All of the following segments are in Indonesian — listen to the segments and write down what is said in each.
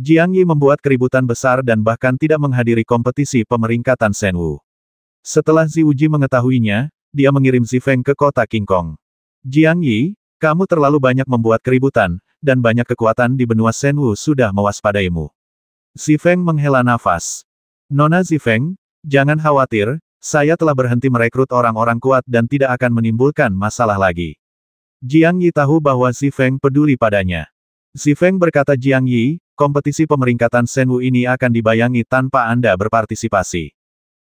Jiang Yi membuat keributan besar dan bahkan tidak menghadiri kompetisi pemeringkatan Shen Wu. Setelah Zi Wuji mengetahuinya, dia mengirim Zi Feng ke kota King Kong. Jiang Yi, kamu terlalu banyak membuat keributan, dan banyak kekuatan di benua Shen Wu sudah mewaspadaimu. Zi Feng menghela nafas. Nona Zi Feng, jangan khawatir, saya telah berhenti merekrut orang-orang kuat dan tidak akan menimbulkan masalah lagi. Jiang Yi tahu bahwa Zi Feng peduli padanya. Zi Feng berkata Jiang Yi, kompetisi pemeringkatan Senwu ini akan dibayangi tanpa Anda berpartisipasi.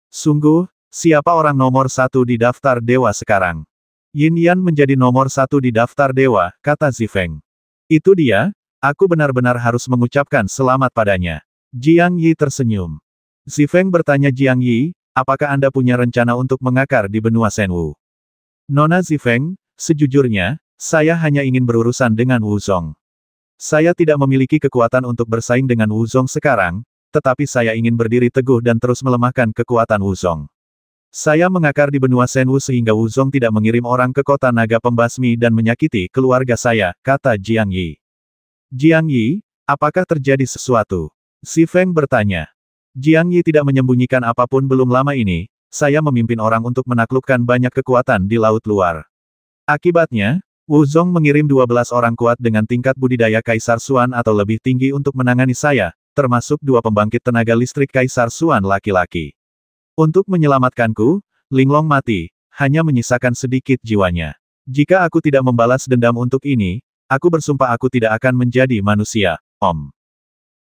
Sungguh, siapa orang nomor satu di daftar dewa sekarang? Yin Yan menjadi nomor satu di daftar dewa, kata Zifeng. Itu dia, aku benar-benar harus mengucapkan selamat padanya. Jiang Yi tersenyum. Zifeng bertanya Jiang Yi, apakah Anda punya rencana untuk mengakar di benua Senwu? Nona Zifeng, sejujurnya, saya hanya ingin berurusan dengan Wu Zong. Saya tidak memiliki kekuatan untuk bersaing dengan Wuzong sekarang, tetapi saya ingin berdiri teguh dan terus melemahkan kekuatan Wuzong. Saya mengakar di benua Senwu sehingga Wuzong tidak mengirim orang ke kota naga pembasmi dan menyakiti keluarga saya, kata Jiang Yi. Jiang Yi, apakah terjadi sesuatu? Si Feng bertanya. Jiang Yi tidak menyembunyikan apapun belum lama ini, saya memimpin orang untuk menaklukkan banyak kekuatan di laut luar. Akibatnya, Wu Zong mengirim 12 orang kuat dengan tingkat budidaya Kaisar Suan atau lebih tinggi untuk menangani saya, termasuk dua pembangkit tenaga listrik Kaisar Suan laki-laki. Untuk menyelamatkanku, Linglong mati, hanya menyisakan sedikit jiwanya. Jika aku tidak membalas dendam untuk ini, aku bersumpah aku tidak akan menjadi manusia, Om.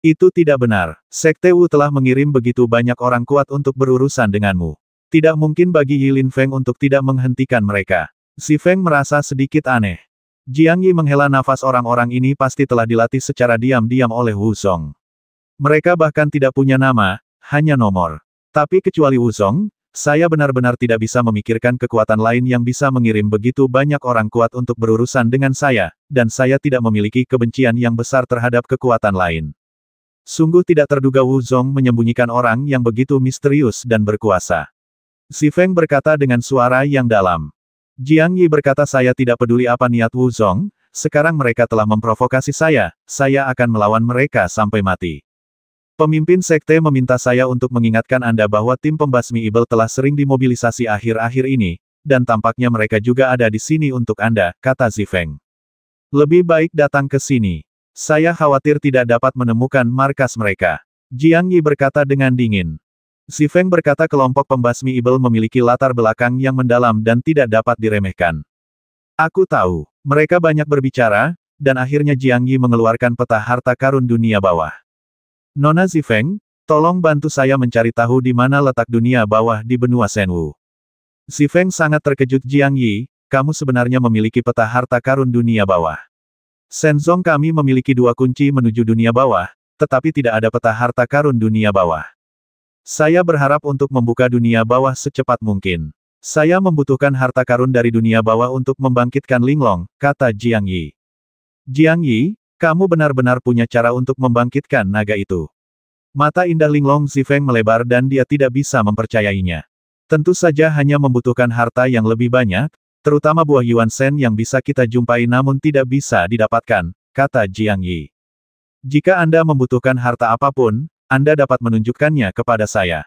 Itu tidak benar. Sekte Wu telah mengirim begitu banyak orang kuat untuk berurusan denganmu. Tidak mungkin bagi Yilin Feng untuk tidak menghentikan mereka. Si Feng merasa sedikit aneh. Jiang Yi menghela nafas orang-orang ini pasti telah dilatih secara diam-diam oleh Wu Song. Mereka bahkan tidak punya nama, hanya nomor. Tapi kecuali Wu Song, saya benar-benar tidak bisa memikirkan kekuatan lain yang bisa mengirim begitu banyak orang kuat untuk berurusan dengan saya, dan saya tidak memiliki kebencian yang besar terhadap kekuatan lain. Sungguh tidak terduga Wu Zong menyembunyikan orang yang begitu misterius dan berkuasa. Si Feng berkata dengan suara yang dalam. Jiang Yi berkata saya tidak peduli apa niat Wu Zong, sekarang mereka telah memprovokasi saya, saya akan melawan mereka sampai mati. Pemimpin sekte meminta saya untuk mengingatkan Anda bahwa tim pembasmi Ibel telah sering dimobilisasi akhir-akhir ini, dan tampaknya mereka juga ada di sini untuk Anda, kata Zifeng. Lebih baik datang ke sini. Saya khawatir tidak dapat menemukan markas mereka. Jiang Yi berkata dengan dingin. Si Feng berkata kelompok pembasmi Ibel memiliki latar belakang yang mendalam dan tidak dapat diremehkan. Aku tahu, mereka banyak berbicara, dan akhirnya Jiang Yi mengeluarkan peta harta karun dunia bawah. Nona Zifeng, tolong bantu saya mencari tahu di mana letak dunia bawah di benua Senwu. Zifeng sangat terkejut Jiang Yi, kamu sebenarnya memiliki peta harta karun dunia bawah. Senzong kami memiliki dua kunci menuju dunia bawah, tetapi tidak ada peta harta karun dunia bawah. Saya berharap untuk membuka dunia bawah secepat mungkin. Saya membutuhkan harta karun dari dunia bawah untuk membangkitkan Linglong, kata Jiang Yi. Jiang Yi, kamu benar-benar punya cara untuk membangkitkan naga itu. Mata indah Linglong Zifeng melebar dan dia tidak bisa mempercayainya. Tentu saja hanya membutuhkan harta yang lebih banyak, terutama buah Yuan Shen yang bisa kita jumpai namun tidak bisa didapatkan, kata Jiang Yi. Jika Anda membutuhkan harta apapun, anda dapat menunjukkannya kepada saya.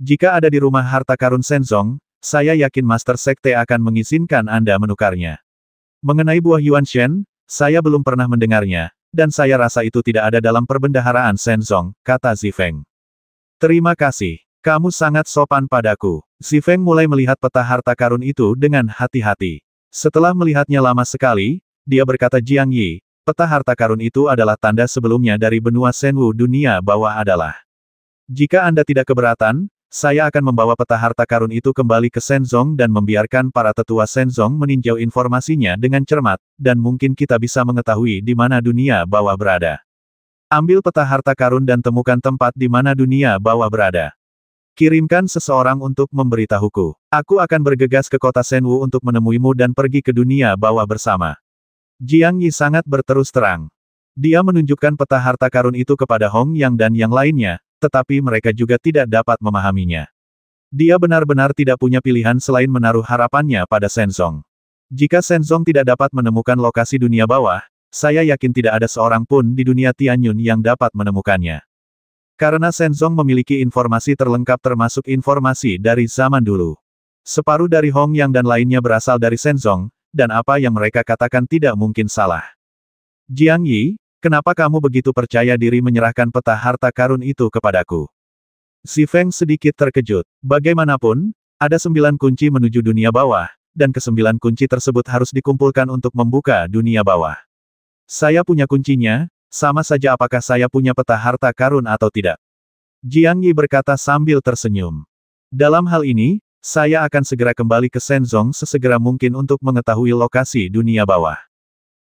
Jika ada di rumah harta karun Senzong, saya yakin Master Sekte akan mengizinkan Anda menukarnya. Mengenai buah Yuan Shen, saya belum pernah mendengarnya, dan saya rasa itu tidak ada dalam perbendaharaan Senzong, kata Zifeng. Terima kasih. Kamu sangat sopan padaku. Zifeng mulai melihat peta harta karun itu dengan hati-hati. Setelah melihatnya lama sekali, dia berkata Jiang Yi, Peta harta karun itu adalah tanda sebelumnya dari benua Senwu dunia bawah adalah. Jika Anda tidak keberatan, saya akan membawa peta harta karun itu kembali ke Senzong dan membiarkan para tetua Senzong meninjau informasinya dengan cermat, dan mungkin kita bisa mengetahui di mana dunia bawah berada. Ambil peta harta karun dan temukan tempat di mana dunia bawah berada. Kirimkan seseorang untuk memberitahuku. Aku akan bergegas ke kota Senwu untuk menemuimu dan pergi ke dunia bawah bersama. Jiang Yi sangat berterus terang. Dia menunjukkan peta harta karun itu kepada Hong Yang dan yang lainnya, tetapi mereka juga tidak dapat memahaminya. Dia benar-benar tidak punya pilihan selain menaruh harapannya pada Shenzong. Jika Shenzong tidak dapat menemukan lokasi dunia bawah, saya yakin tidak ada seorang pun di dunia Tianyun yang dapat menemukannya. Karena Shenzong memiliki informasi terlengkap termasuk informasi dari zaman dulu. Separuh dari Hong Yang dan lainnya berasal dari Shenzong, dan apa yang mereka katakan tidak mungkin salah. Jiang Yi, kenapa kamu begitu percaya diri menyerahkan peta harta karun itu kepadaku? Si Feng sedikit terkejut. Bagaimanapun, ada sembilan kunci menuju dunia bawah, dan kesembilan kunci tersebut harus dikumpulkan untuk membuka dunia bawah. Saya punya kuncinya, sama saja apakah saya punya peta harta karun atau tidak. Jiang Yi berkata sambil tersenyum. Dalam hal ini, saya akan segera kembali ke Senzong sesegera mungkin untuk mengetahui lokasi dunia bawah.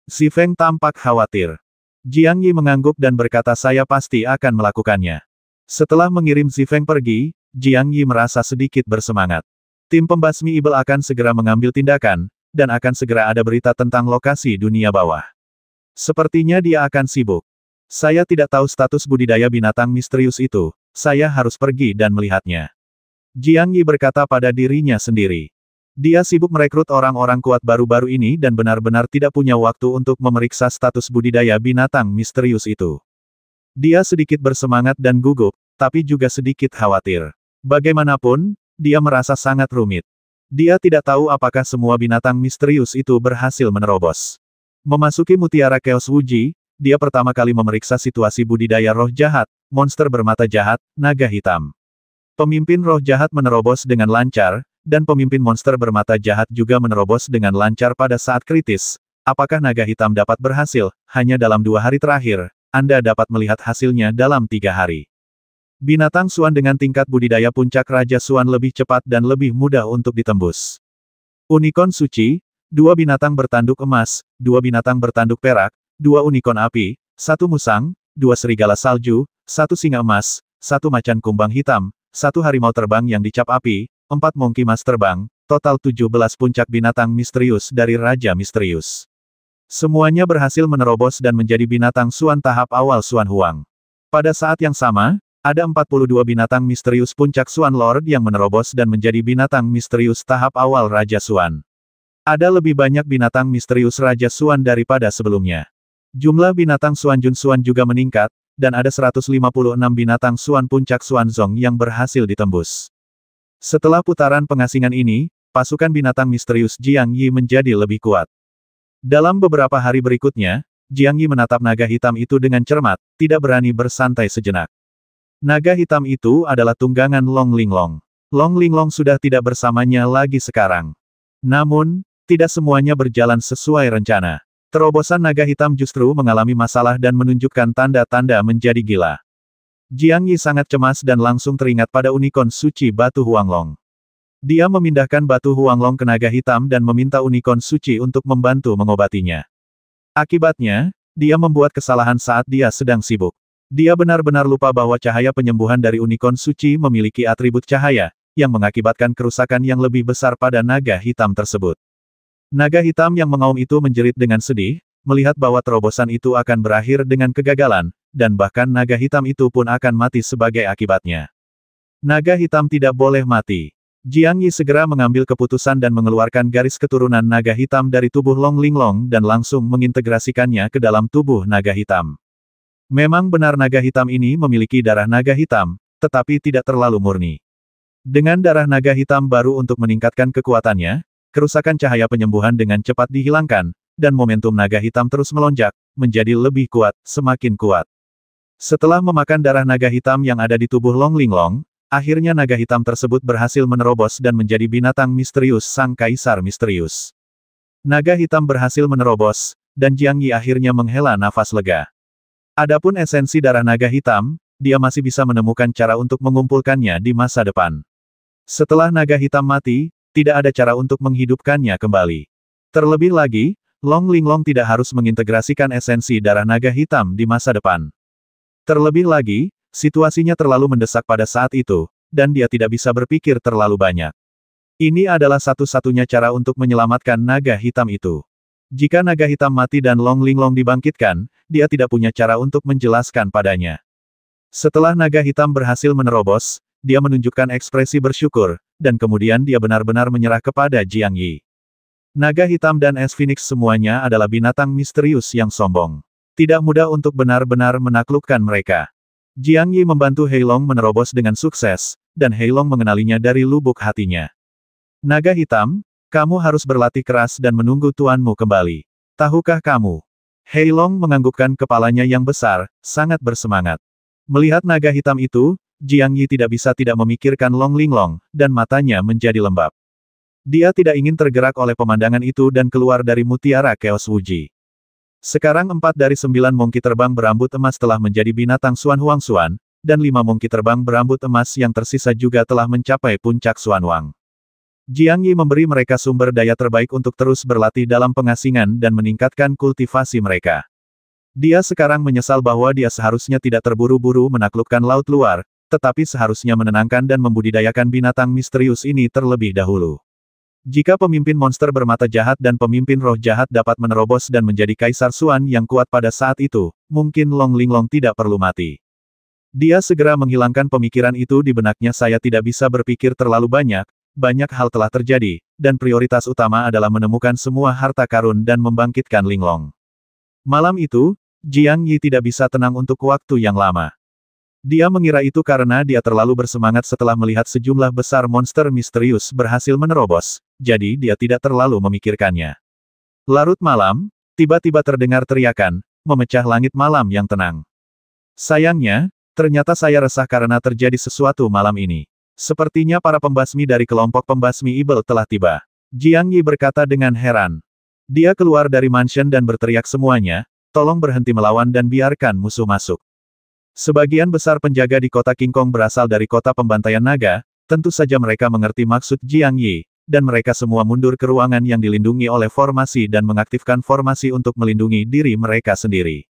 Si Feng tampak khawatir. Jiang Yi mengangguk dan berkata saya pasti akan melakukannya. Setelah mengirim Si Feng pergi, Jiang Yi merasa sedikit bersemangat. Tim pembasmi Ibel akan segera mengambil tindakan, dan akan segera ada berita tentang lokasi dunia bawah. Sepertinya dia akan sibuk. Saya tidak tahu status budidaya binatang misterius itu, saya harus pergi dan melihatnya. Jiang Yi berkata pada dirinya sendiri. Dia sibuk merekrut orang-orang kuat baru-baru ini dan benar-benar tidak punya waktu untuk memeriksa status budidaya binatang misterius itu. Dia sedikit bersemangat dan gugup, tapi juga sedikit khawatir. Bagaimanapun, dia merasa sangat rumit. Dia tidak tahu apakah semua binatang misterius itu berhasil menerobos. Memasuki mutiara Chaos Wuji, dia pertama kali memeriksa situasi budidaya roh jahat, monster bermata jahat, naga hitam. Pemimpin roh jahat menerobos dengan lancar, dan pemimpin monster bermata jahat juga menerobos dengan lancar pada saat kritis. Apakah naga hitam dapat berhasil? Hanya dalam dua hari terakhir, Anda dapat melihat hasilnya dalam tiga hari. Binatang Suan dengan tingkat budidaya puncak Raja Suan lebih cepat dan lebih mudah untuk ditembus. Unicorn suci, dua binatang bertanduk emas, dua binatang bertanduk perak, dua unicorn api, satu musang, dua serigala salju, satu singa emas, satu macan kumbang hitam, satu harimau terbang yang dicap api, empat monkey mas terbang, total 17 puncak binatang misterius dari Raja Misterius. Semuanya berhasil menerobos dan menjadi binatang Suan tahap awal Suan Huang. Pada saat yang sama, ada 42 binatang misterius puncak Suan Lord yang menerobos dan menjadi binatang misterius tahap awal Raja Suan. Ada lebih banyak binatang misterius Raja Suan daripada sebelumnya. Jumlah binatang Suan Jun Suan juga meningkat, dan ada 156 binatang Suan Puncak Suan Zong yang berhasil ditembus. Setelah putaran pengasingan ini, pasukan binatang misterius Jiang Yi menjadi lebih kuat. Dalam beberapa hari berikutnya, Jiang Yi menatap naga hitam itu dengan cermat, tidak berani bersantai sejenak. Naga hitam itu adalah tunggangan Long Linglong. Long Linglong sudah tidak bersamanya lagi sekarang. Namun, tidak semuanya berjalan sesuai rencana. Terobosan naga hitam justru mengalami masalah dan menunjukkan tanda-tanda menjadi gila. Jiang Yi sangat cemas dan langsung teringat pada unicorn suci batu Huanglong. Dia memindahkan batu Huanglong ke naga hitam dan meminta unicorn suci untuk membantu mengobatinya. Akibatnya, dia membuat kesalahan saat dia sedang sibuk. Dia benar-benar lupa bahwa cahaya penyembuhan dari unicorn suci memiliki atribut cahaya, yang mengakibatkan kerusakan yang lebih besar pada naga hitam tersebut. Naga hitam yang mengaum itu menjerit dengan sedih, melihat bahwa terobosan itu akan berakhir dengan kegagalan, dan bahkan naga hitam itu pun akan mati sebagai akibatnya. Naga hitam tidak boleh mati. Jiang Yi segera mengambil keputusan dan mengeluarkan garis keturunan naga hitam dari tubuh Long Ling Long dan langsung mengintegrasikannya ke dalam tubuh naga hitam. Memang benar naga hitam ini memiliki darah naga hitam, tetapi tidak terlalu murni. Dengan darah naga hitam baru untuk meningkatkan kekuatannya, kerusakan cahaya penyembuhan dengan cepat dihilangkan, dan momentum naga hitam terus melonjak, menjadi lebih kuat, semakin kuat. Setelah memakan darah naga hitam yang ada di tubuh Long Linglong, akhirnya naga hitam tersebut berhasil menerobos dan menjadi binatang misterius sang kaisar misterius. Naga hitam berhasil menerobos, dan Jiang Yi akhirnya menghela nafas lega. Adapun esensi darah naga hitam, dia masih bisa menemukan cara untuk mengumpulkannya di masa depan. Setelah naga hitam mati, tidak ada cara untuk menghidupkannya kembali. Terlebih lagi, Long Linglong tidak harus mengintegrasikan esensi darah naga hitam di masa depan. Terlebih lagi, situasinya terlalu mendesak pada saat itu, dan dia tidak bisa berpikir terlalu banyak. Ini adalah satu-satunya cara untuk menyelamatkan naga hitam itu. Jika naga hitam mati dan Long Linglong dibangkitkan, dia tidak punya cara untuk menjelaskan padanya. Setelah naga hitam berhasil menerobos, dia menunjukkan ekspresi bersyukur, dan kemudian dia benar-benar menyerah kepada Jiang Yi. Naga hitam dan es phoenix semuanya adalah binatang misterius yang sombong. Tidak mudah untuk benar-benar menaklukkan mereka. Jiang Yi membantu Heilong menerobos dengan sukses, dan Heilong mengenalinya dari lubuk hatinya. Naga hitam, kamu harus berlatih keras dan menunggu tuanmu kembali. Tahukah kamu? Heilong menganggukkan kepalanya yang besar, sangat bersemangat. Melihat naga hitam itu, Jiang Yi tidak bisa tidak memikirkan Long Linglong, dan matanya menjadi lembab. Dia tidak ingin tergerak oleh pemandangan itu dan keluar dari mutiara Chaos Wuji. Sekarang empat dari sembilan mongki terbang berambut emas telah menjadi binatang Suan Huang Suan, dan lima mongki terbang berambut emas yang tersisa juga telah mencapai puncak Suan Wang. Jiang Yi memberi mereka sumber daya terbaik untuk terus berlatih dalam pengasingan dan meningkatkan kultivasi mereka. Dia sekarang menyesal bahwa dia seharusnya tidak terburu-buru menaklukkan laut luar, tetapi seharusnya menenangkan dan membudidayakan binatang misterius ini terlebih dahulu. Jika pemimpin monster bermata jahat dan pemimpin roh jahat dapat menerobos dan menjadi kaisar Suan yang kuat pada saat itu, mungkin Long Linglong tidak perlu mati. Dia segera menghilangkan pemikiran itu di benaknya saya tidak bisa berpikir terlalu banyak, banyak hal telah terjadi, dan prioritas utama adalah menemukan semua harta karun dan membangkitkan Linglong. Malam itu, Jiang Yi tidak bisa tenang untuk waktu yang lama. Dia mengira itu karena dia terlalu bersemangat setelah melihat sejumlah besar monster misterius berhasil menerobos, jadi dia tidak terlalu memikirkannya. Larut malam, tiba-tiba terdengar teriakan, memecah langit malam yang tenang. Sayangnya, ternyata saya resah karena terjadi sesuatu malam ini. Sepertinya para pembasmi dari kelompok pembasmi Ibel telah tiba. Jiang Yi berkata dengan heran. Dia keluar dari mansion dan berteriak semuanya, tolong berhenti melawan dan biarkan musuh masuk. Sebagian besar penjaga di kota King Kong berasal dari kota pembantaian naga, tentu saja mereka mengerti maksud Jiang Yi, dan mereka semua mundur ke ruangan yang dilindungi oleh formasi dan mengaktifkan formasi untuk melindungi diri mereka sendiri.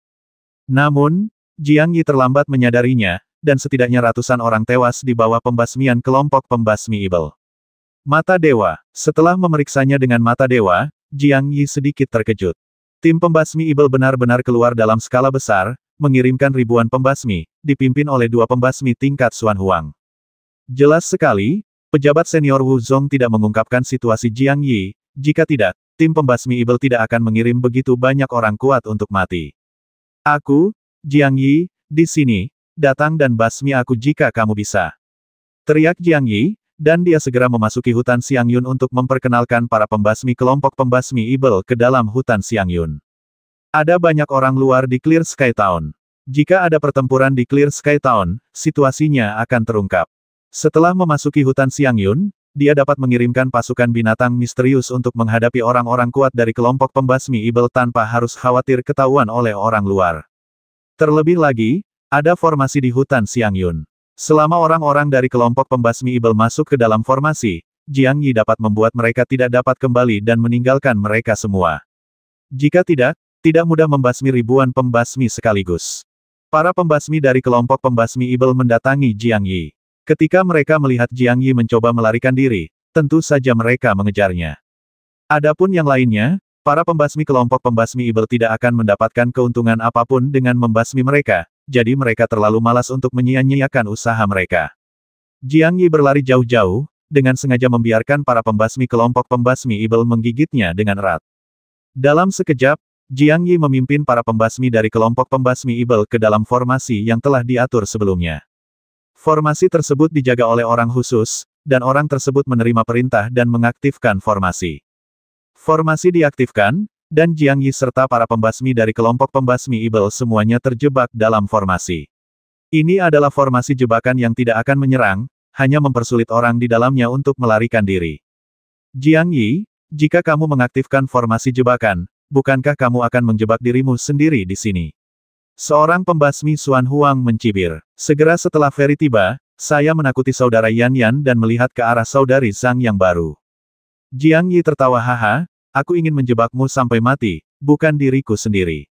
Namun, Jiang Yi terlambat menyadarinya, dan setidaknya ratusan orang tewas di bawah pembasmian kelompok pembasmi Ibel. Mata Dewa Setelah memeriksanya dengan mata Dewa, Jiang Yi sedikit terkejut. Tim pembasmi Ibel benar-benar keluar dalam skala besar, mengirimkan ribuan pembasmi, dipimpin oleh dua pembasmi tingkat Xuan Huang. Jelas sekali, pejabat senior Wu Zong tidak mengungkapkan situasi Jiang Yi, jika tidak, tim pembasmi Ibel tidak akan mengirim begitu banyak orang kuat untuk mati. Aku, Jiang Yi, di sini, datang dan basmi aku jika kamu bisa. Teriak Jiang Yi, dan dia segera memasuki hutan Siang Yun untuk memperkenalkan para pembasmi kelompok pembasmi Ibel ke dalam hutan Siang Yun. Ada banyak orang luar di Clear Sky Town. Jika ada pertempuran di Clear Sky Town, situasinya akan terungkap. Setelah memasuki hutan Siang Yun, dia dapat mengirimkan pasukan binatang misterius untuk menghadapi orang-orang kuat dari kelompok pembasmi Ibel tanpa harus khawatir ketahuan oleh orang luar. Terlebih lagi, ada formasi di hutan Siang Yun. Selama orang-orang dari kelompok pembasmi Ibel masuk ke dalam formasi, Jiang Yi dapat membuat mereka tidak dapat kembali dan meninggalkan mereka semua. Jika tidak, tidak mudah membasmi ribuan pembasmi sekaligus. Para pembasmi dari kelompok pembasmi Ibel mendatangi Jiang Yi. Ketika mereka melihat Jiang Yi mencoba melarikan diri, tentu saja mereka mengejarnya. Adapun yang lainnya, para pembasmi kelompok pembasmi Ibel tidak akan mendapatkan keuntungan apapun dengan membasmi mereka, jadi mereka terlalu malas untuk menyia-nyiakan usaha mereka. Jiang Yi berlari jauh-jauh, dengan sengaja membiarkan para pembasmi kelompok pembasmi Ibel menggigitnya dengan erat. Dalam sekejap, Jiang Yi memimpin para pembasmi dari kelompok pembasmi Ibel ke dalam formasi yang telah diatur sebelumnya. Formasi tersebut dijaga oleh orang khusus, dan orang tersebut menerima perintah dan mengaktifkan formasi. Formasi diaktifkan, dan Jiang Yi serta para pembasmi dari kelompok pembasmi Ibel semuanya terjebak dalam formasi. Ini adalah formasi jebakan yang tidak akan menyerang, hanya mempersulit orang di dalamnya untuk melarikan diri. Jiang Yi, jika kamu mengaktifkan formasi jebakan, bukankah kamu akan menjebak dirimu sendiri di sini? Seorang pembasmi Suan Huang mencibir. Segera setelah Ferry tiba, saya menakuti saudara Yan Yan dan melihat ke arah saudari Zhang yang baru. Jiang Yi tertawa haha, aku ingin menjebakmu sampai mati, bukan diriku sendiri.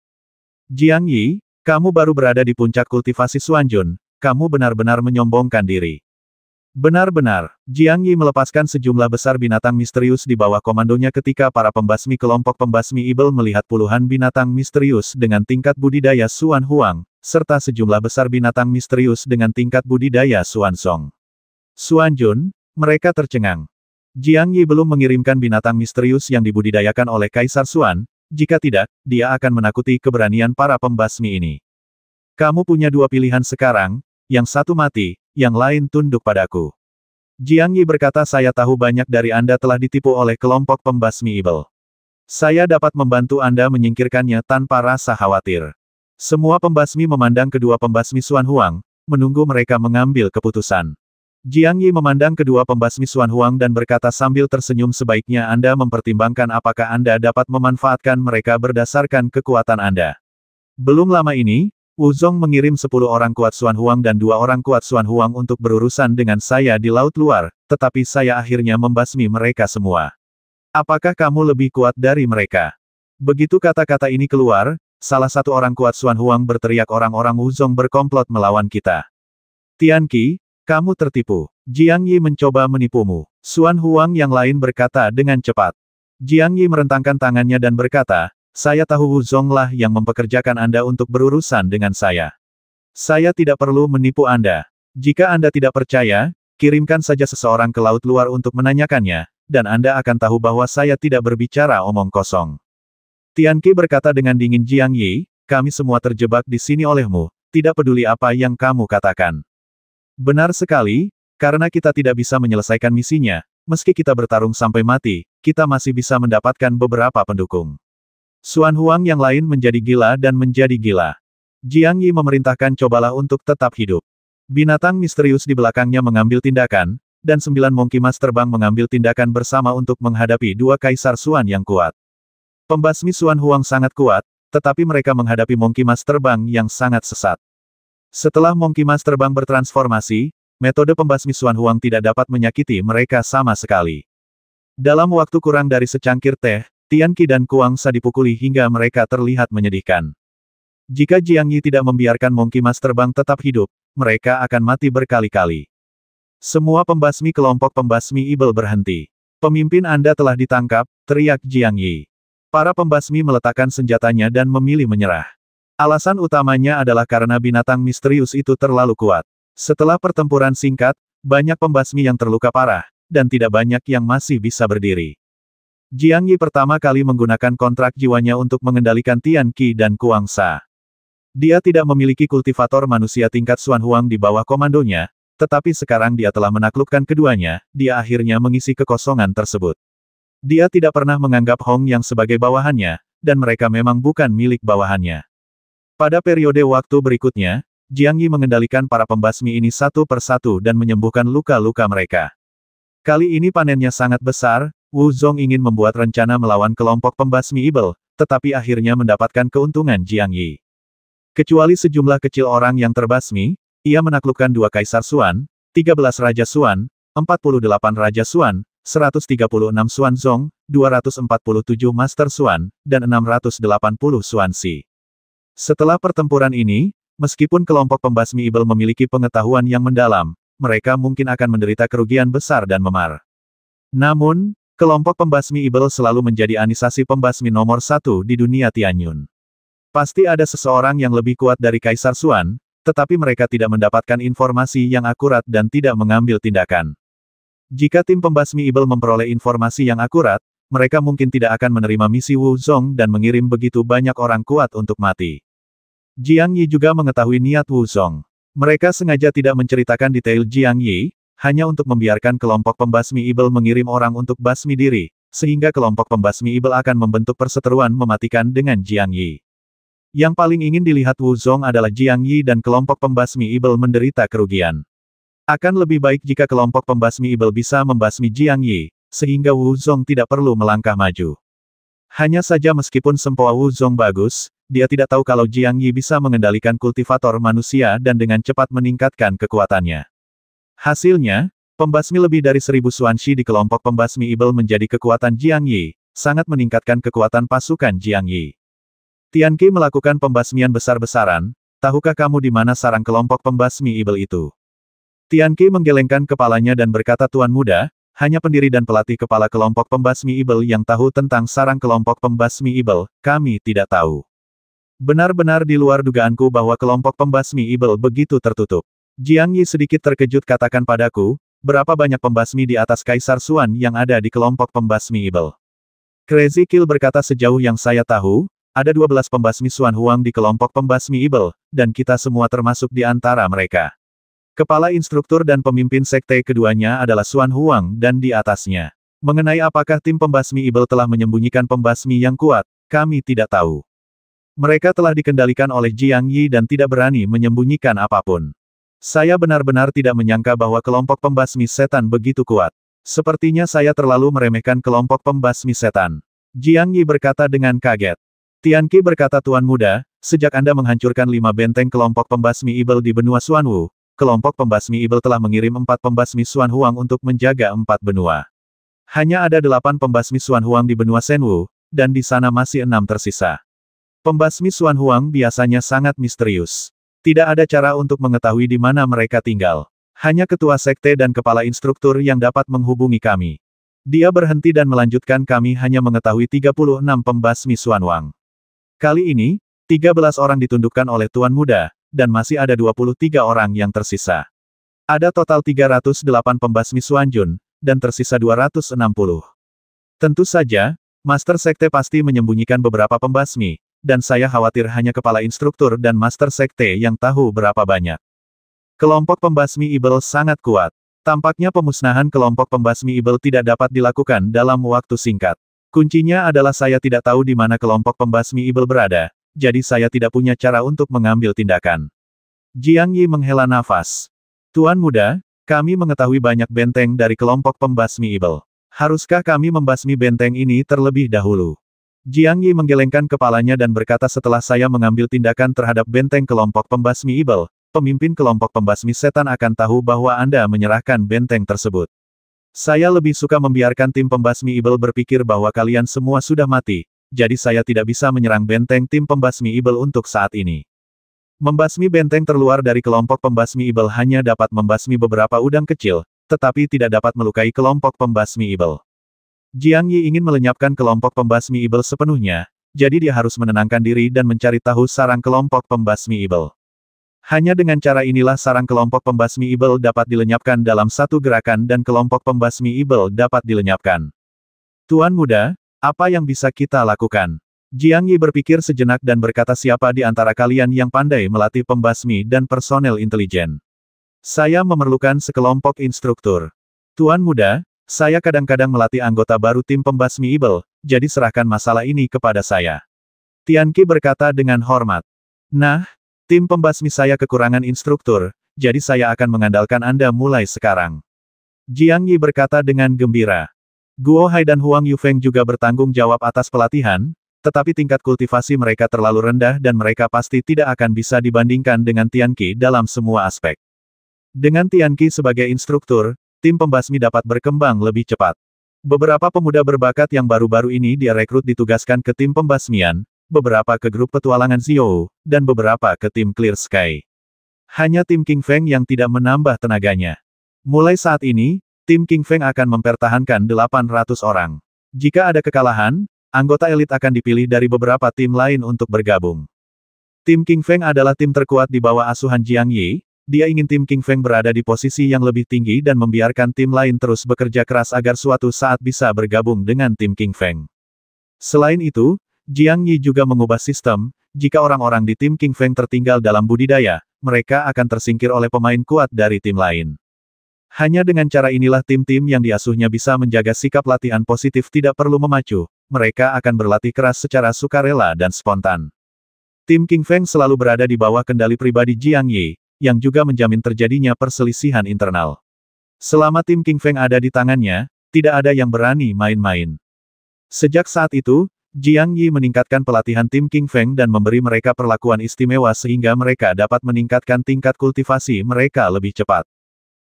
Jiang Yi, kamu baru berada di puncak kultivasi Suanjun, kamu benar-benar menyombongkan diri. Benar-benar, Jiang Yi melepaskan sejumlah besar binatang misterius di bawah komandonya ketika para pembasmi kelompok pembasmi Ibel melihat puluhan binatang misterius dengan tingkat budidaya Suan Huang, serta sejumlah besar binatang misterius dengan tingkat budidaya Suan Song. Suan Jun, mereka tercengang. Jiang Yi belum mengirimkan binatang misterius yang dibudidayakan oleh Kaisar Suan. jika tidak, dia akan menakuti keberanian para pembasmi ini. Kamu punya dua pilihan sekarang, yang satu mati, yang lain tunduk padaku. Jiang Yi berkata saya tahu banyak dari Anda telah ditipu oleh kelompok pembasmi Ibel. Saya dapat membantu Anda menyingkirkannya tanpa rasa khawatir. Semua pembasmi memandang kedua pembasmi Suan Huang, menunggu mereka mengambil keputusan. Jiang Yi memandang kedua pembasmi Suan Huang dan berkata sambil tersenyum sebaiknya Anda mempertimbangkan apakah Anda dapat memanfaatkan mereka berdasarkan kekuatan Anda. Belum lama ini, Wu Zong mengirim sepuluh orang kuat Xuan Huang dan dua orang kuat Xuan Huang untuk berurusan dengan saya di laut luar, tetapi saya akhirnya membasmi mereka semua. Apakah kamu lebih kuat dari mereka? Begitu kata-kata ini keluar, salah satu orang kuat Xuan Huang berteriak orang-orang Wu Zong berkomplot melawan kita. Tian Qi, kamu tertipu. Jiang Yi mencoba menipumu. Xuan Huang yang lain berkata dengan cepat. Jiang Yi merentangkan tangannya dan berkata, saya tahu Wu Zonglah yang mempekerjakan Anda untuk berurusan dengan saya. Saya tidak perlu menipu Anda. Jika Anda tidak percaya, kirimkan saja seseorang ke laut luar untuk menanyakannya, dan Anda akan tahu bahwa saya tidak berbicara omong kosong. Tianqi berkata dengan dingin Jiang Yi, kami semua terjebak di sini olehmu, tidak peduli apa yang kamu katakan. Benar sekali, karena kita tidak bisa menyelesaikan misinya, meski kita bertarung sampai mati, kita masih bisa mendapatkan beberapa pendukung. Suan Huang yang lain menjadi gila dan menjadi gila. Jiang Yi memerintahkan cobalah untuk tetap hidup. Binatang misterius di belakangnya mengambil tindakan, dan sembilan Monkey Mas terbang mengambil tindakan bersama untuk menghadapi dua Kaisar Suan yang kuat. Pembasmi Suan Huang sangat kuat, tetapi mereka menghadapi Monkey Mas terbang yang sangat sesat. Setelah Monkey Mas terbang bertransformasi, metode pembasmi Suan Huang tidak dapat menyakiti mereka sama sekali. Dalam waktu kurang dari secangkir teh, Tianqi dan Kuang Sa dipukuli hingga mereka terlihat menyedihkan. Jika Jiang Yi tidak membiarkan Monkey Mas terbang tetap hidup, mereka akan mati berkali-kali. Semua pembasmi kelompok pembasmi Ibel berhenti. Pemimpin Anda telah ditangkap, teriak Jiang Yi. Para pembasmi meletakkan senjatanya dan memilih menyerah. Alasan utamanya adalah karena binatang misterius itu terlalu kuat. Setelah pertempuran singkat, banyak pembasmi yang terluka parah, dan tidak banyak yang masih bisa berdiri. Jiang Yi pertama kali menggunakan kontrak jiwanya untuk mengendalikan Tian Qi dan Kuang Sa. Dia tidak memiliki kultivator manusia tingkat Xuan Huang di bawah komandonya, tetapi sekarang dia telah menaklukkan keduanya, dia akhirnya mengisi kekosongan tersebut. Dia tidak pernah menganggap Hong Yang sebagai bawahannya, dan mereka memang bukan milik bawahannya. Pada periode waktu berikutnya, Jiang Yi mengendalikan para pembasmi ini satu persatu dan menyembuhkan luka-luka mereka. Kali ini panennya sangat besar, Wu Zong ingin membuat rencana melawan kelompok pembasmi Ibel, tetapi akhirnya mendapatkan keuntungan Jiang Yi. Kecuali sejumlah kecil orang yang terbasmi, ia menaklukkan dua kaisar Suan, 13 Raja Suan, 48 Raja Suan, 136 Suan Zong, 247 Master Suan, dan 680 Suan Si. Setelah pertempuran ini, meskipun kelompok pembasmi Ibel memiliki pengetahuan yang mendalam, mereka mungkin akan menderita kerugian besar dan memar. Namun, Kelompok pembasmi Ibel selalu menjadi anisasi pembasmi nomor satu di dunia Tianyun. Pasti ada seseorang yang lebih kuat dari Kaisar Suan, tetapi mereka tidak mendapatkan informasi yang akurat dan tidak mengambil tindakan. Jika tim pembasmi Ibel memperoleh informasi yang akurat, mereka mungkin tidak akan menerima misi Wu Zong dan mengirim begitu banyak orang kuat untuk mati. Jiang Yi juga mengetahui niat Wu Zong. Mereka sengaja tidak menceritakan detail Jiang Yi, hanya untuk membiarkan kelompok pembasmi Ibel mengirim orang untuk basmi diri, sehingga kelompok pembasmi Ibel akan membentuk perseteruan mematikan dengan Jiang Yi. Yang paling ingin dilihat Wu Zong adalah Jiang Yi dan kelompok pembasmi Ibel menderita kerugian. Akan lebih baik jika kelompok pembasmi Ibel bisa membasmi Jiang Yi, sehingga Wu Zong tidak perlu melangkah maju. Hanya saja meskipun sempoa Wu Zong bagus, dia tidak tahu kalau Jiang Yi bisa mengendalikan kultivator manusia dan dengan cepat meningkatkan kekuatannya. Hasilnya, pembasmi lebih dari seribu Suanshi di kelompok pembasmi Ibel menjadi kekuatan Jiang Yi, sangat meningkatkan kekuatan pasukan Jiang Yi. Tian Qi melakukan pembasmian besar-besaran, tahukah kamu di mana sarang kelompok pembasmi Ibel itu? Tian Qi menggelengkan kepalanya dan berkata Tuan Muda, hanya pendiri dan pelatih kepala kelompok pembasmi Ibel yang tahu tentang sarang kelompok pembasmi Ibel, kami tidak tahu. Benar-benar di luar dugaanku bahwa kelompok pembasmi Ibel begitu tertutup. Jiang Yi sedikit terkejut katakan padaku, berapa banyak pembasmi di atas Kaisar Suan yang ada di kelompok pembasmi Ibel. Crazy Kill berkata sejauh yang saya tahu, ada 12 pembasmi Suan Huang di kelompok pembasmi Ibel, dan kita semua termasuk di antara mereka. Kepala instruktur dan pemimpin sekte keduanya adalah Suan Huang dan di atasnya. Mengenai apakah tim pembasmi Ibel telah menyembunyikan pembasmi yang kuat, kami tidak tahu. Mereka telah dikendalikan oleh Jiang Yi dan tidak berani menyembunyikan apapun. Saya benar-benar tidak menyangka bahwa kelompok pembasmi setan begitu kuat. Sepertinya saya terlalu meremehkan kelompok pembasmi setan. Jiang Yi berkata dengan kaget. Tian Qi berkata Tuan Muda, sejak Anda menghancurkan lima benteng kelompok pembasmi ibel di benua Wu, kelompok pembasmi ibel telah mengirim empat pembasmi Suan Huang untuk menjaga empat benua. Hanya ada delapan pembasmi Suan Huang di benua Senwu, dan di sana masih enam tersisa. Pembasmi Suan Huang biasanya sangat misterius. Tidak ada cara untuk mengetahui di mana mereka tinggal. Hanya ketua sekte dan kepala instruktur yang dapat menghubungi kami. Dia berhenti dan melanjutkan kami hanya mengetahui 36 pembasmi Suan Wang. Kali ini, 13 orang ditundukkan oleh Tuan Muda, dan masih ada 23 orang yang tersisa. Ada total 308 pembasmi Suan Jun, dan tersisa 260. Tentu saja, Master Sekte pasti menyembunyikan beberapa pembasmi, dan saya khawatir hanya kepala instruktur dan master sekte yang tahu berapa banyak. Kelompok pembasmi Ibel sangat kuat. Tampaknya pemusnahan kelompok pembasmi Ibel tidak dapat dilakukan dalam waktu singkat. Kuncinya adalah saya tidak tahu di mana kelompok pembasmi Ibel berada, jadi saya tidak punya cara untuk mengambil tindakan. Jiang Yi menghela nafas. Tuan muda, kami mengetahui banyak benteng dari kelompok pembasmi Ibel. Haruskah kami membasmi benteng ini terlebih dahulu? Jiang Yi menggelengkan kepalanya dan berkata setelah saya mengambil tindakan terhadap benteng kelompok pembasmi Ibel, pemimpin kelompok pembasmi setan akan tahu bahwa Anda menyerahkan benteng tersebut. Saya lebih suka membiarkan tim pembasmi Ibel berpikir bahwa kalian semua sudah mati, jadi saya tidak bisa menyerang benteng tim pembasmi Ibel untuk saat ini. Membasmi benteng terluar dari kelompok pembasmi Ibel hanya dapat membasmi beberapa udang kecil, tetapi tidak dapat melukai kelompok pembasmi Ibel. Jiang Yi ingin melenyapkan kelompok pembasmi ibel sepenuhnya, jadi dia harus menenangkan diri dan mencari tahu sarang kelompok pembasmi ibel. Hanya dengan cara inilah sarang kelompok pembasmi ibel dapat dilenyapkan dalam satu gerakan dan kelompok pembasmi ibel dapat dilenyapkan. Tuan muda, apa yang bisa kita lakukan? Jiang Yi berpikir sejenak dan berkata siapa di antara kalian yang pandai melatih pembasmi dan personel intelijen. Saya memerlukan sekelompok instruktur. Tuan muda, saya kadang-kadang melatih anggota baru tim pembasmi Ibel, jadi serahkan masalah ini kepada saya. Tianqi berkata dengan hormat. Nah, tim pembasmi saya kekurangan instruktur, jadi saya akan mengandalkan Anda mulai sekarang. Jiang Yi berkata dengan gembira. Guo Hai dan Huang Yufeng juga bertanggung jawab atas pelatihan, tetapi tingkat kultivasi mereka terlalu rendah dan mereka pasti tidak akan bisa dibandingkan dengan Tianqi dalam semua aspek. Dengan Tianqi sebagai instruktur, tim pembasmi dapat berkembang lebih cepat. Beberapa pemuda berbakat yang baru-baru ini dia rekrut ditugaskan ke tim pembasmian, beberapa ke grup petualangan Zio, dan beberapa ke tim Clear Sky. Hanya tim King Feng yang tidak menambah tenaganya. Mulai saat ini, tim King Feng akan mempertahankan 800 orang. Jika ada kekalahan, anggota elit akan dipilih dari beberapa tim lain untuk bergabung. Tim King Feng adalah tim terkuat di bawah asuhan Jiang Yi, dia ingin tim King Feng berada di posisi yang lebih tinggi dan membiarkan tim lain terus bekerja keras agar suatu saat bisa bergabung dengan tim King Feng. Selain itu, Jiang Yi juga mengubah sistem, jika orang-orang di tim King Feng tertinggal dalam budidaya, mereka akan tersingkir oleh pemain kuat dari tim lain. Hanya dengan cara inilah tim-tim yang diasuhnya bisa menjaga sikap latihan positif tidak perlu memacu, mereka akan berlatih keras secara sukarela dan spontan. Tim King Feng selalu berada di bawah kendali pribadi Jiang Yi, yang juga menjamin terjadinya perselisihan internal. Selama tim King Feng ada di tangannya, tidak ada yang berani main-main. Sejak saat itu, Jiang Yi meningkatkan pelatihan tim King Feng dan memberi mereka perlakuan istimewa sehingga mereka dapat meningkatkan tingkat kultivasi mereka lebih cepat.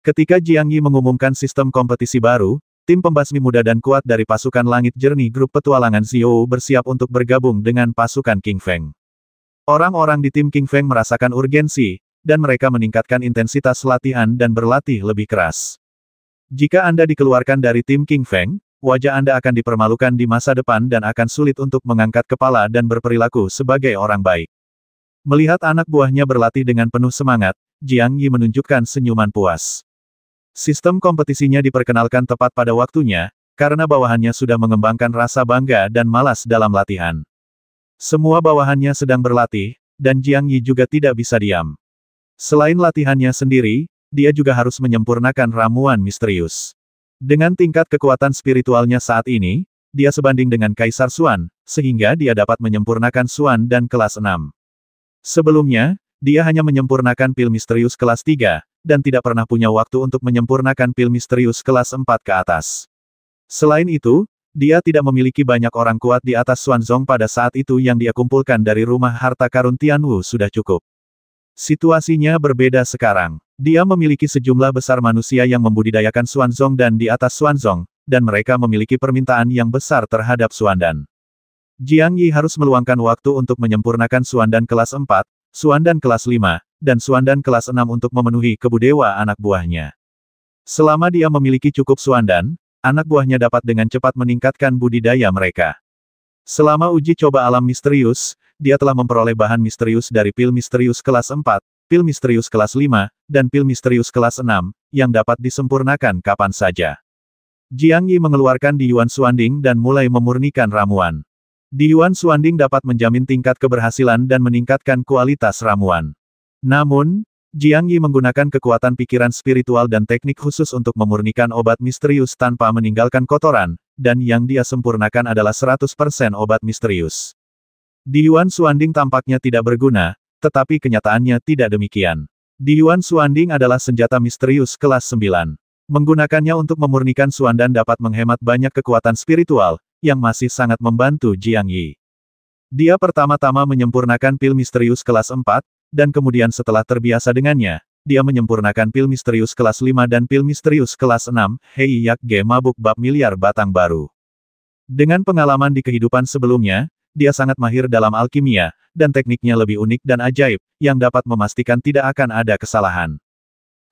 Ketika Jiang Yi mengumumkan sistem kompetisi baru, tim pembasmi muda dan kuat dari pasukan langit jernih grup petualangan Xiao bersiap untuk bergabung dengan pasukan King Feng. Orang-orang di tim King Feng merasakan urgensi, dan mereka meningkatkan intensitas latihan dan berlatih lebih keras. Jika Anda dikeluarkan dari tim King Feng, wajah Anda akan dipermalukan di masa depan dan akan sulit untuk mengangkat kepala dan berperilaku sebagai orang baik. Melihat anak buahnya berlatih dengan penuh semangat, Jiang Yi menunjukkan senyuman puas. Sistem kompetisinya diperkenalkan tepat pada waktunya, karena bawahannya sudah mengembangkan rasa bangga dan malas dalam latihan. Semua bawahannya sedang berlatih, dan Jiang Yi juga tidak bisa diam. Selain latihannya sendiri, dia juga harus menyempurnakan ramuan misterius. Dengan tingkat kekuatan spiritualnya saat ini, dia sebanding dengan Kaisar Suan, sehingga dia dapat menyempurnakan Suan dan kelas 6. Sebelumnya, dia hanya menyempurnakan pil misterius kelas 3, dan tidak pernah punya waktu untuk menyempurnakan pil misterius kelas 4 ke atas. Selain itu, dia tidak memiliki banyak orang kuat di atas Suanzong pada saat itu yang dia kumpulkan dari rumah harta karun Tianwu sudah cukup. Situasinya berbeda sekarang. Dia memiliki sejumlah besar manusia yang membudidayakan Xuanzong dan di atas Xuanzong, dan mereka memiliki permintaan yang besar terhadap Suandan. Jiang Yi harus meluangkan waktu untuk menyempurnakan Suandan kelas 4, Suandan kelas 5, dan Suandan kelas 6 untuk memenuhi kebudewa anak buahnya. Selama dia memiliki cukup Suandan, anak buahnya dapat dengan cepat meningkatkan budidaya mereka. Selama uji coba alam misterius, dia telah memperoleh bahan misterius dari pil misterius kelas 4, pil misterius kelas 5, dan pil misterius kelas 6, yang dapat disempurnakan kapan saja. Jiang Yi mengeluarkan di Yuan Suanding dan mulai memurnikan ramuan. Di Yuan Suanding dapat menjamin tingkat keberhasilan dan meningkatkan kualitas ramuan. Namun, Jiang Yi menggunakan kekuatan pikiran spiritual dan teknik khusus untuk memurnikan obat misterius tanpa meninggalkan kotoran, dan yang dia sempurnakan adalah 100% obat misterius. Di Yuan Suanding tampaknya tidak berguna, tetapi kenyataannya tidak demikian. Di Yuan Suanding adalah senjata misterius kelas 9. Menggunakannya untuk memurnikan Suandan dapat menghemat banyak kekuatan spiritual, yang masih sangat membantu Jiang Yi. Dia pertama-tama menyempurnakan pil misterius kelas 4, dan kemudian setelah terbiasa dengannya, dia menyempurnakan pil misterius kelas 5 dan pil misterius kelas 6, Hei Yak Ge mabuk bab miliar batang baru. Dengan pengalaman di kehidupan sebelumnya, dia sangat mahir dalam alkimia, dan tekniknya lebih unik dan ajaib, yang dapat memastikan tidak akan ada kesalahan.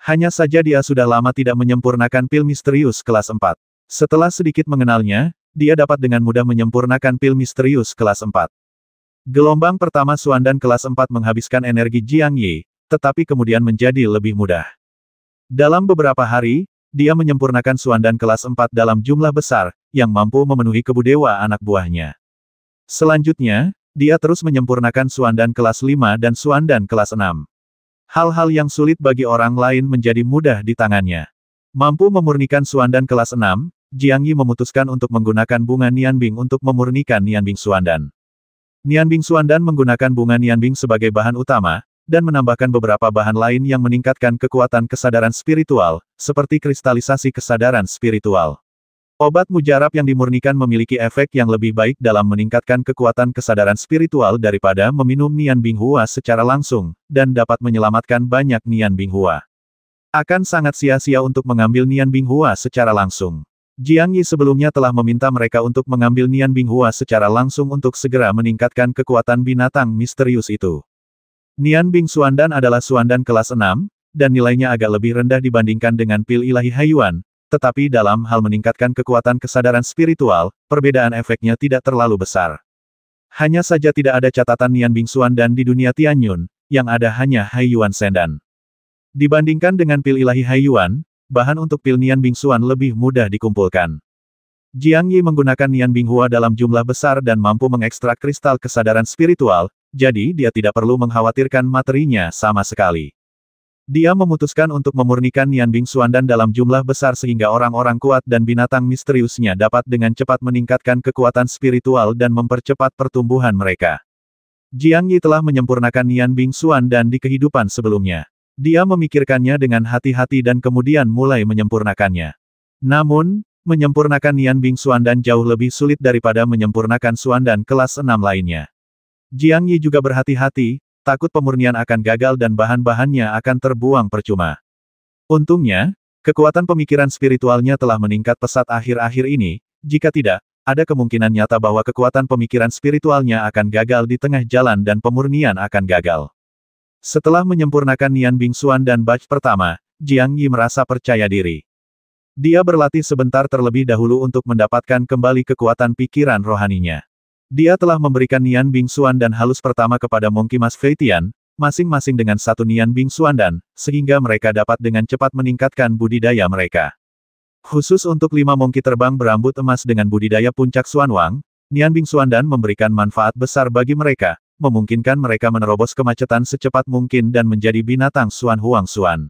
Hanya saja dia sudah lama tidak menyempurnakan pil misterius kelas 4. Setelah sedikit mengenalnya, dia dapat dengan mudah menyempurnakan pil misterius kelas 4. Gelombang pertama Suandan kelas 4 menghabiskan energi Jiang Yi, tetapi kemudian menjadi lebih mudah. Dalam beberapa hari, dia menyempurnakan Suandan kelas 4 dalam jumlah besar, yang mampu memenuhi kebudewa anak buahnya. Selanjutnya, dia terus menyempurnakan Suandan kelas 5 dan Suandan kelas 6. Hal-hal yang sulit bagi orang lain menjadi mudah di tangannya. Mampu memurnikan Suandan kelas 6, Jiang Yi memutuskan untuk menggunakan bunga Nianbing untuk memurnikan Nianbing Suandan. Nianbing Suandan menggunakan bunga Nianbing sebagai bahan utama, dan menambahkan beberapa bahan lain yang meningkatkan kekuatan kesadaran spiritual, seperti kristalisasi kesadaran spiritual. Obat mujarab yang dimurnikan memiliki efek yang lebih baik dalam meningkatkan kekuatan kesadaran spiritual daripada meminum Nian Binghua secara langsung, dan dapat menyelamatkan banyak Nian Binghua. Akan sangat sia-sia untuk mengambil Nian Binghua secara langsung. Jiang Yi sebelumnya telah meminta mereka untuk mengambil Nian Binghua secara langsung untuk segera meningkatkan kekuatan binatang misterius itu. Nian Bing Suandan adalah Suandan kelas 6, dan nilainya agak lebih rendah dibandingkan dengan pil ilahi Haiyuan, tetapi dalam hal meningkatkan kekuatan kesadaran spiritual, perbedaan efeknya tidak terlalu besar. Hanya saja tidak ada catatan Nian Bingsuan dan di dunia Tianyun, yang ada hanya Hai Haiyuan Sendan. Dibandingkan dengan pil ilahi Hai Yuan, bahan untuk pil Nian Bingsuan lebih mudah dikumpulkan. Jiang Yi menggunakan Nian Binghua dalam jumlah besar dan mampu mengekstrak kristal kesadaran spiritual, jadi dia tidak perlu mengkhawatirkan materinya sama sekali. Dia memutuskan untuk memurnikan Nian Bing Suandan dalam jumlah besar sehingga orang-orang kuat dan binatang misteriusnya dapat dengan cepat meningkatkan kekuatan spiritual dan mempercepat pertumbuhan mereka. Jiang Yi telah menyempurnakan Nian Bing Suandan di kehidupan sebelumnya. Dia memikirkannya dengan hati-hati dan kemudian mulai menyempurnakannya. Namun, menyempurnakan Nian Bing Suandan jauh lebih sulit daripada menyempurnakan Suandan kelas enam lainnya. Jiang Yi juga berhati-hati, Takut pemurnian akan gagal dan bahan-bahannya akan terbuang percuma. Untungnya, kekuatan pemikiran spiritualnya telah meningkat pesat akhir-akhir ini, jika tidak, ada kemungkinan nyata bahwa kekuatan pemikiran spiritualnya akan gagal di tengah jalan dan pemurnian akan gagal. Setelah menyempurnakan Nian Bingsuan dan batch pertama, Jiang Yi merasa percaya diri. Dia berlatih sebentar terlebih dahulu untuk mendapatkan kembali kekuatan pikiran rohaninya. Dia telah memberikan Nian Bing Suandan dan halus pertama kepada Monkey Mas Feitian, masing-masing dengan satu Nian Bing Suandan, dan, sehingga mereka dapat dengan cepat meningkatkan budidaya mereka. Khusus untuk lima Monkey terbang berambut emas dengan budidaya puncak Xuan Wang, Nian Bing Suandan dan memberikan manfaat besar bagi mereka, memungkinkan mereka menerobos kemacetan secepat mungkin dan menjadi binatang Xuan Huang Xuan.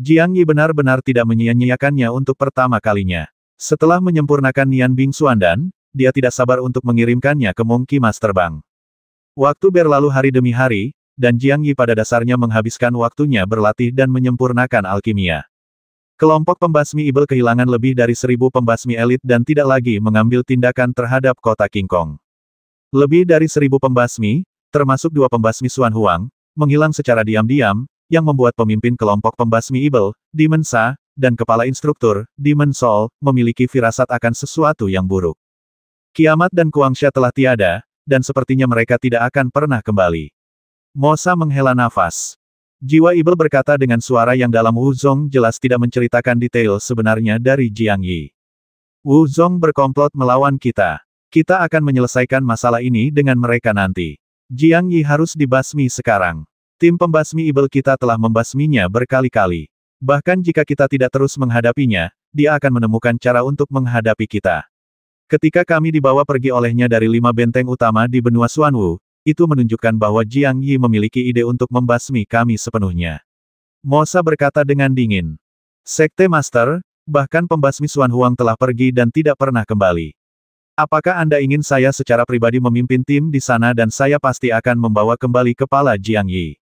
Jiang Yi benar-benar tidak menyia-nyiakannya untuk pertama kalinya. Setelah menyempurnakan Nian Bing Suandan dia tidak sabar untuk mengirimkannya ke Mongki Master Bank. Waktu berlalu hari demi hari, dan Jiang Yi pada dasarnya menghabiskan waktunya berlatih dan menyempurnakan alkimia. Kelompok pembasmi Ibel kehilangan lebih dari seribu pembasmi elit dan tidak lagi mengambil tindakan terhadap kota King Kong. Lebih dari seribu pembasmi, termasuk dua pembasmi Xuan Huang, menghilang secara diam-diam, yang membuat pemimpin kelompok pembasmi Ibel, Dimensa, dan kepala instruktur, Dimensol, memiliki firasat akan sesuatu yang buruk. Kiamat dan Kuangsha telah tiada, dan sepertinya mereka tidak akan pernah kembali. Mosa menghela nafas. Jiwa Ibel berkata dengan suara yang dalam Wu Zong jelas tidak menceritakan detail sebenarnya dari Jiang Yi. Wu Zong berkomplot melawan kita. Kita akan menyelesaikan masalah ini dengan mereka nanti. Jiang Yi harus dibasmi sekarang. Tim pembasmi Ibel kita telah membasminya berkali-kali. Bahkan jika kita tidak terus menghadapinya, dia akan menemukan cara untuk menghadapi kita. Ketika kami dibawa pergi olehnya dari lima benteng utama di benua Suanwu, itu menunjukkan bahwa Jiang Yi memiliki ide untuk membasmi kami sepenuhnya. Mosa berkata dengan dingin. Sekte Master, bahkan pembasmi Suan Huang telah pergi dan tidak pernah kembali. Apakah Anda ingin saya secara pribadi memimpin tim di sana dan saya pasti akan membawa kembali kepala Jiang Yi?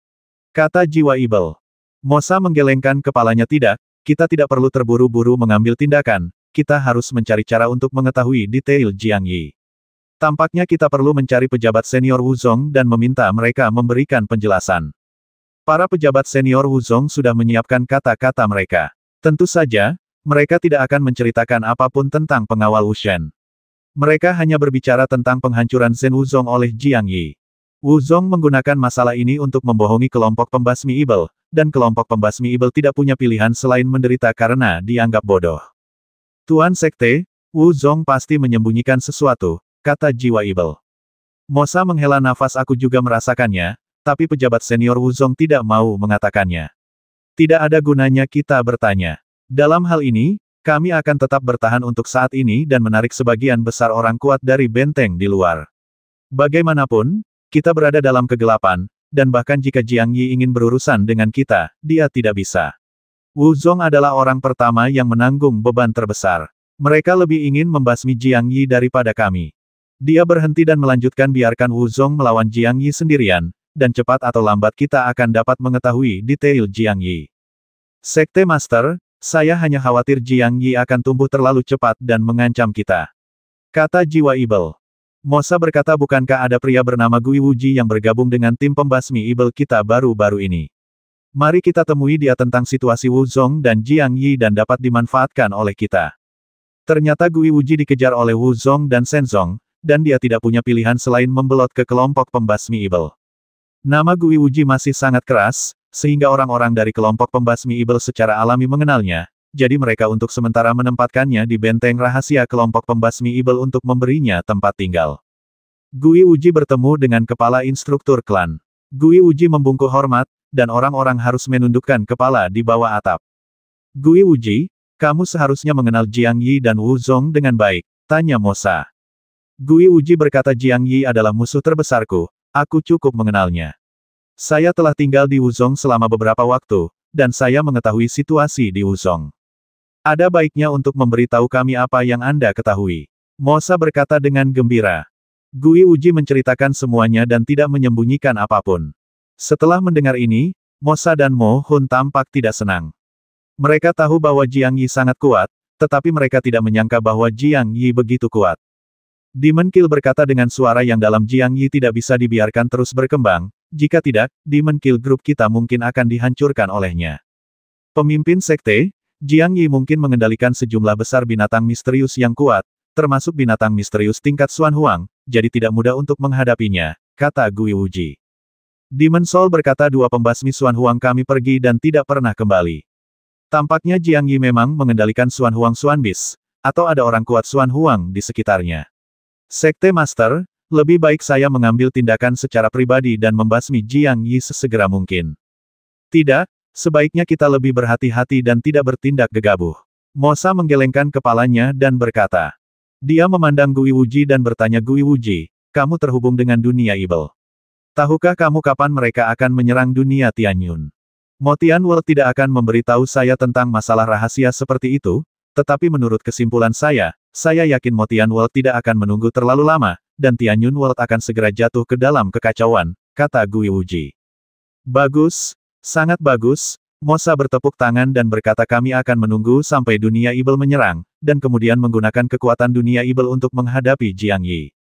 Kata Jiwa Ibel. Mosa menggelengkan kepalanya tidak, kita tidak perlu terburu-buru mengambil tindakan, kita harus mencari cara untuk mengetahui detail Jiang Yi. Tampaknya kita perlu mencari pejabat senior Wu Wuzong dan meminta mereka memberikan penjelasan. Para pejabat senior Wu Wuzong sudah menyiapkan kata-kata mereka. Tentu saja, mereka tidak akan menceritakan apapun tentang pengawal Wu Shen. Mereka hanya berbicara tentang penghancuran Zen Wuzong oleh Jiang Yi. Wu Wuzong menggunakan masalah ini untuk membohongi kelompok pembasmi Ibel, dan kelompok pembasmi Ibel tidak punya pilihan selain menderita karena dianggap bodoh. Tuan Sekte, Wu Zong pasti menyembunyikan sesuatu, kata Jiwa Ibel. Mosa menghela nafas aku juga merasakannya, tapi pejabat senior Wu Zong tidak mau mengatakannya. Tidak ada gunanya kita bertanya. Dalam hal ini, kami akan tetap bertahan untuk saat ini dan menarik sebagian besar orang kuat dari benteng di luar. Bagaimanapun, kita berada dalam kegelapan, dan bahkan jika Jiang Yi ingin berurusan dengan kita, dia tidak bisa. Wu Zong adalah orang pertama yang menanggung beban terbesar. Mereka lebih ingin membasmi Jiang Yi daripada kami. Dia berhenti dan melanjutkan biarkan Wu Zong melawan Jiang Yi sendirian, dan cepat atau lambat kita akan dapat mengetahui detail Jiang Yi. Sekte Master, saya hanya khawatir Jiang Yi akan tumbuh terlalu cepat dan mengancam kita. Kata jiwa Ibel. Mosa berkata bukankah ada pria bernama Gui Wuji yang bergabung dengan tim pembasmi Ibel kita baru-baru ini. Mari kita temui dia tentang situasi Wu Zong dan Jiang Yi dan dapat dimanfaatkan oleh kita. Ternyata Gui Wuji dikejar oleh Wu Zong dan Zong, dan dia tidak punya pilihan selain membelot ke kelompok pembasmi Ibel. Nama Gui Wuji masih sangat keras, sehingga orang-orang dari kelompok pembasmi Ibel secara alami mengenalnya, jadi mereka untuk sementara menempatkannya di benteng rahasia kelompok pembasmi Ibel untuk memberinya tempat tinggal. Gui Wuji bertemu dengan kepala instruktur klan. Gui Wuji membungkuk hormat, dan orang-orang harus menundukkan kepala di bawah atap. Gui Wuji, kamu seharusnya mengenal Jiang Yi dan Wu Zong dengan baik, tanya Mosa. Gui Wuji berkata Jiang Yi adalah musuh terbesarku, aku cukup mengenalnya. Saya telah tinggal di Wuzong selama beberapa waktu, dan saya mengetahui situasi di Wuzong. Ada baiknya untuk memberitahu kami apa yang Anda ketahui. Mosa berkata dengan gembira. Gui Uji menceritakan semuanya dan tidak menyembunyikan apapun. Setelah mendengar ini, Mosa dan Mo Hun tampak tidak senang. Mereka tahu bahwa Jiang Yi sangat kuat, tetapi mereka tidak menyangka bahwa Jiang Yi begitu kuat. Demon Kill berkata dengan suara yang dalam Jiang Yi tidak bisa dibiarkan terus berkembang, jika tidak, Demon Kill Grup kita mungkin akan dihancurkan olehnya. Pemimpin sekte, Jiang Yi mungkin mengendalikan sejumlah besar binatang misterius yang kuat, termasuk binatang misterius tingkat Xuan Huang, jadi tidak mudah untuk menghadapinya, kata Gui Wuji. Demon Soul berkata dua pembasmi Suan Huang kami pergi dan tidak pernah kembali. Tampaknya Jiang Yi memang mengendalikan Suan Huang Suan Bis, atau ada orang kuat Suan Huang di sekitarnya. Sekte Master, lebih baik saya mengambil tindakan secara pribadi dan membasmi Jiang Yi sesegera mungkin. Tidak, sebaiknya kita lebih berhati-hati dan tidak bertindak gegabah. Mosa menggelengkan kepalanya dan berkata. Dia memandang Gui Wuji dan bertanya Gui Wuji, kamu terhubung dengan dunia Ibel. Tahukah kamu kapan mereka akan menyerang dunia Tianyun? Motian World tidak akan memberitahu saya tentang masalah rahasia seperti itu, tetapi menurut kesimpulan saya, saya yakin Motian World tidak akan menunggu terlalu lama, dan Tianyun World akan segera jatuh ke dalam kekacauan, kata Gui Wuji. Bagus, sangat bagus, Mosa bertepuk tangan dan berkata kami akan menunggu sampai dunia Ibel menyerang, dan kemudian menggunakan kekuatan dunia Ibel untuk menghadapi Jiang Yi.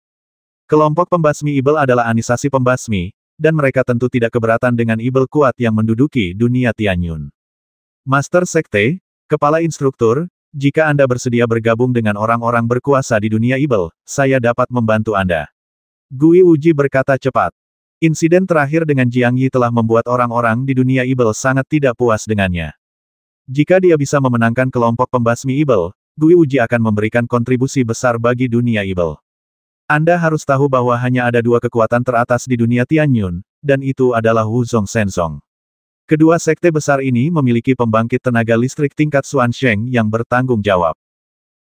Kelompok pembasmi Ibel adalah anisasi pembasmi, dan mereka tentu tidak keberatan dengan Ibel kuat yang menduduki dunia Tianyun. Master Sekte, Kepala Instruktur, jika Anda bersedia bergabung dengan orang-orang berkuasa di dunia Ibel, saya dapat membantu Anda. Gui Uji berkata cepat. Insiden terakhir dengan Jiang Yi telah membuat orang-orang di dunia Ibel sangat tidak puas dengannya. Jika dia bisa memenangkan kelompok pembasmi Ibel, Gui Uji akan memberikan kontribusi besar bagi dunia Ibel. Anda harus tahu bahwa hanya ada dua kekuatan teratas di dunia Tianyun, dan itu adalah Zong Senzong. Kedua sekte besar ini memiliki pembangkit tenaga listrik tingkat Xuan Sheng yang bertanggung jawab.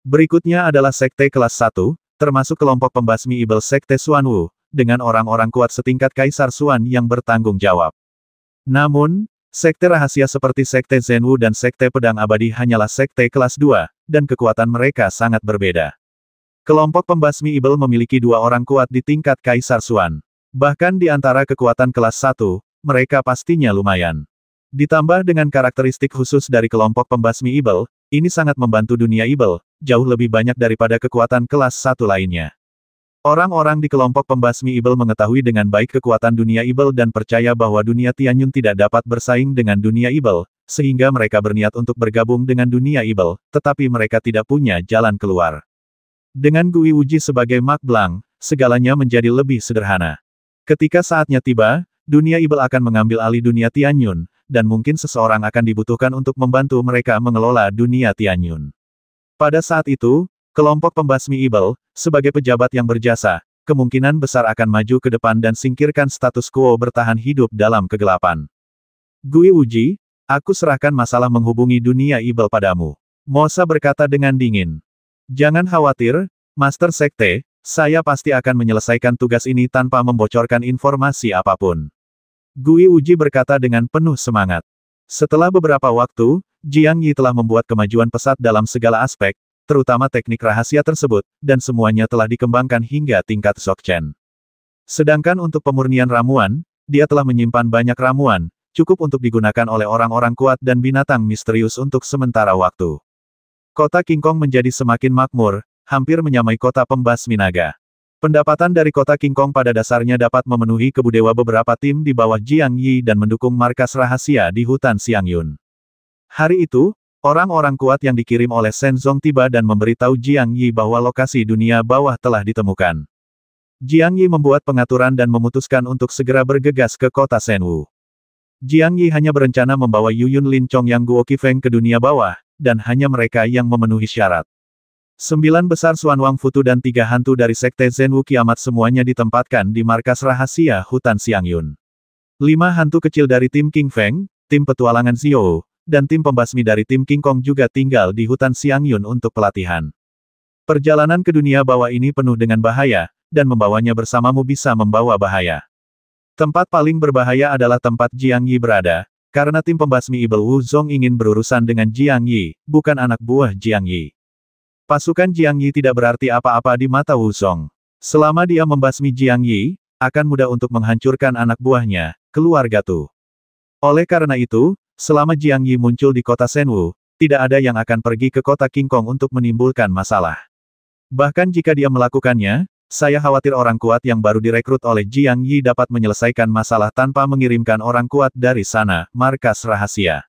Berikutnya adalah sekte kelas 1, termasuk kelompok pembasmi ibel sekte Xuan Wu dengan orang-orang kuat setingkat Kaisar Xuan yang bertanggung jawab. Namun, sekte rahasia seperti sekte Wu dan sekte pedang abadi hanyalah sekte kelas 2, dan kekuatan mereka sangat berbeda. Kelompok pembasmi Ibel memiliki dua orang kuat di tingkat Kaisar Suan. Bahkan di antara kekuatan kelas 1, mereka pastinya lumayan. Ditambah dengan karakteristik khusus dari kelompok pembasmi Ibel, ini sangat membantu dunia Ibel, jauh lebih banyak daripada kekuatan kelas satu lainnya. Orang-orang di kelompok pembasmi Ibel mengetahui dengan baik kekuatan dunia Ibel dan percaya bahwa dunia Tianyun tidak dapat bersaing dengan dunia Ibel, sehingga mereka berniat untuk bergabung dengan dunia Ibel, tetapi mereka tidak punya jalan keluar. Dengan Gui Wuji sebagai Mak Blanc, segalanya menjadi lebih sederhana. Ketika saatnya tiba, dunia Ibel akan mengambil alih dunia Tianyun, dan mungkin seseorang akan dibutuhkan untuk membantu mereka mengelola dunia Tianyun. Pada saat itu, kelompok pembasmi Ibel, sebagai pejabat yang berjasa, kemungkinan besar akan maju ke depan dan singkirkan status quo bertahan hidup dalam kegelapan. Gui Wuji, aku serahkan masalah menghubungi dunia Ibel padamu. Mosa berkata dengan dingin. Jangan khawatir, Master Sekte, saya pasti akan menyelesaikan tugas ini tanpa membocorkan informasi apapun. Gui Uji berkata dengan penuh semangat. Setelah beberapa waktu, Jiang Yi telah membuat kemajuan pesat dalam segala aspek, terutama teknik rahasia tersebut, dan semuanya telah dikembangkan hingga tingkat Sokchen. Sedangkan untuk pemurnian ramuan, dia telah menyimpan banyak ramuan, cukup untuk digunakan oleh orang-orang kuat dan binatang misterius untuk sementara waktu. Kota King Kong menjadi semakin makmur, hampir menyamai kota pembasmi naga. Pendapatan dari kota King Kong pada dasarnya dapat memenuhi kebudewa beberapa tim di bawah Jiang Yi dan mendukung markas rahasia di hutan Siang Yun. Hari itu, orang-orang kuat yang dikirim oleh Zong tiba dan memberitahu Jiang Yi bahwa lokasi dunia bawah telah ditemukan. Jiang Yi membuat pengaturan dan memutuskan untuk segera bergegas ke kota Wu. Jiang Yi hanya berencana membawa Yuyun Lin Chong Yang Guo Qifeng ke dunia bawah, dan hanya mereka yang memenuhi syarat. Sembilan besar Suan Wang Futu dan tiga hantu dari Sekte Zenwu Kiamat semuanya ditempatkan di markas rahasia hutan Siang Lima hantu kecil dari tim King Feng, tim petualangan Xiao, dan tim pembasmi dari tim King Kong juga tinggal di hutan Siang untuk pelatihan. Perjalanan ke dunia bawah ini penuh dengan bahaya, dan membawanya bersamamu bisa membawa bahaya. Tempat paling berbahaya adalah tempat Jiang Yi berada, karena tim pembasmi Ibel Wu Zong ingin berurusan dengan Jiang Yi, bukan anak buah Jiang Yi. Pasukan Jiang Yi tidak berarti apa-apa di mata Wu Zong. Selama dia membasmi Jiang Yi, akan mudah untuk menghancurkan anak buahnya, keluarga Tu. Oleh karena itu, selama Jiang Yi muncul di kota Senwu, tidak ada yang akan pergi ke kota King Kong untuk menimbulkan masalah. Bahkan jika dia melakukannya, saya khawatir orang kuat yang baru direkrut oleh Jiang Yi dapat menyelesaikan masalah tanpa mengirimkan orang kuat dari sana, markas rahasia.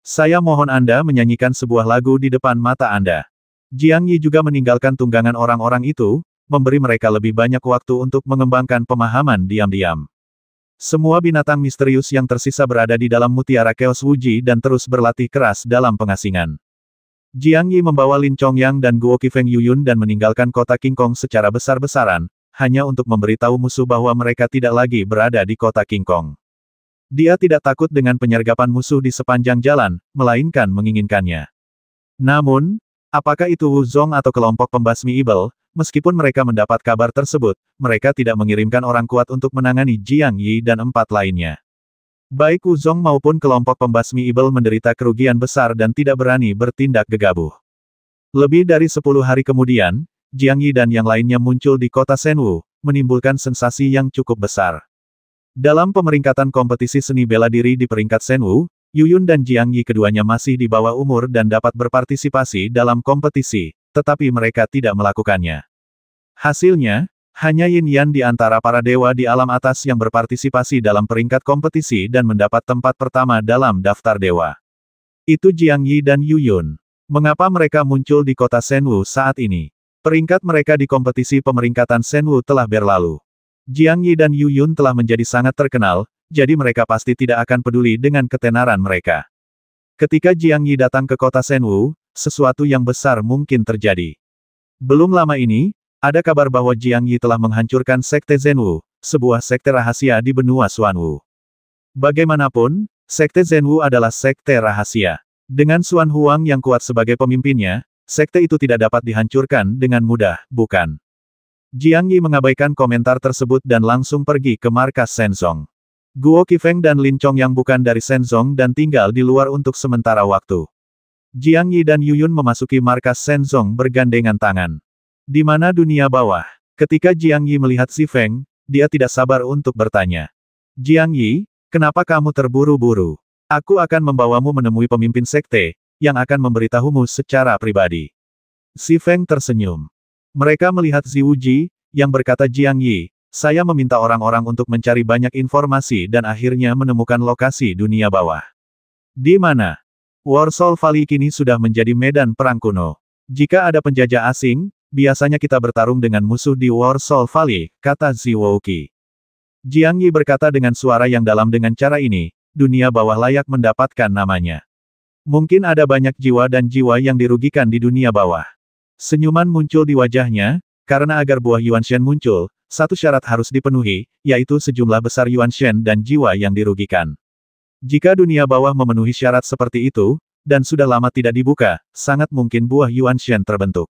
Saya mohon Anda menyanyikan sebuah lagu di depan mata Anda. Jiang Yi juga meninggalkan tunggangan orang-orang itu, memberi mereka lebih banyak waktu untuk mengembangkan pemahaman diam-diam. Semua binatang misterius yang tersisa berada di dalam mutiara Chaos Wuji dan terus berlatih keras dalam pengasingan. Jiang Yi membawa Lin Chongyang dan Guo Qifeng Yuyun dan meninggalkan kota King Kong secara besar-besaran, hanya untuk memberitahu musuh bahwa mereka tidak lagi berada di kota King Kong. Dia tidak takut dengan penyergapan musuh di sepanjang jalan, melainkan menginginkannya. Namun, apakah itu Wu Zong atau kelompok pembasmi Ibel, meskipun mereka mendapat kabar tersebut, mereka tidak mengirimkan orang kuat untuk menangani Jiang Yi dan empat lainnya. Baik Uzong maupun kelompok pembasmi Ibel menderita kerugian besar dan tidak berani bertindak gegabah. Lebih dari sepuluh hari kemudian, Jiang Yi dan yang lainnya muncul di kota Senwu, menimbulkan sensasi yang cukup besar. Dalam pemeringkatan kompetisi seni bela diri di peringkat Senwu, Yuyun dan Jiang Yi keduanya masih di bawah umur dan dapat berpartisipasi dalam kompetisi, tetapi mereka tidak melakukannya. Hasilnya, hanya Yin Yan di antara para dewa di alam atas yang berpartisipasi dalam peringkat kompetisi dan mendapat tempat pertama dalam daftar dewa. Itu Jiang Yi dan Yu Yun. Mengapa mereka muncul di kota Senwu saat ini? Peringkat mereka di kompetisi pemeringkatan Senwu telah berlalu. Jiang Yi dan Yu Yun telah menjadi sangat terkenal, jadi mereka pasti tidak akan peduli dengan ketenaran mereka. Ketika Jiang Yi datang ke kota Senwu, sesuatu yang besar mungkin terjadi. Belum lama ini, ada kabar bahwa Jiang Yi telah menghancurkan Sekte Zhenwu, sebuah sekte rahasia di benua Xuanwu. Bagaimanapun, Sekte Zhenwu adalah sekte rahasia. Dengan Xuan Huang yang kuat sebagai pemimpinnya, sekte itu tidak dapat dihancurkan dengan mudah, bukan? Jiang Yi mengabaikan komentar tersebut dan langsung pergi ke markas Shenzong. Guo Qifeng dan Lin Chong yang bukan dari Shenzong dan tinggal di luar untuk sementara waktu. Jiang Yi dan Yuyun memasuki markas Shenzong bergandengan tangan. Di mana dunia bawah? Ketika Jiang Yi melihat Si Feng, dia tidak sabar untuk bertanya. Jiang Yi, kenapa kamu terburu-buru? Aku akan membawamu menemui pemimpin sekte, yang akan memberitahumu secara pribadi. Si Feng tersenyum. Mereka melihat Zi Wuji, yang berkata Jiang Yi, saya meminta orang-orang untuk mencari banyak informasi dan akhirnya menemukan lokasi dunia bawah. Di mana? Warsaw Valley kini sudah menjadi medan perang kuno. Jika ada penjajah asing, Biasanya kita bertarung dengan musuh di Warsaw Valley, kata Ziwouki. Jiang Yi berkata dengan suara yang dalam dengan cara ini, dunia bawah layak mendapatkan namanya. Mungkin ada banyak jiwa dan jiwa yang dirugikan di dunia bawah. Senyuman muncul di wajahnya, karena agar buah Yuan Shen muncul, satu syarat harus dipenuhi, yaitu sejumlah besar Yuan Shen dan jiwa yang dirugikan. Jika dunia bawah memenuhi syarat seperti itu, dan sudah lama tidak dibuka, sangat mungkin buah Yuan Shen terbentuk.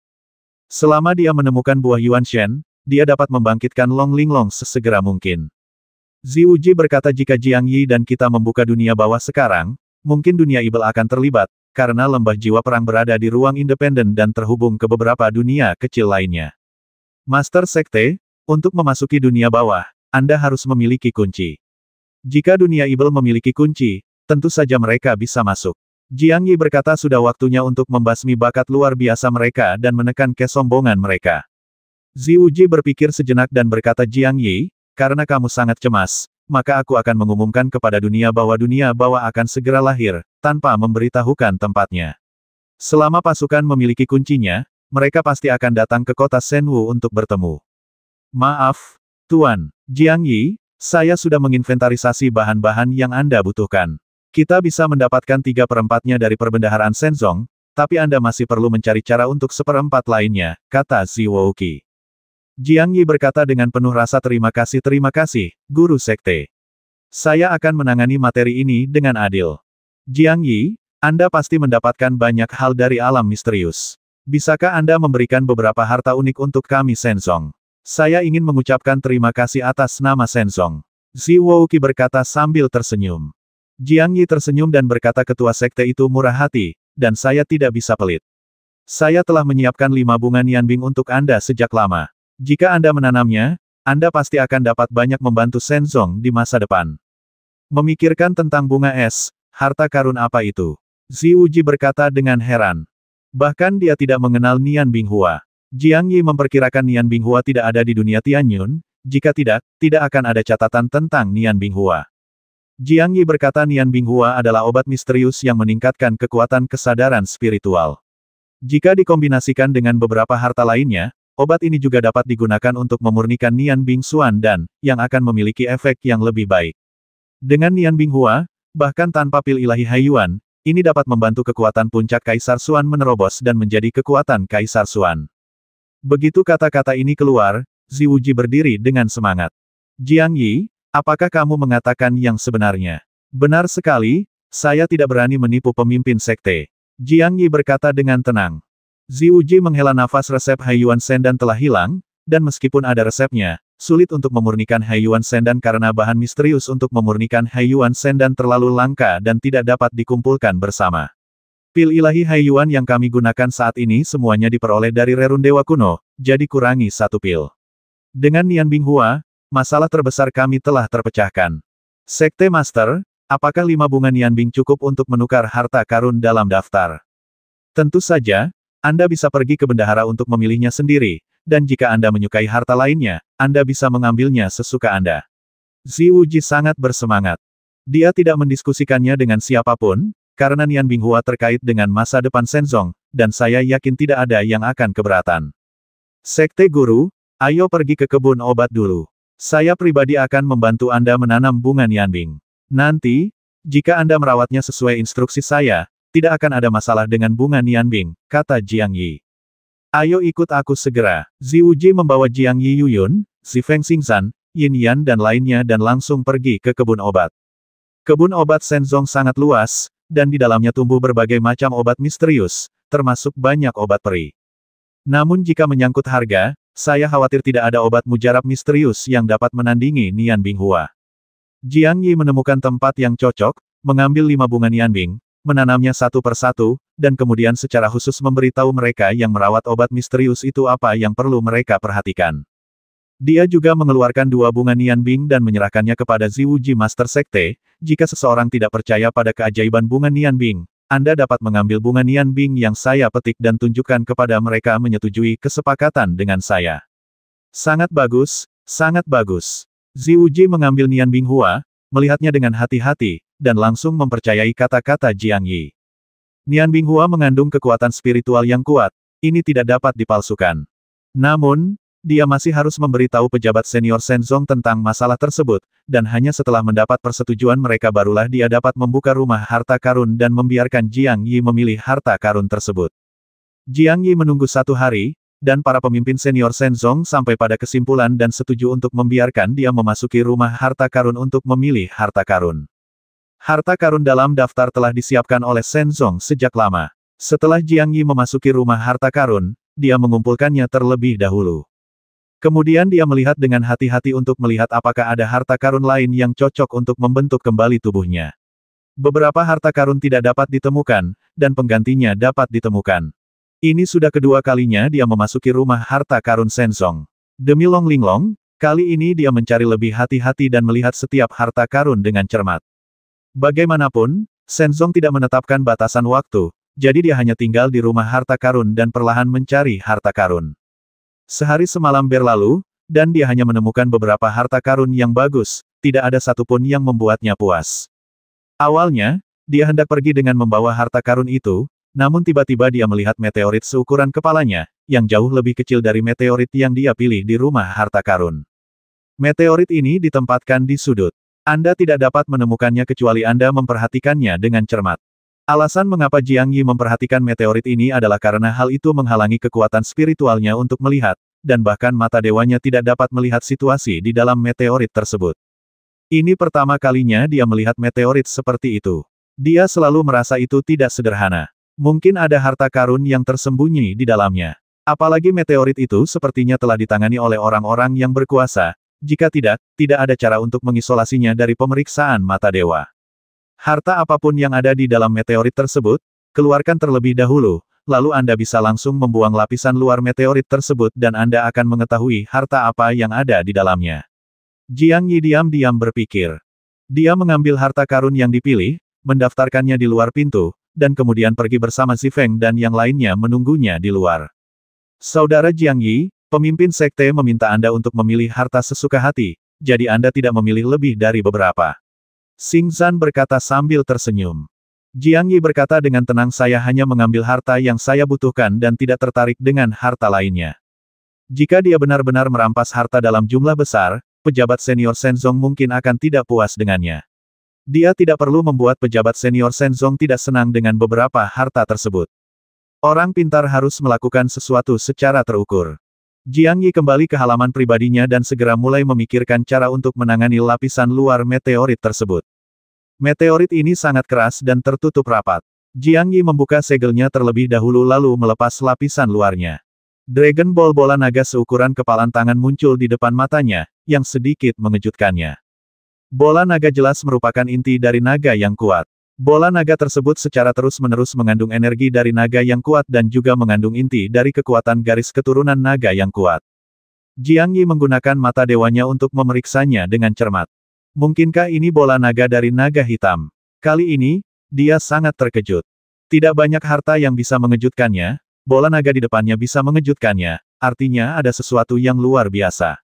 Selama dia menemukan buah Yuan Shen, dia dapat membangkitkan Long Ling Long sesegera mungkin. Zi berkata jika Jiang Yi dan kita membuka dunia bawah sekarang, mungkin dunia ibel akan terlibat, karena lembah jiwa perang berada di ruang independen dan terhubung ke beberapa dunia kecil lainnya. Master Sekte, untuk memasuki dunia bawah, Anda harus memiliki kunci. Jika dunia ibel memiliki kunci, tentu saja mereka bisa masuk. Jiang Yi berkata sudah waktunya untuk membasmi bakat luar biasa mereka dan menekan kesombongan mereka. Ji berpikir sejenak dan berkata Jiang Yi, karena kamu sangat cemas, maka aku akan mengumumkan kepada dunia bahwa dunia bawah akan segera lahir, tanpa memberitahukan tempatnya. Selama pasukan memiliki kuncinya, mereka pasti akan datang ke kota Senwu untuk bertemu. Maaf, Tuan, Jiang Yi, saya sudah menginventarisasi bahan-bahan yang Anda butuhkan. Kita bisa mendapatkan tiga perempatnya dari perbendaharaan Senzong, tapi Anda masih perlu mencari cara untuk seperempat lainnya, kata Ziwouki. Jiang Yi berkata dengan penuh rasa terima kasih terima kasih, Guru Sekte. Saya akan menangani materi ini dengan adil. Jiang Yi, Anda pasti mendapatkan banyak hal dari alam misterius. Bisakah Anda memberikan beberapa harta unik untuk kami Senzong? Saya ingin mengucapkan terima kasih atas nama Senzong. Ziwouki berkata sambil tersenyum. Jiang Yi tersenyum dan berkata ketua sekte itu murah hati, dan saya tidak bisa pelit. Saya telah menyiapkan lima bunga Nianbing untuk Anda sejak lama. Jika Anda menanamnya, Anda pasti akan dapat banyak membantu Senzong di masa depan. Memikirkan tentang bunga es, harta karun apa itu? Zi Uji berkata dengan heran. Bahkan dia tidak mengenal Nian Hua. Jiang Yi memperkirakan Nian Hua tidak ada di dunia Tianyun, jika tidak, tidak akan ada catatan tentang Nian Hua. Jiang Yi berkata Nian Binghua adalah obat misterius yang meningkatkan kekuatan kesadaran spiritual. Jika dikombinasikan dengan beberapa harta lainnya, obat ini juga dapat digunakan untuk memurnikan Nian Bing Xuan dan, yang akan memiliki efek yang lebih baik. Dengan Nian Binghua, bahkan tanpa pil ilahi Hayuan, ini dapat membantu kekuatan puncak Kaisar Xuan menerobos dan menjadi kekuatan Kaisar Xuan. Begitu kata-kata ini keluar, Ziwuji berdiri dengan semangat. Jiang Yi, Apakah kamu mengatakan yang sebenarnya? Benar sekali, saya tidak berani menipu pemimpin sekte. Jiang Yi berkata dengan tenang. Ji menghela nafas resep Haiyuan Sendan telah hilang, dan meskipun ada resepnya, sulit untuk memurnikan Haiyuan Sendan karena bahan misterius untuk memurnikan Haiyuan Sendan terlalu langka dan tidak dapat dikumpulkan bersama. Pil ilahi Haiyuan yang kami gunakan saat ini semuanya diperoleh dari Rerun Dewa Kuno, jadi kurangi satu pil. Dengan Nian Binghua, masalah terbesar kami telah terpecahkan. Sekte Master, apakah lima bunga Bing cukup untuk menukar harta karun dalam daftar? Tentu saja, Anda bisa pergi ke bendahara untuk memilihnya sendiri, dan jika Anda menyukai harta lainnya, Anda bisa mengambilnya sesuka Anda. Ziwuji sangat bersemangat. Dia tidak mendiskusikannya dengan siapapun, karena Nian Binghua terkait dengan masa depan Senzong, dan saya yakin tidak ada yang akan keberatan. Sekte Guru, ayo pergi ke kebun obat dulu. Saya pribadi akan membantu Anda menanam bunga Nianbing. Nanti, jika Anda merawatnya sesuai instruksi saya, tidak akan ada masalah dengan bunga Nianbing, kata Jiang Yi. Ayo ikut aku segera. Ziu Ji membawa Jiang Yi Yuyun, Si Feng Xingzan, Yin Yan dan lainnya dan langsung pergi ke kebun obat. Kebun obat Shenzong sangat luas, dan di dalamnya tumbuh berbagai macam obat misterius, termasuk banyak obat peri. Namun jika menyangkut harga, saya khawatir tidak ada obat mujarab misterius yang dapat menandingi Nian Binghua. Jiang Yi menemukan tempat yang cocok, mengambil lima bunga Nian Bing, menanamnya satu persatu, dan kemudian secara khusus memberitahu mereka yang merawat obat misterius itu apa yang perlu mereka perhatikan. Dia juga mengeluarkan dua bunga Nian Bing dan menyerahkannya kepada Ji Master Sekte, jika seseorang tidak percaya pada keajaiban bunga Nian Bing, anda dapat mengambil bunga Nian Bing yang saya petik dan tunjukkan kepada mereka menyetujui kesepakatan dengan saya. Sangat bagus, sangat bagus. Ziuji mengambil Nian Bing Hua, melihatnya dengan hati-hati, dan langsung mempercayai kata-kata Jiang Yi. Nian Bing Hua mengandung kekuatan spiritual yang kuat, ini tidak dapat dipalsukan. Namun, dia masih harus memberitahu pejabat senior Senzong tentang masalah tersebut, dan hanya setelah mendapat persetujuan mereka barulah dia dapat membuka rumah harta karun dan membiarkan Jiang Yi memilih harta karun tersebut. Jiang Yi menunggu satu hari, dan para pemimpin senior Senzong sampai pada kesimpulan dan setuju untuk membiarkan dia memasuki rumah harta karun untuk memilih harta karun. Harta karun dalam daftar telah disiapkan oleh Senzong sejak lama. Setelah Jiang Yi memasuki rumah harta karun, dia mengumpulkannya terlebih dahulu. Kemudian dia melihat dengan hati-hati untuk melihat apakah ada harta karun lain yang cocok untuk membentuk kembali tubuhnya. Beberapa harta karun tidak dapat ditemukan, dan penggantinya dapat ditemukan. Ini sudah kedua kalinya dia memasuki rumah harta karun Sensong. Demi Long Linglong, kali ini dia mencari lebih hati-hati dan melihat setiap harta karun dengan cermat. Bagaimanapun, Sensong tidak menetapkan batasan waktu, jadi dia hanya tinggal di rumah harta karun dan perlahan mencari harta karun. Sehari semalam berlalu, dan dia hanya menemukan beberapa harta karun yang bagus, tidak ada satupun yang membuatnya puas. Awalnya, dia hendak pergi dengan membawa harta karun itu, namun tiba-tiba dia melihat meteorit seukuran kepalanya, yang jauh lebih kecil dari meteorit yang dia pilih di rumah harta karun. Meteorit ini ditempatkan di sudut. Anda tidak dapat menemukannya kecuali Anda memperhatikannya dengan cermat. Alasan mengapa Jiang Yi memperhatikan meteorit ini adalah karena hal itu menghalangi kekuatan spiritualnya untuk melihat, dan bahkan mata dewanya tidak dapat melihat situasi di dalam meteorit tersebut. Ini pertama kalinya dia melihat meteorit seperti itu. Dia selalu merasa itu tidak sederhana. Mungkin ada harta karun yang tersembunyi di dalamnya. Apalagi meteorit itu sepertinya telah ditangani oleh orang-orang yang berkuasa, jika tidak, tidak ada cara untuk mengisolasinya dari pemeriksaan mata dewa. Harta apapun yang ada di dalam meteorit tersebut, keluarkan terlebih dahulu, lalu Anda bisa langsung membuang lapisan luar meteorit tersebut dan Anda akan mengetahui harta apa yang ada di dalamnya. Jiang Yi diam-diam berpikir. Dia mengambil harta karun yang dipilih, mendaftarkannya di luar pintu, dan kemudian pergi bersama Zifeng dan yang lainnya menunggunya di luar. Saudara Jiang Yi, pemimpin sekte meminta Anda untuk memilih harta sesuka hati, jadi Anda tidak memilih lebih dari beberapa. Xing Zan berkata sambil tersenyum. Jiang Yi berkata dengan tenang saya hanya mengambil harta yang saya butuhkan dan tidak tertarik dengan harta lainnya. Jika dia benar-benar merampas harta dalam jumlah besar, pejabat senior Shenzong mungkin akan tidak puas dengannya. Dia tidak perlu membuat pejabat senior Shenzong tidak senang dengan beberapa harta tersebut. Orang pintar harus melakukan sesuatu secara terukur. Jiang Yi kembali ke halaman pribadinya dan segera mulai memikirkan cara untuk menangani lapisan luar meteorit tersebut. Meteorit ini sangat keras dan tertutup rapat. Jiang Yi membuka segelnya terlebih dahulu lalu melepas lapisan luarnya. Dragon Ball bola naga seukuran kepalan tangan muncul di depan matanya, yang sedikit mengejutkannya. Bola naga jelas merupakan inti dari naga yang kuat. Bola naga tersebut secara terus-menerus mengandung energi dari naga yang kuat dan juga mengandung inti dari kekuatan garis keturunan naga yang kuat. Jiang Yi menggunakan mata dewanya untuk memeriksanya dengan cermat. Mungkinkah ini bola naga dari naga hitam? Kali ini, dia sangat terkejut. Tidak banyak harta yang bisa mengejutkannya, bola naga di depannya bisa mengejutkannya, artinya ada sesuatu yang luar biasa.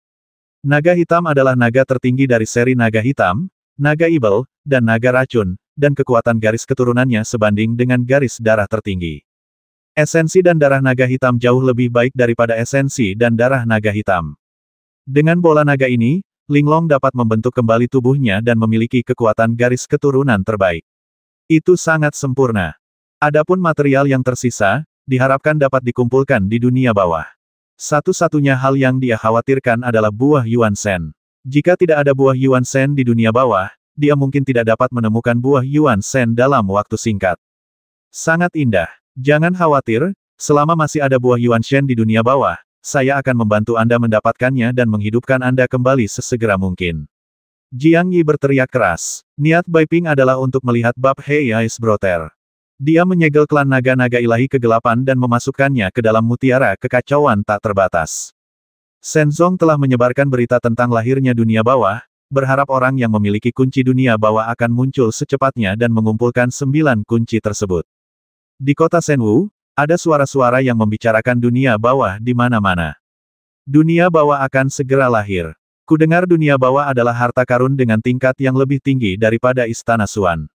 Naga hitam adalah naga tertinggi dari seri naga hitam, naga ibel, dan naga racun, dan kekuatan garis keturunannya sebanding dengan garis darah tertinggi. Esensi dan darah naga hitam jauh lebih baik daripada esensi dan darah naga hitam. Dengan bola naga ini, Linglong dapat membentuk kembali tubuhnya dan memiliki kekuatan garis keturunan terbaik. Itu sangat sempurna. Adapun material yang tersisa, diharapkan dapat dikumpulkan di dunia bawah. Satu-satunya hal yang dia khawatirkan adalah buah Yuan Sen. Jika tidak ada buah Yuan Sen di dunia bawah, dia mungkin tidak dapat menemukan buah Yuan Shen dalam waktu singkat. Sangat indah. Jangan khawatir, selama masih ada buah Yuan Shen di dunia bawah, saya akan membantu Anda mendapatkannya dan menghidupkan Anda kembali sesegera mungkin. Jiang Yi berteriak keras. Niat Bai Ping adalah untuk melihat bab Hei Ais Broter. Dia menyegel klan naga-naga ilahi kegelapan dan memasukkannya ke dalam mutiara kekacauan tak terbatas. Senzong telah menyebarkan berita tentang lahirnya dunia bawah, berharap orang yang memiliki kunci dunia bawah akan muncul secepatnya dan mengumpulkan sembilan kunci tersebut. Di kota Senwu, ada suara-suara yang membicarakan dunia bawah di mana-mana. Dunia bawah akan segera lahir. Kudengar dunia bawah adalah harta karun dengan tingkat yang lebih tinggi daripada Istana Suan.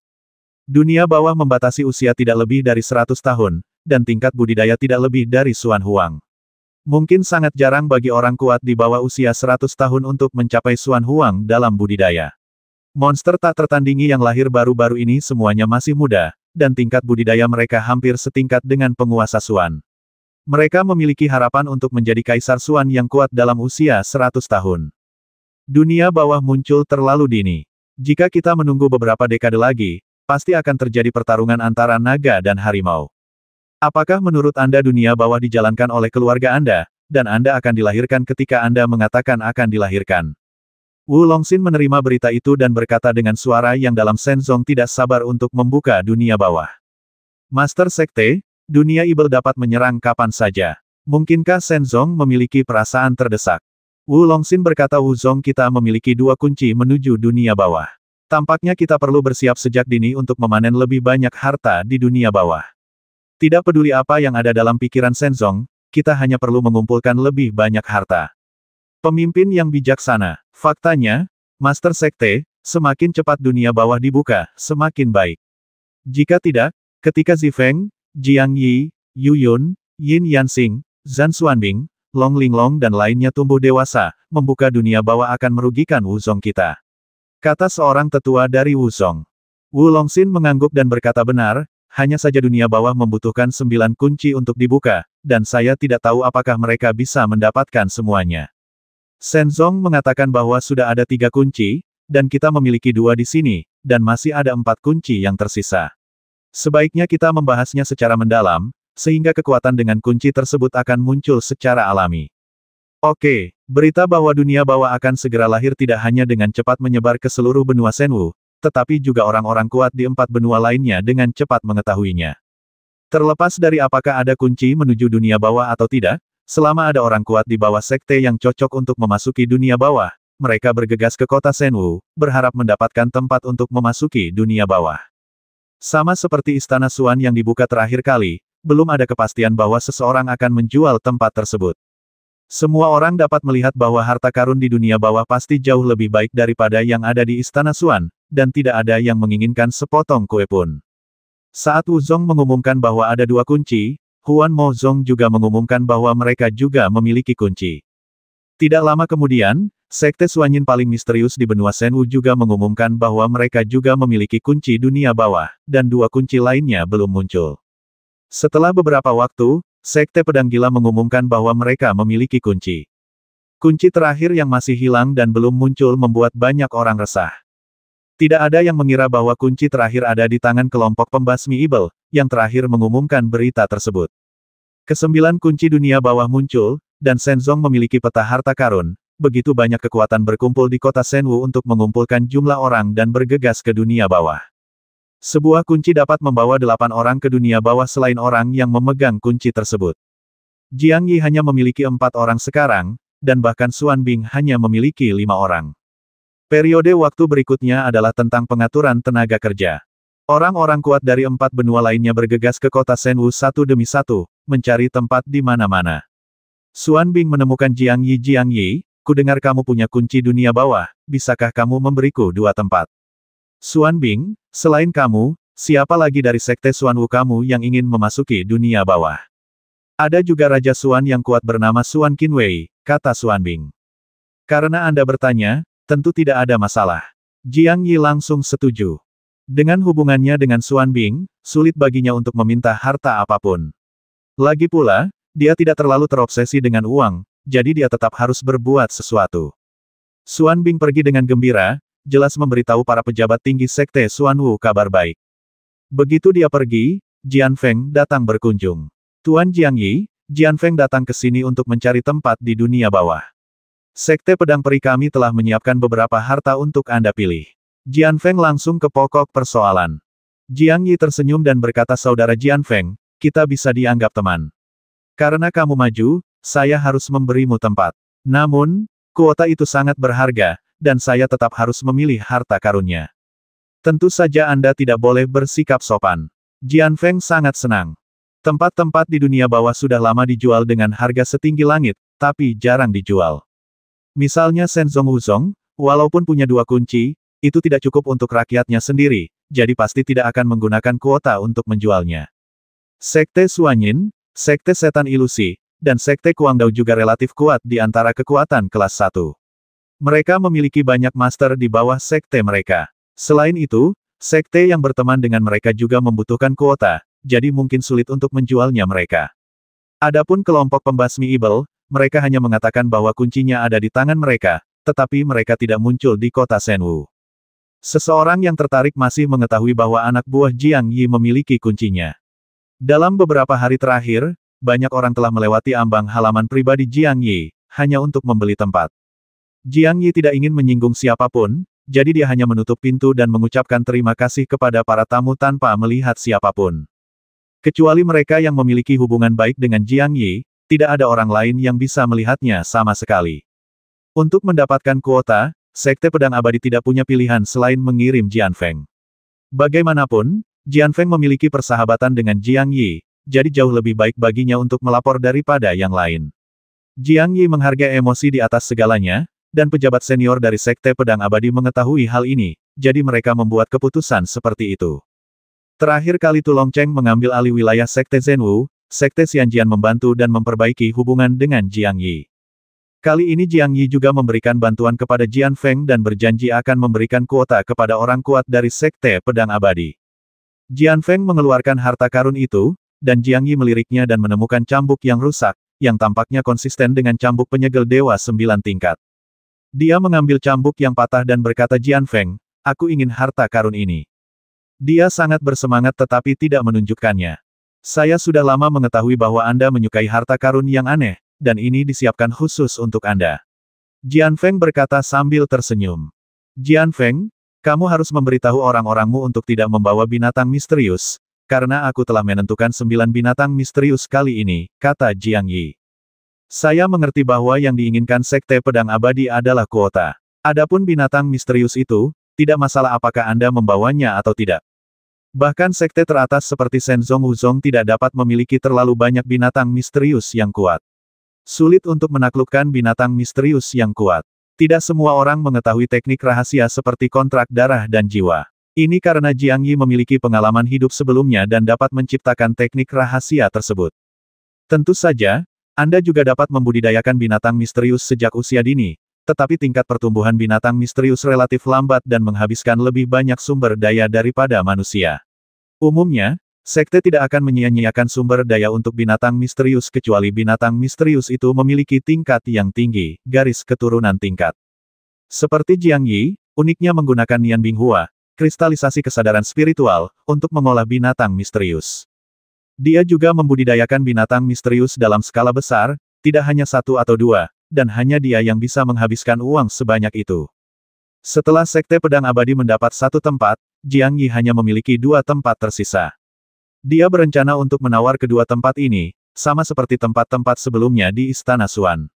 Dunia bawah membatasi usia tidak lebih dari 100 tahun, dan tingkat budidaya tidak lebih dari Suan Huang. Mungkin sangat jarang bagi orang kuat di bawah usia 100 tahun untuk mencapai Suan Huang dalam budidaya. Monster tak tertandingi yang lahir baru-baru ini semuanya masih muda, dan tingkat budidaya mereka hampir setingkat dengan penguasa Suan. Mereka memiliki harapan untuk menjadi kaisar Suan yang kuat dalam usia 100 tahun. Dunia bawah muncul terlalu dini. Jika kita menunggu beberapa dekade lagi, pasti akan terjadi pertarungan antara naga dan harimau. Apakah menurut Anda dunia bawah dijalankan oleh keluarga Anda, dan Anda akan dilahirkan ketika Anda mengatakan akan dilahirkan? Wu Longxin menerima berita itu dan berkata dengan suara yang dalam Senzong tidak sabar untuk membuka dunia bawah. Master Sekte, dunia ibel dapat menyerang kapan saja. Mungkinkah Senzong memiliki perasaan terdesak? Wu Longxin berkata Wu Zong kita memiliki dua kunci menuju dunia bawah. Tampaknya kita perlu bersiap sejak dini untuk memanen lebih banyak harta di dunia bawah. Tidak peduli apa yang ada dalam pikiran Senzong, kita hanya perlu mengumpulkan lebih banyak harta. Pemimpin yang bijaksana. Faktanya, Master Sekte, semakin cepat dunia bawah dibuka, semakin baik. Jika tidak, ketika Zifeng, Jiang Yi, Yu Yun, Yin Yansing, Zhan Xuanbing, Long Linglong dan lainnya tumbuh dewasa, membuka dunia bawah akan merugikan Wuzong kita. Kata seorang tetua dari Wuzong. Wu Longxin mengangguk dan berkata benar, hanya saja dunia bawah membutuhkan sembilan kunci untuk dibuka, dan saya tidak tahu apakah mereka bisa mendapatkan semuanya. Senzong mengatakan bahwa sudah ada tiga kunci, dan kita memiliki dua di sini, dan masih ada empat kunci yang tersisa. Sebaiknya kita membahasnya secara mendalam, sehingga kekuatan dengan kunci tersebut akan muncul secara alami. Oke, berita bahwa dunia bawah akan segera lahir tidak hanya dengan cepat menyebar ke seluruh benua Senwu, tetapi juga orang-orang kuat di empat benua lainnya dengan cepat mengetahuinya. Terlepas dari apakah ada kunci menuju dunia bawah atau tidak, selama ada orang kuat di bawah sekte yang cocok untuk memasuki dunia bawah, mereka bergegas ke kota Senwu, berharap mendapatkan tempat untuk memasuki dunia bawah. Sama seperti istana Suan yang dibuka terakhir kali, belum ada kepastian bahwa seseorang akan menjual tempat tersebut. Semua orang dapat melihat bahwa harta karun di dunia bawah pasti jauh lebih baik daripada yang ada di Istana Suan, dan tidak ada yang menginginkan sepotong kue pun. Saat Wu Zong mengumumkan bahwa ada dua kunci, Huan Mo Zong juga mengumumkan bahwa mereka juga memiliki kunci. Tidak lama kemudian, Sekte Suanyin paling misterius di benua Senwu juga mengumumkan bahwa mereka juga memiliki kunci dunia bawah, dan dua kunci lainnya belum muncul. Setelah beberapa waktu, Sekte Pedang Gila mengumumkan bahwa mereka memiliki kunci. Kunci terakhir yang masih hilang dan belum muncul membuat banyak orang resah. Tidak ada yang mengira bahwa kunci terakhir ada di tangan kelompok pembasmi Ibel, yang terakhir mengumumkan berita tersebut. Kesembilan kunci dunia bawah muncul, dan Senzong memiliki peta harta karun, begitu banyak kekuatan berkumpul di kota Senwu untuk mengumpulkan jumlah orang dan bergegas ke dunia bawah. Sebuah kunci dapat membawa delapan orang ke dunia bawah selain orang yang memegang kunci tersebut. Jiang Yi hanya memiliki empat orang sekarang, dan bahkan Xuan Bing hanya memiliki lima orang. Periode waktu berikutnya adalah tentang pengaturan tenaga kerja. Orang-orang kuat dari empat benua lainnya bergegas ke kota Senwu satu demi satu, mencari tempat di mana-mana. Xuan Bing menemukan Jiang Yi Jiang Yi, ku dengar kamu punya kunci dunia bawah, bisakah kamu memberiku dua tempat? Xuan Bing, Selain kamu, siapa lagi dari Sekte Suan Wu kamu yang ingin memasuki dunia bawah? Ada juga Raja Suan yang kuat bernama Suan Qin Wei, kata Suan Bing. Karena Anda bertanya, tentu tidak ada masalah. Jiang Yi langsung setuju. Dengan hubungannya dengan Suan Bing, sulit baginya untuk meminta harta apapun. Lagi pula, dia tidak terlalu terobsesi dengan uang, jadi dia tetap harus berbuat sesuatu. Suan Bing pergi dengan gembira, jelas memberitahu para pejabat tinggi Sekte Xuan Wu kabar baik. Begitu dia pergi, Jian Feng datang berkunjung. Tuan Jiang Yi, Jian Feng datang ke sini untuk mencari tempat di dunia bawah. Sekte Pedang Peri kami telah menyiapkan beberapa harta untuk Anda pilih. Jian Feng langsung ke pokok persoalan. Jiang Yi tersenyum dan berkata saudara Jian Feng, kita bisa dianggap teman. Karena kamu maju, saya harus memberimu tempat. Namun, kuota itu sangat berharga, dan saya tetap harus memilih harta karunnya. Tentu saja Anda tidak boleh bersikap sopan. Jian Feng sangat senang. Tempat-tempat di dunia bawah sudah lama dijual dengan harga setinggi langit, tapi jarang dijual. Misalnya Shenzong Wuzong, walaupun punya dua kunci, itu tidak cukup untuk rakyatnya sendiri, jadi pasti tidak akan menggunakan kuota untuk menjualnya. Sekte Suanyin, Sekte Setan Ilusi, dan Sekte Kuangdao juga relatif kuat di antara kekuatan kelas 1. Mereka memiliki banyak master di bawah sekte mereka. Selain itu, sekte yang berteman dengan mereka juga membutuhkan kuota, jadi mungkin sulit untuk menjualnya mereka. Adapun kelompok pembasmi Ibel, mereka hanya mengatakan bahwa kuncinya ada di tangan mereka, tetapi mereka tidak muncul di kota Senwu. Seseorang yang tertarik masih mengetahui bahwa anak buah Jiang Yi memiliki kuncinya. Dalam beberapa hari terakhir, banyak orang telah melewati ambang halaman pribadi Jiang Yi, hanya untuk membeli tempat. Jiang Yi tidak ingin menyinggung siapapun, jadi dia hanya menutup pintu dan mengucapkan terima kasih kepada para tamu tanpa melihat siapapun. Kecuali mereka yang memiliki hubungan baik dengan Jiang Yi, tidak ada orang lain yang bisa melihatnya sama sekali. Untuk mendapatkan kuota, Sekte Pedang Abadi tidak punya pilihan selain mengirim Jian Feng. Bagaimanapun, Jian Feng memiliki persahabatan dengan Jiang Yi, jadi jauh lebih baik baginya untuk melapor daripada yang lain. Jiang Yi menghargai emosi di atas segalanya, dan pejabat senior dari Sekte Pedang Abadi mengetahui hal ini, jadi mereka membuat keputusan seperti itu. Terakhir kali Tulong Cheng mengambil alih wilayah Sekte Zhenwu, Sekte Xianjian membantu dan memperbaiki hubungan dengan Jiang Yi. Kali ini Jiang Yi juga memberikan bantuan kepada Jian Feng dan berjanji akan memberikan kuota kepada orang kuat dari Sekte Pedang Abadi. Jian Feng mengeluarkan harta karun itu, dan Jiang Yi meliriknya dan menemukan cambuk yang rusak, yang tampaknya konsisten dengan cambuk penyegel dewa sembilan tingkat. Dia mengambil cambuk yang patah dan berkata Jian Feng, aku ingin harta karun ini. Dia sangat bersemangat tetapi tidak menunjukkannya. Saya sudah lama mengetahui bahwa Anda menyukai harta karun yang aneh, dan ini disiapkan khusus untuk Anda. Jian Feng berkata sambil tersenyum. Jian Feng, kamu harus memberitahu orang-orangmu untuk tidak membawa binatang misterius, karena aku telah menentukan sembilan binatang misterius kali ini, kata Jiang Yi. Saya mengerti bahwa yang diinginkan Sekte Pedang Abadi adalah kuota. Adapun binatang misterius itu, tidak masalah apakah Anda membawanya atau tidak. Bahkan sekte teratas seperti Senzong Wuzong tidak dapat memiliki terlalu banyak binatang misterius yang kuat. Sulit untuk menaklukkan binatang misterius yang kuat. Tidak semua orang mengetahui teknik rahasia seperti kontrak darah dan jiwa. Ini karena Jiang Yi memiliki pengalaman hidup sebelumnya dan dapat menciptakan teknik rahasia tersebut. Tentu saja, anda juga dapat membudidayakan binatang misterius sejak usia dini, tetapi tingkat pertumbuhan binatang misterius relatif lambat dan menghabiskan lebih banyak sumber daya daripada manusia. Umumnya, sekte tidak akan menyia-nyiakan sumber daya untuk binatang misterius kecuali binatang misterius itu memiliki tingkat yang tinggi, garis keturunan tingkat. Seperti Jiang Yi, uniknya menggunakan Nian Binghua, kristalisasi kesadaran spiritual, untuk mengolah binatang misterius. Dia juga membudidayakan binatang misterius dalam skala besar, tidak hanya satu atau dua, dan hanya dia yang bisa menghabiskan uang sebanyak itu. Setelah Sekte Pedang Abadi mendapat satu tempat, Jiang Yi hanya memiliki dua tempat tersisa. Dia berencana untuk menawar kedua tempat ini, sama seperti tempat-tempat sebelumnya di Istana Suan.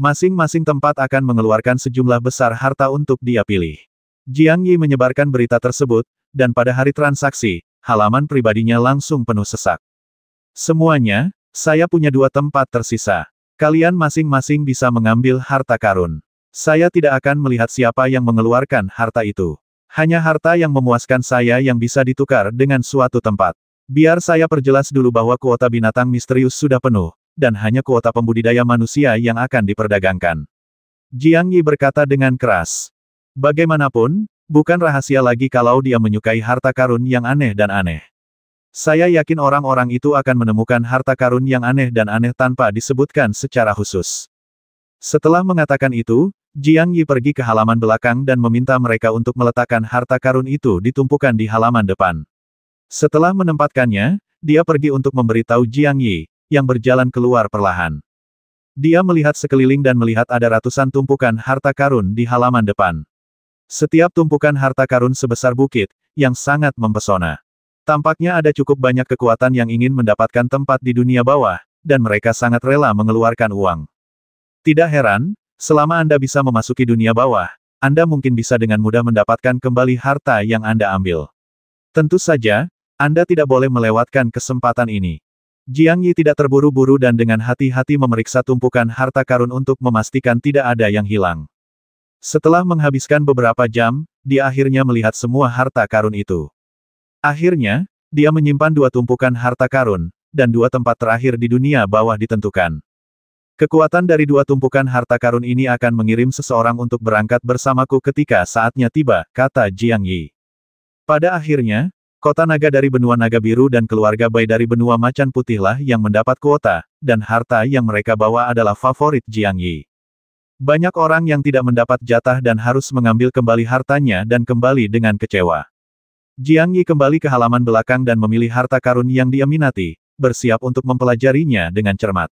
Masing-masing tempat akan mengeluarkan sejumlah besar harta untuk dia pilih. Jiang Yi menyebarkan berita tersebut, dan pada hari transaksi, halaman pribadinya langsung penuh sesak. Semuanya, saya punya dua tempat tersisa. Kalian masing-masing bisa mengambil harta karun. Saya tidak akan melihat siapa yang mengeluarkan harta itu. Hanya harta yang memuaskan saya yang bisa ditukar dengan suatu tempat. Biar saya perjelas dulu bahwa kuota binatang misterius sudah penuh, dan hanya kuota pembudidaya manusia yang akan diperdagangkan. Jiang Yi berkata dengan keras. Bagaimanapun, bukan rahasia lagi kalau dia menyukai harta karun yang aneh dan aneh. Saya yakin orang-orang itu akan menemukan harta karun yang aneh dan aneh tanpa disebutkan secara khusus. Setelah mengatakan itu, Jiang Yi pergi ke halaman belakang dan meminta mereka untuk meletakkan harta karun itu ditumpukan di halaman depan. Setelah menempatkannya, dia pergi untuk memberitahu Jiang Yi, yang berjalan keluar perlahan. Dia melihat sekeliling dan melihat ada ratusan tumpukan harta karun di halaman depan. Setiap tumpukan harta karun sebesar bukit, yang sangat mempesona. Tampaknya ada cukup banyak kekuatan yang ingin mendapatkan tempat di dunia bawah, dan mereka sangat rela mengeluarkan uang. Tidak heran, selama Anda bisa memasuki dunia bawah, Anda mungkin bisa dengan mudah mendapatkan kembali harta yang Anda ambil. Tentu saja, Anda tidak boleh melewatkan kesempatan ini. Jiang Yi tidak terburu-buru dan dengan hati-hati memeriksa tumpukan harta karun untuk memastikan tidak ada yang hilang. Setelah menghabiskan beberapa jam, dia akhirnya melihat semua harta karun itu. Akhirnya, dia menyimpan dua tumpukan harta karun, dan dua tempat terakhir di dunia bawah ditentukan. Kekuatan dari dua tumpukan harta karun ini akan mengirim seseorang untuk berangkat bersamaku ketika saatnya tiba, kata Jiang Yi. Pada akhirnya, kota naga dari benua naga biru dan keluarga Bai dari benua macan putihlah yang mendapat kuota, dan harta yang mereka bawa adalah favorit Jiang Yi. Banyak orang yang tidak mendapat jatah dan harus mengambil kembali hartanya dan kembali dengan kecewa. Jiang Yi kembali ke halaman belakang dan memilih harta karun yang dia minati, bersiap untuk mempelajarinya dengan cermat.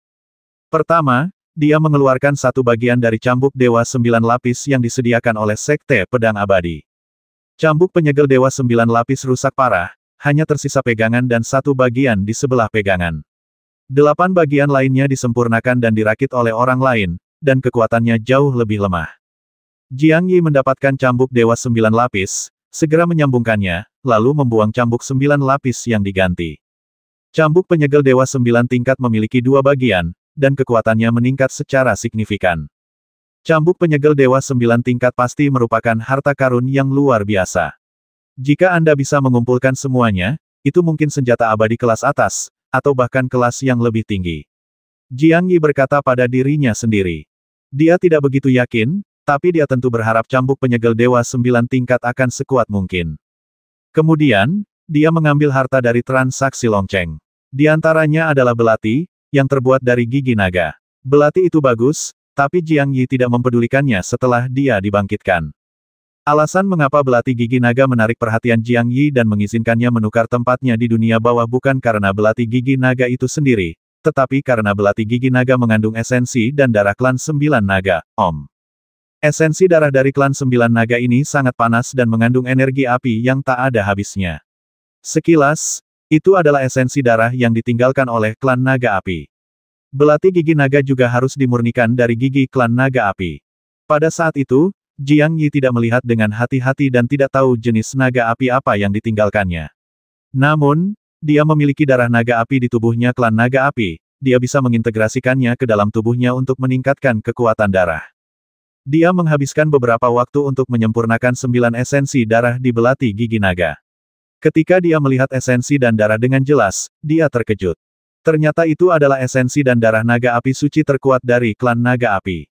Pertama, dia mengeluarkan satu bagian dari cambuk Dewa Sembilan Lapis yang disediakan oleh Sekte Pedang Abadi. Cambuk penyegel Dewa Sembilan Lapis rusak parah, hanya tersisa pegangan dan satu bagian di sebelah pegangan. Delapan bagian lainnya disempurnakan dan dirakit oleh orang lain, dan kekuatannya jauh lebih lemah. Jiang Yi mendapatkan cambuk Dewa Sembilan Lapis, Segera menyambungkannya, lalu membuang cambuk sembilan lapis yang diganti. Cambuk penyegel dewa sembilan tingkat memiliki dua bagian, dan kekuatannya meningkat secara signifikan. Cambuk penyegel dewa sembilan tingkat pasti merupakan harta karun yang luar biasa. Jika Anda bisa mengumpulkan semuanya, itu mungkin senjata abadi kelas atas, atau bahkan kelas yang lebih tinggi. Jiang Yi berkata pada dirinya sendiri. Dia tidak begitu yakin, tapi dia tentu berharap cambuk penyegel dewa sembilan tingkat akan sekuat mungkin. Kemudian, dia mengambil harta dari transaksi longceng. Di antaranya adalah belati, yang terbuat dari gigi naga. Belati itu bagus, tapi Jiang Yi tidak mempedulikannya setelah dia dibangkitkan. Alasan mengapa belati gigi naga menarik perhatian Jiang Yi dan mengizinkannya menukar tempatnya di dunia bawah bukan karena belati gigi naga itu sendiri, tetapi karena belati gigi naga mengandung esensi dan darah klan sembilan naga, Om. Esensi darah dari klan sembilan naga ini sangat panas dan mengandung energi api yang tak ada habisnya. Sekilas, itu adalah esensi darah yang ditinggalkan oleh klan naga api. Belati gigi naga juga harus dimurnikan dari gigi klan naga api. Pada saat itu, Jiang Yi tidak melihat dengan hati-hati dan tidak tahu jenis naga api apa yang ditinggalkannya. Namun, dia memiliki darah naga api di tubuhnya klan naga api, dia bisa mengintegrasikannya ke dalam tubuhnya untuk meningkatkan kekuatan darah. Dia menghabiskan beberapa waktu untuk menyempurnakan sembilan esensi darah di belati gigi naga. Ketika dia melihat esensi dan darah dengan jelas, dia terkejut. Ternyata itu adalah esensi dan darah naga api suci terkuat dari klan naga api.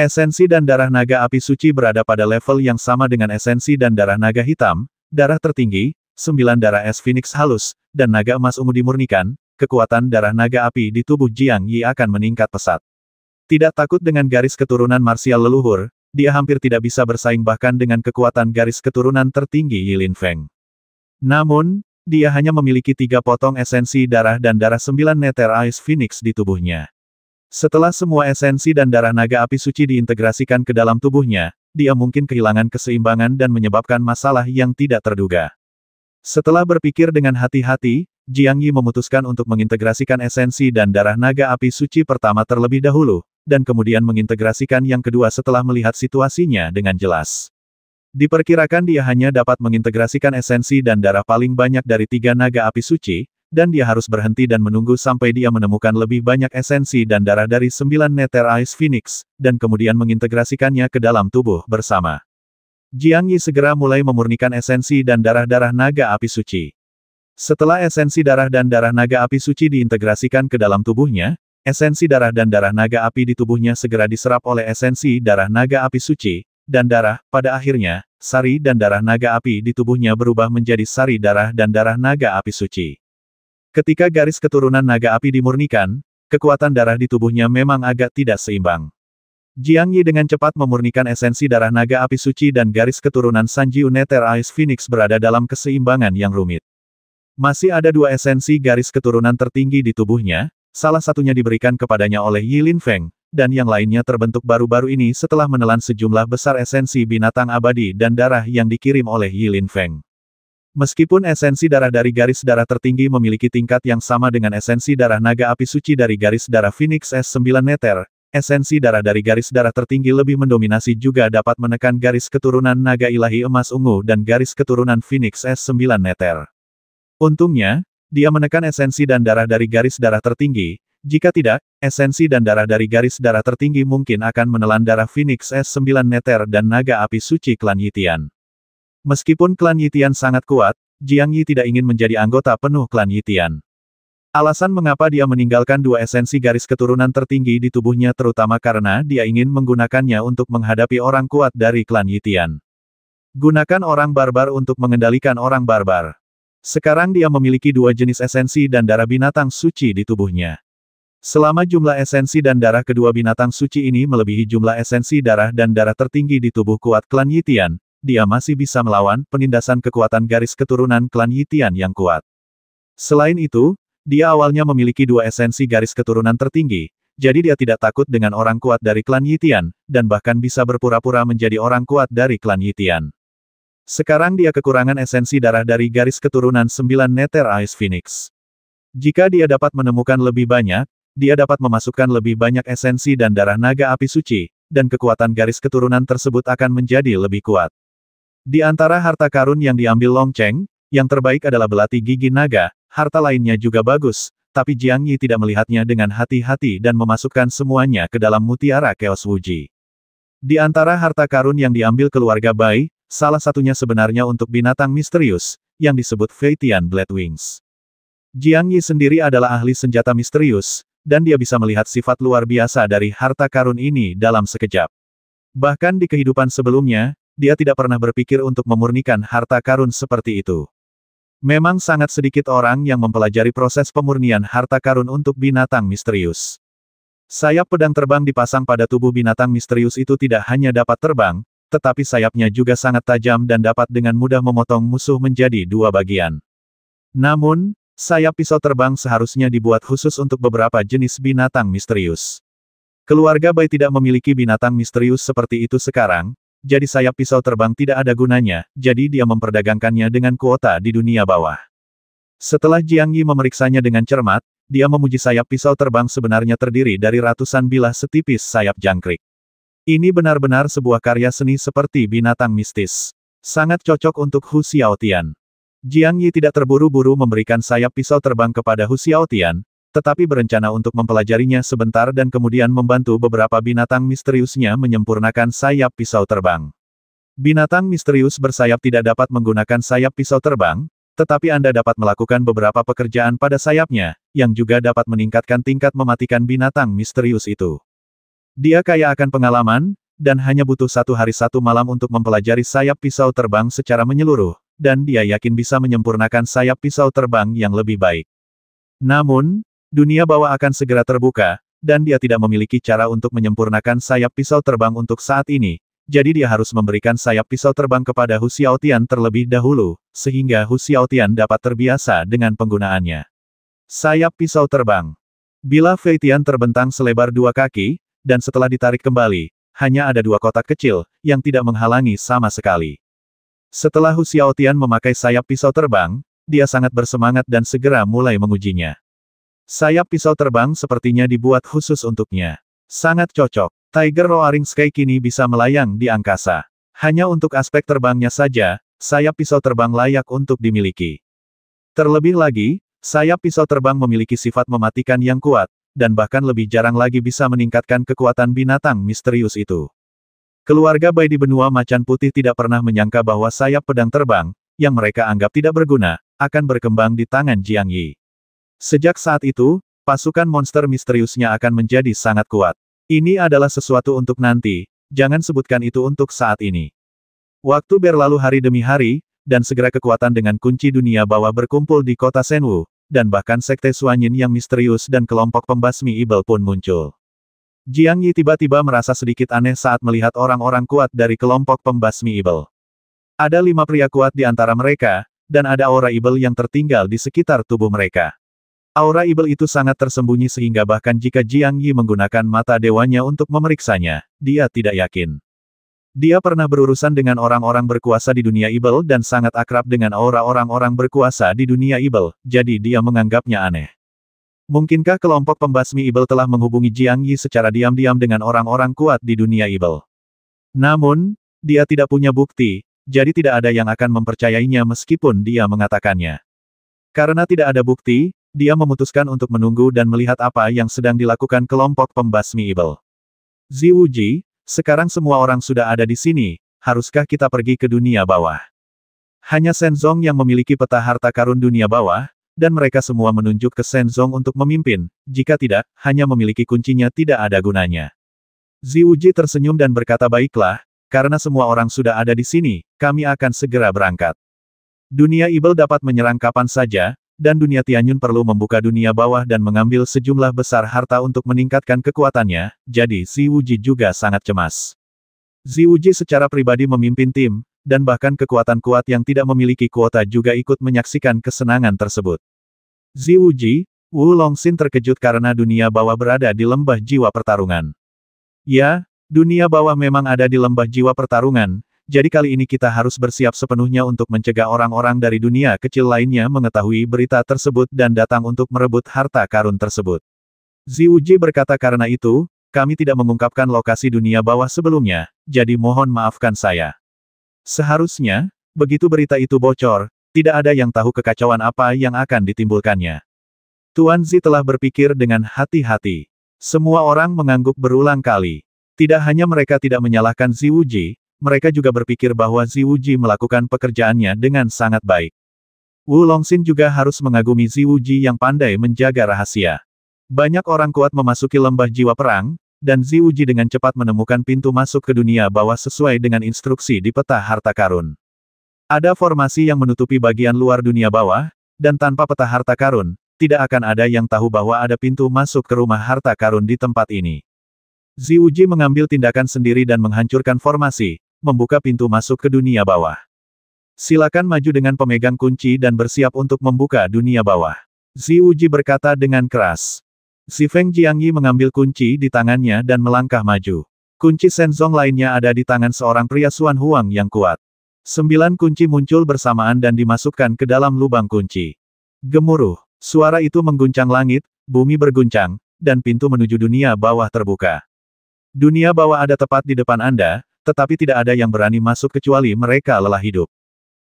Esensi dan darah naga api suci berada pada level yang sama dengan esensi dan darah naga hitam, darah tertinggi, sembilan darah es phoenix halus, dan naga emas ungu dimurnikan, kekuatan darah naga api di tubuh Jiang Yi akan meningkat pesat. Tidak takut dengan garis keturunan marsial leluhur, dia hampir tidak bisa bersaing bahkan dengan kekuatan garis keturunan tertinggi Yilin Feng. Namun, dia hanya memiliki tiga potong esensi darah dan darah sembilan Nether Ice Phoenix di tubuhnya. Setelah semua esensi dan darah naga api suci diintegrasikan ke dalam tubuhnya, dia mungkin kehilangan keseimbangan dan menyebabkan masalah yang tidak terduga. Setelah berpikir dengan hati-hati, Jiang Yi memutuskan untuk mengintegrasikan esensi dan darah naga api suci pertama terlebih dahulu, dan kemudian mengintegrasikan yang kedua setelah melihat situasinya dengan jelas. Diperkirakan dia hanya dapat mengintegrasikan esensi dan darah paling banyak dari tiga naga api suci, dan dia harus berhenti dan menunggu sampai dia menemukan lebih banyak esensi dan darah dari sembilan Nether Ice Phoenix, dan kemudian mengintegrasikannya ke dalam tubuh bersama. Jiang Yi segera mulai memurnikan esensi dan darah-darah naga api suci. Setelah esensi darah dan darah naga api suci diintegrasikan ke dalam tubuhnya, esensi darah dan darah naga api di tubuhnya segera diserap oleh esensi darah naga api suci, dan darah, pada akhirnya, sari dan darah naga api di tubuhnya berubah menjadi sari darah dan darah naga api suci. Ketika garis keturunan naga api dimurnikan, kekuatan darah di tubuhnya memang agak tidak seimbang. Jiang Yi dengan cepat memurnikan esensi darah naga api suci dan garis keturunan Sanji Uneter Ice Phoenix berada dalam keseimbangan yang rumit. Masih ada dua esensi garis keturunan tertinggi di tubuhnya, salah satunya diberikan kepadanya oleh Yilin Feng, dan yang lainnya terbentuk baru-baru ini setelah menelan sejumlah besar esensi binatang abadi dan darah yang dikirim oleh Yilin Feng. Meskipun esensi darah dari garis darah tertinggi memiliki tingkat yang sama dengan esensi darah naga api suci dari garis darah Phoenix S9 Nether, esensi darah dari garis darah tertinggi lebih mendominasi juga dapat menekan garis keturunan naga ilahi emas ungu dan garis keturunan Phoenix S9 Nether. Untungnya, dia menekan esensi dan darah dari garis darah tertinggi, jika tidak, esensi dan darah dari garis darah tertinggi mungkin akan menelan darah Phoenix S9 Neter dan naga api suci klan Yitian. Meskipun klan Yitian sangat kuat, Jiang Yi tidak ingin menjadi anggota penuh klan Yitian. Alasan mengapa dia meninggalkan dua esensi garis keturunan tertinggi di tubuhnya terutama karena dia ingin menggunakannya untuk menghadapi orang kuat dari klan Yitian. Gunakan orang barbar untuk mengendalikan orang barbar. Sekarang dia memiliki dua jenis esensi dan darah binatang suci di tubuhnya. Selama jumlah esensi dan darah kedua binatang suci ini melebihi jumlah esensi darah dan darah tertinggi di tubuh kuat klan Yitian, dia masih bisa melawan penindasan kekuatan garis keturunan klan Yitian yang kuat. Selain itu, dia awalnya memiliki dua esensi garis keturunan tertinggi, jadi dia tidak takut dengan orang kuat dari klan Yitian, dan bahkan bisa berpura-pura menjadi orang kuat dari klan Yitian. Sekarang dia kekurangan esensi darah dari garis keturunan sembilan Nether Ice Phoenix. Jika dia dapat menemukan lebih banyak, dia dapat memasukkan lebih banyak esensi dan darah naga api suci, dan kekuatan garis keturunan tersebut akan menjadi lebih kuat. Di antara harta karun yang diambil Long Cheng, yang terbaik adalah belati gigi naga, harta lainnya juga bagus, tapi Jiang Yi tidak melihatnya dengan hati-hati dan memasukkan semuanya ke dalam mutiara Chaos Wuji. Di antara harta karun yang diambil keluarga Bai, salah satunya sebenarnya untuk binatang misterius, yang disebut Feitian Blade Wings. Jiang Yi sendiri adalah ahli senjata misterius, dan dia bisa melihat sifat luar biasa dari harta karun ini dalam sekejap. Bahkan di kehidupan sebelumnya, dia tidak pernah berpikir untuk memurnikan harta karun seperti itu. Memang sangat sedikit orang yang mempelajari proses pemurnian harta karun untuk binatang misterius. Sayap pedang terbang dipasang pada tubuh binatang misterius itu tidak hanya dapat terbang, tetapi sayapnya juga sangat tajam dan dapat dengan mudah memotong musuh menjadi dua bagian. Namun, sayap pisau terbang seharusnya dibuat khusus untuk beberapa jenis binatang misterius. Keluarga Bai tidak memiliki binatang misterius seperti itu sekarang, jadi sayap pisau terbang tidak ada gunanya, jadi dia memperdagangkannya dengan kuota di dunia bawah. Setelah Jiang Yi memeriksanya dengan cermat, dia memuji sayap pisau terbang sebenarnya terdiri dari ratusan bilah setipis sayap jangkrik. Ini benar-benar sebuah karya seni seperti binatang mistis. Sangat cocok untuk Hu Xiaotian. Jiang Yi tidak terburu-buru memberikan sayap pisau terbang kepada Hu Xiaotian, tetapi berencana untuk mempelajarinya sebentar dan kemudian membantu beberapa binatang misteriusnya menyempurnakan sayap pisau terbang. Binatang misterius bersayap tidak dapat menggunakan sayap pisau terbang, tetapi Anda dapat melakukan beberapa pekerjaan pada sayapnya, yang juga dapat meningkatkan tingkat mematikan binatang misterius itu. Dia kaya akan pengalaman, dan hanya butuh satu hari satu malam untuk mempelajari sayap pisau terbang secara menyeluruh, dan dia yakin bisa menyempurnakan sayap pisau terbang yang lebih baik. Namun, dunia bawah akan segera terbuka, dan dia tidak memiliki cara untuk menyempurnakan sayap pisau terbang untuk saat ini, jadi dia harus memberikan sayap pisau terbang kepada Hu Xiaotian terlebih dahulu, sehingga Hu Xiaotian dapat terbiasa dengan penggunaannya. Sayap pisau terbang Bila Feitian terbentang selebar dua kaki, dan setelah ditarik kembali, hanya ada dua kotak kecil, yang tidak menghalangi sama sekali. Setelah Hu Xiaotian memakai sayap pisau terbang, dia sangat bersemangat dan segera mulai mengujinya. Sayap pisau terbang sepertinya dibuat khusus untuknya. Sangat cocok, Tiger Roaring Sky kini bisa melayang di angkasa. Hanya untuk aspek terbangnya saja, sayap pisau terbang layak untuk dimiliki. Terlebih lagi, sayap pisau terbang memiliki sifat mematikan yang kuat, dan bahkan lebih jarang lagi bisa meningkatkan kekuatan binatang misterius itu. Keluarga Bai di benua macan putih tidak pernah menyangka bahwa sayap pedang terbang, yang mereka anggap tidak berguna, akan berkembang di tangan Jiang Yi. Sejak saat itu, pasukan monster misteriusnya akan menjadi sangat kuat. Ini adalah sesuatu untuk nanti, jangan sebutkan itu untuk saat ini. Waktu berlalu hari demi hari, dan segera kekuatan dengan kunci dunia bawah berkumpul di kota Senwu, dan bahkan sekte Suanyin yang misterius dan kelompok pembasmi ibel pun muncul. Jiang Yi tiba-tiba merasa sedikit aneh saat melihat orang-orang kuat dari kelompok pembasmi ibel. Ada lima pria kuat di antara mereka, dan ada aura ibel yang tertinggal di sekitar tubuh mereka. Aura ibel itu sangat tersembunyi sehingga bahkan jika Jiang Yi menggunakan mata dewanya untuk memeriksanya, dia tidak yakin. Dia pernah berurusan dengan orang-orang berkuasa di dunia Ibel dan sangat akrab dengan aura orang-orang berkuasa di dunia Ibel, jadi dia menganggapnya aneh. Mungkinkah kelompok pembasmi Ibel telah menghubungi Jiang Yi secara diam-diam dengan orang-orang kuat di dunia Ibel? Namun, dia tidak punya bukti, jadi tidak ada yang akan mempercayainya meskipun dia mengatakannya. Karena tidak ada bukti, dia memutuskan untuk menunggu dan melihat apa yang sedang dilakukan kelompok pembasmi Ibel. Ziwuji, sekarang semua orang sudah ada di sini, haruskah kita pergi ke dunia bawah? Hanya Senzong yang memiliki peta harta karun dunia bawah, dan mereka semua menunjuk ke Senzong untuk memimpin, jika tidak, hanya memiliki kuncinya tidak ada gunanya. Ziuji tersenyum dan berkata baiklah, karena semua orang sudah ada di sini, kami akan segera berangkat. Dunia Ibel dapat menyerang kapan saja, dan dunia Tianyun perlu membuka dunia bawah dan mengambil sejumlah besar harta untuk meningkatkan kekuatannya, jadi Si Wuji juga sangat cemas. Si Wuji secara pribadi memimpin tim, dan bahkan kekuatan kuat yang tidak memiliki kuota juga ikut menyaksikan kesenangan tersebut. Si Wuji, Wu Longxin terkejut karena dunia bawah berada di lembah jiwa pertarungan. Ya, dunia bawah memang ada di lembah jiwa pertarungan, jadi kali ini kita harus bersiap sepenuhnya untuk mencegah orang-orang dari dunia kecil lainnya mengetahui berita tersebut dan datang untuk merebut harta karun tersebut. Ziuji berkata karena itu, kami tidak mengungkapkan lokasi dunia bawah sebelumnya, jadi mohon maafkan saya. Seharusnya, begitu berita itu bocor, tidak ada yang tahu kekacauan apa yang akan ditimbulkannya. Tuan Zi telah berpikir dengan hati-hati. Semua orang mengangguk berulang kali. Tidak hanya mereka tidak menyalahkan Zi Wuji, mereka juga berpikir bahwa Ziwuji melakukan pekerjaannya dengan sangat baik. Wu Longxin juga harus mengagumi Ziwuji yang pandai menjaga rahasia. Banyak orang kuat memasuki lembah jiwa perang, dan Ziwuji dengan cepat menemukan pintu masuk ke dunia bawah sesuai dengan instruksi di peta harta karun. Ada formasi yang menutupi bagian luar dunia bawah, dan tanpa peta harta karun, tidak akan ada yang tahu bahwa ada pintu masuk ke rumah harta karun di tempat ini. Ziwuji mengambil tindakan sendiri dan menghancurkan formasi, membuka pintu masuk ke dunia bawah. Silakan maju dengan pemegang kunci dan bersiap untuk membuka dunia bawah. Zi Uji berkata dengan keras. Zifeng Jiangyi mengambil kunci di tangannya dan melangkah maju. Kunci Senzong lainnya ada di tangan seorang pria Suan Huang yang kuat. Sembilan kunci muncul bersamaan dan dimasukkan ke dalam lubang kunci. Gemuruh, suara itu mengguncang langit, bumi berguncang, dan pintu menuju dunia bawah terbuka. Dunia bawah ada tepat di depan Anda, tetapi tidak ada yang berani masuk kecuali mereka lelah hidup.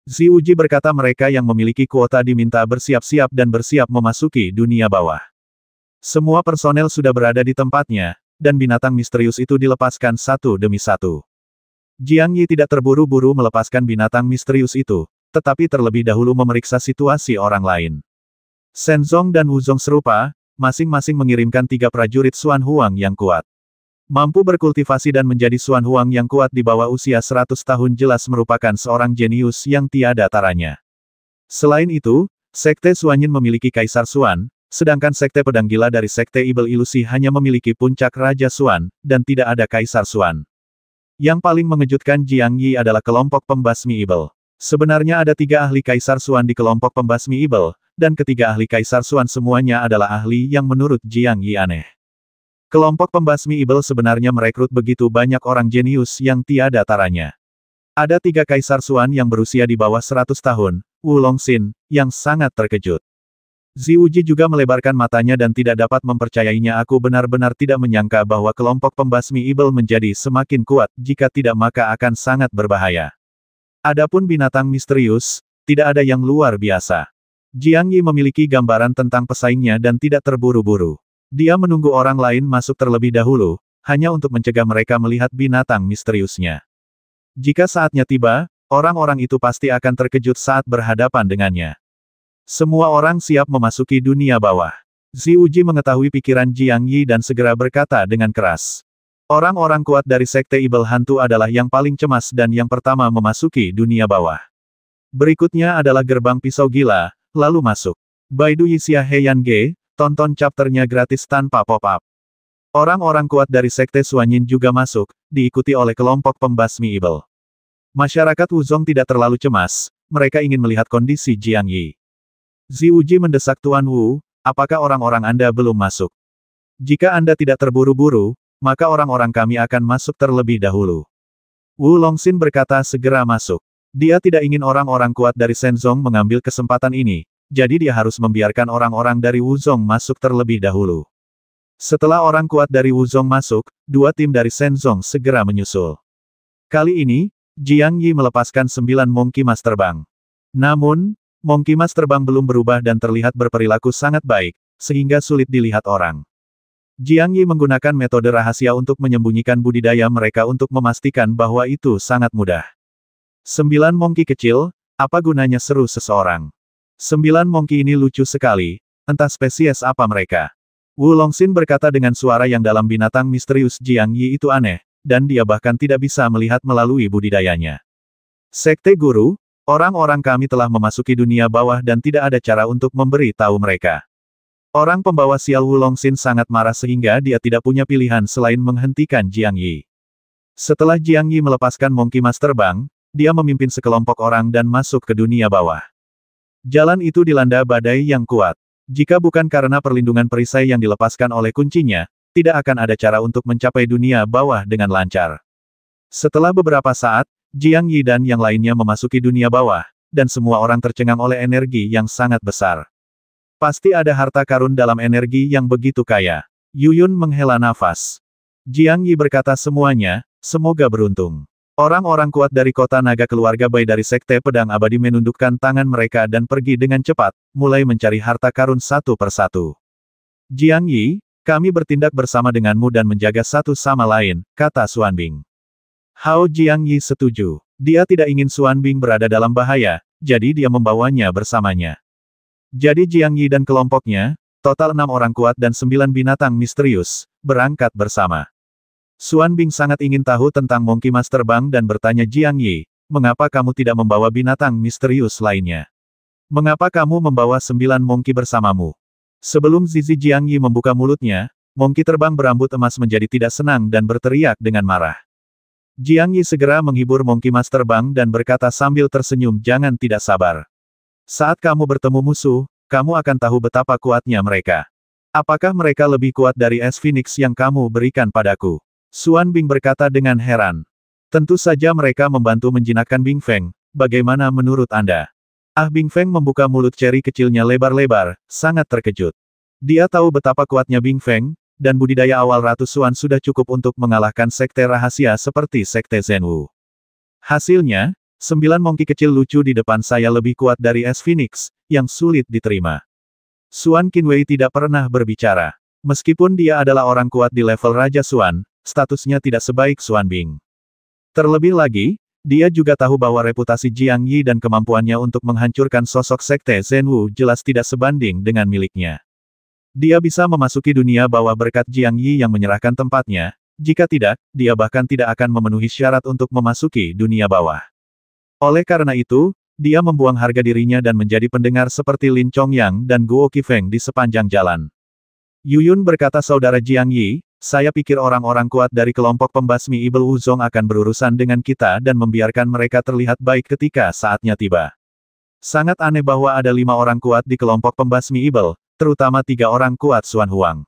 Ziuji berkata mereka yang memiliki kuota diminta bersiap-siap dan bersiap memasuki dunia bawah. Semua personel sudah berada di tempatnya, dan binatang misterius itu dilepaskan satu demi satu. Jiang Yi tidak terburu-buru melepaskan binatang misterius itu, tetapi terlebih dahulu memeriksa situasi orang lain. Senzong dan Wuzong serupa, masing-masing mengirimkan tiga prajurit Xuan Huang yang kuat. Mampu berkultivasi dan menjadi Suan Huang yang kuat di bawah usia 100 tahun jelas merupakan seorang jenius yang tiada taranya. Selain itu, Sekte Suanyin memiliki Kaisar Suan, sedangkan Sekte Pedang Gila dari Sekte Ibel Ilusi hanya memiliki puncak Raja Suan, dan tidak ada Kaisar Suan. Yang paling mengejutkan Jiang Yi adalah kelompok pembasmi Ibel. Sebenarnya ada tiga ahli Kaisar Suan di kelompok pembasmi Ibel, dan ketiga ahli Kaisar Suan semuanya adalah ahli yang menurut Jiang Yi aneh. Kelompok pembasmi Ibel sebenarnya merekrut begitu banyak orang jenius yang tiada taranya. Ada tiga kaisar Suan yang berusia di bawah 100 tahun, Wu Longxin, yang sangat terkejut. Ziuji juga melebarkan matanya dan tidak dapat mempercayainya aku benar-benar tidak menyangka bahwa kelompok pembasmi Ibel menjadi semakin kuat, jika tidak maka akan sangat berbahaya. Adapun binatang misterius, tidak ada yang luar biasa. Jiang Yi memiliki gambaran tentang pesaingnya dan tidak terburu-buru. Dia menunggu orang lain masuk terlebih dahulu, hanya untuk mencegah mereka melihat binatang misteriusnya. Jika saatnya tiba, orang-orang itu pasti akan terkejut saat berhadapan dengannya. Semua orang siap memasuki dunia bawah. Zi Uji mengetahui pikiran Jiang Yi dan segera berkata dengan keras. Orang-orang kuat dari Sekte Ibel Hantu adalah yang paling cemas dan yang pertama memasuki dunia bawah. Berikutnya adalah gerbang pisau gila, lalu masuk. Baidu Yixia Heian Ge, Tonton chapternya gratis tanpa pop-up. Orang-orang kuat dari Sekte Suanyin juga masuk, diikuti oleh kelompok pembasmi Ibel. Masyarakat Wuzong tidak terlalu cemas, mereka ingin melihat kondisi Jiang Yi. Zi Wuji mendesak Tuan Wu, apakah orang-orang Anda belum masuk? Jika Anda tidak terburu-buru, maka orang-orang kami akan masuk terlebih dahulu. Wu Longxin berkata segera masuk. Dia tidak ingin orang-orang kuat dari Senzong mengambil kesempatan ini, jadi dia harus membiarkan orang-orang dari Wuzong masuk terlebih dahulu. Setelah orang kuat dari Wuzong masuk, dua tim dari Shenzong segera menyusul. Kali ini, Jiang Yi melepaskan sembilan Monkey Mas terbang. Namun, Monkey Mas terbang belum berubah dan terlihat berperilaku sangat baik, sehingga sulit dilihat orang. Jiang Yi menggunakan metode rahasia untuk menyembunyikan budidaya mereka untuk memastikan bahwa itu sangat mudah. Sembilan Monkey kecil, apa gunanya seru seseorang? Sembilan monkey ini lucu sekali, entah spesies apa mereka. Wu Longxin berkata dengan suara yang dalam binatang misterius Jiang Yi itu aneh, dan dia bahkan tidak bisa melihat melalui budidayanya. Sekte Guru, orang-orang kami telah memasuki dunia bawah dan tidak ada cara untuk memberi tahu mereka. Orang pembawa sial Wu Longxin sangat marah sehingga dia tidak punya pilihan selain menghentikan Jiang Yi. Setelah Jiang Yi melepaskan Monkey Master Bang, dia memimpin sekelompok orang dan masuk ke dunia bawah. Jalan itu dilanda badai yang kuat. Jika bukan karena perlindungan perisai yang dilepaskan oleh kuncinya, tidak akan ada cara untuk mencapai dunia bawah dengan lancar. Setelah beberapa saat, Jiang Yi dan yang lainnya memasuki dunia bawah, dan semua orang tercengang oleh energi yang sangat besar. Pasti ada harta karun dalam energi yang begitu kaya. Yuyun menghela nafas. Jiang Yi berkata semuanya, semoga beruntung. Orang-orang kuat dari kota naga keluarga Bai dari Sekte Pedang Abadi menundukkan tangan mereka dan pergi dengan cepat, mulai mencari harta karun satu persatu. Jiang Yi, kami bertindak bersama denganmu dan menjaga satu sama lain, kata Suan Bing. Hao Jiang Yi setuju. Dia tidak ingin Suan Bing berada dalam bahaya, jadi dia membawanya bersamanya. Jadi Jiang Yi dan kelompoknya, total enam orang kuat dan sembilan binatang misterius, berangkat bersama. Suan Bing sangat ingin tahu tentang Monkey Master Bang dan bertanya Jiang Yi, mengapa kamu tidak membawa binatang misterius lainnya? Mengapa kamu membawa sembilan Monkey bersamamu? Sebelum Zizi Jiang Yi membuka mulutnya, Monkey terbang berambut emas menjadi tidak senang dan berteriak dengan marah. Jiang Yi segera menghibur Monkey Master Bang dan berkata sambil tersenyum jangan tidak sabar. Saat kamu bertemu musuh, kamu akan tahu betapa kuatnya mereka. Apakah mereka lebih kuat dari es phoenix yang kamu berikan padaku? Suan Bing berkata dengan heran. Tentu saja mereka membantu menjinakkan Bing Feng, bagaimana menurut Anda? Ah Bing Feng membuka mulut ceri kecilnya lebar-lebar, sangat terkejut. Dia tahu betapa kuatnya Bing Feng, dan budidaya awal Ratu Suan sudah cukup untuk mengalahkan sekte rahasia seperti sekte Zenwu. Hasilnya, sembilan mongki kecil lucu di depan saya lebih kuat dari es Phoenix, yang sulit diterima. Suan Wei tidak pernah berbicara. Meskipun dia adalah orang kuat di level Raja Suan, statusnya tidak sebaik Xuan Bing. Terlebih lagi, dia juga tahu bahwa reputasi Jiang Yi dan kemampuannya untuk menghancurkan sosok sekte Zen Wu jelas tidak sebanding dengan miliknya. Dia bisa memasuki dunia bawah berkat Jiang Yi yang menyerahkan tempatnya, jika tidak, dia bahkan tidak akan memenuhi syarat untuk memasuki dunia bawah. Oleh karena itu, dia membuang harga dirinya dan menjadi pendengar seperti Lin Chongyang dan Guo Kifeng di sepanjang jalan. Yuyun berkata saudara Jiang Yi, saya pikir orang-orang kuat dari kelompok pembasmi Ibel Wuzong akan berurusan dengan kita dan membiarkan mereka terlihat baik ketika saatnya tiba. Sangat aneh bahwa ada lima orang kuat di kelompok pembasmi Ibel, terutama tiga orang kuat Suan Huang.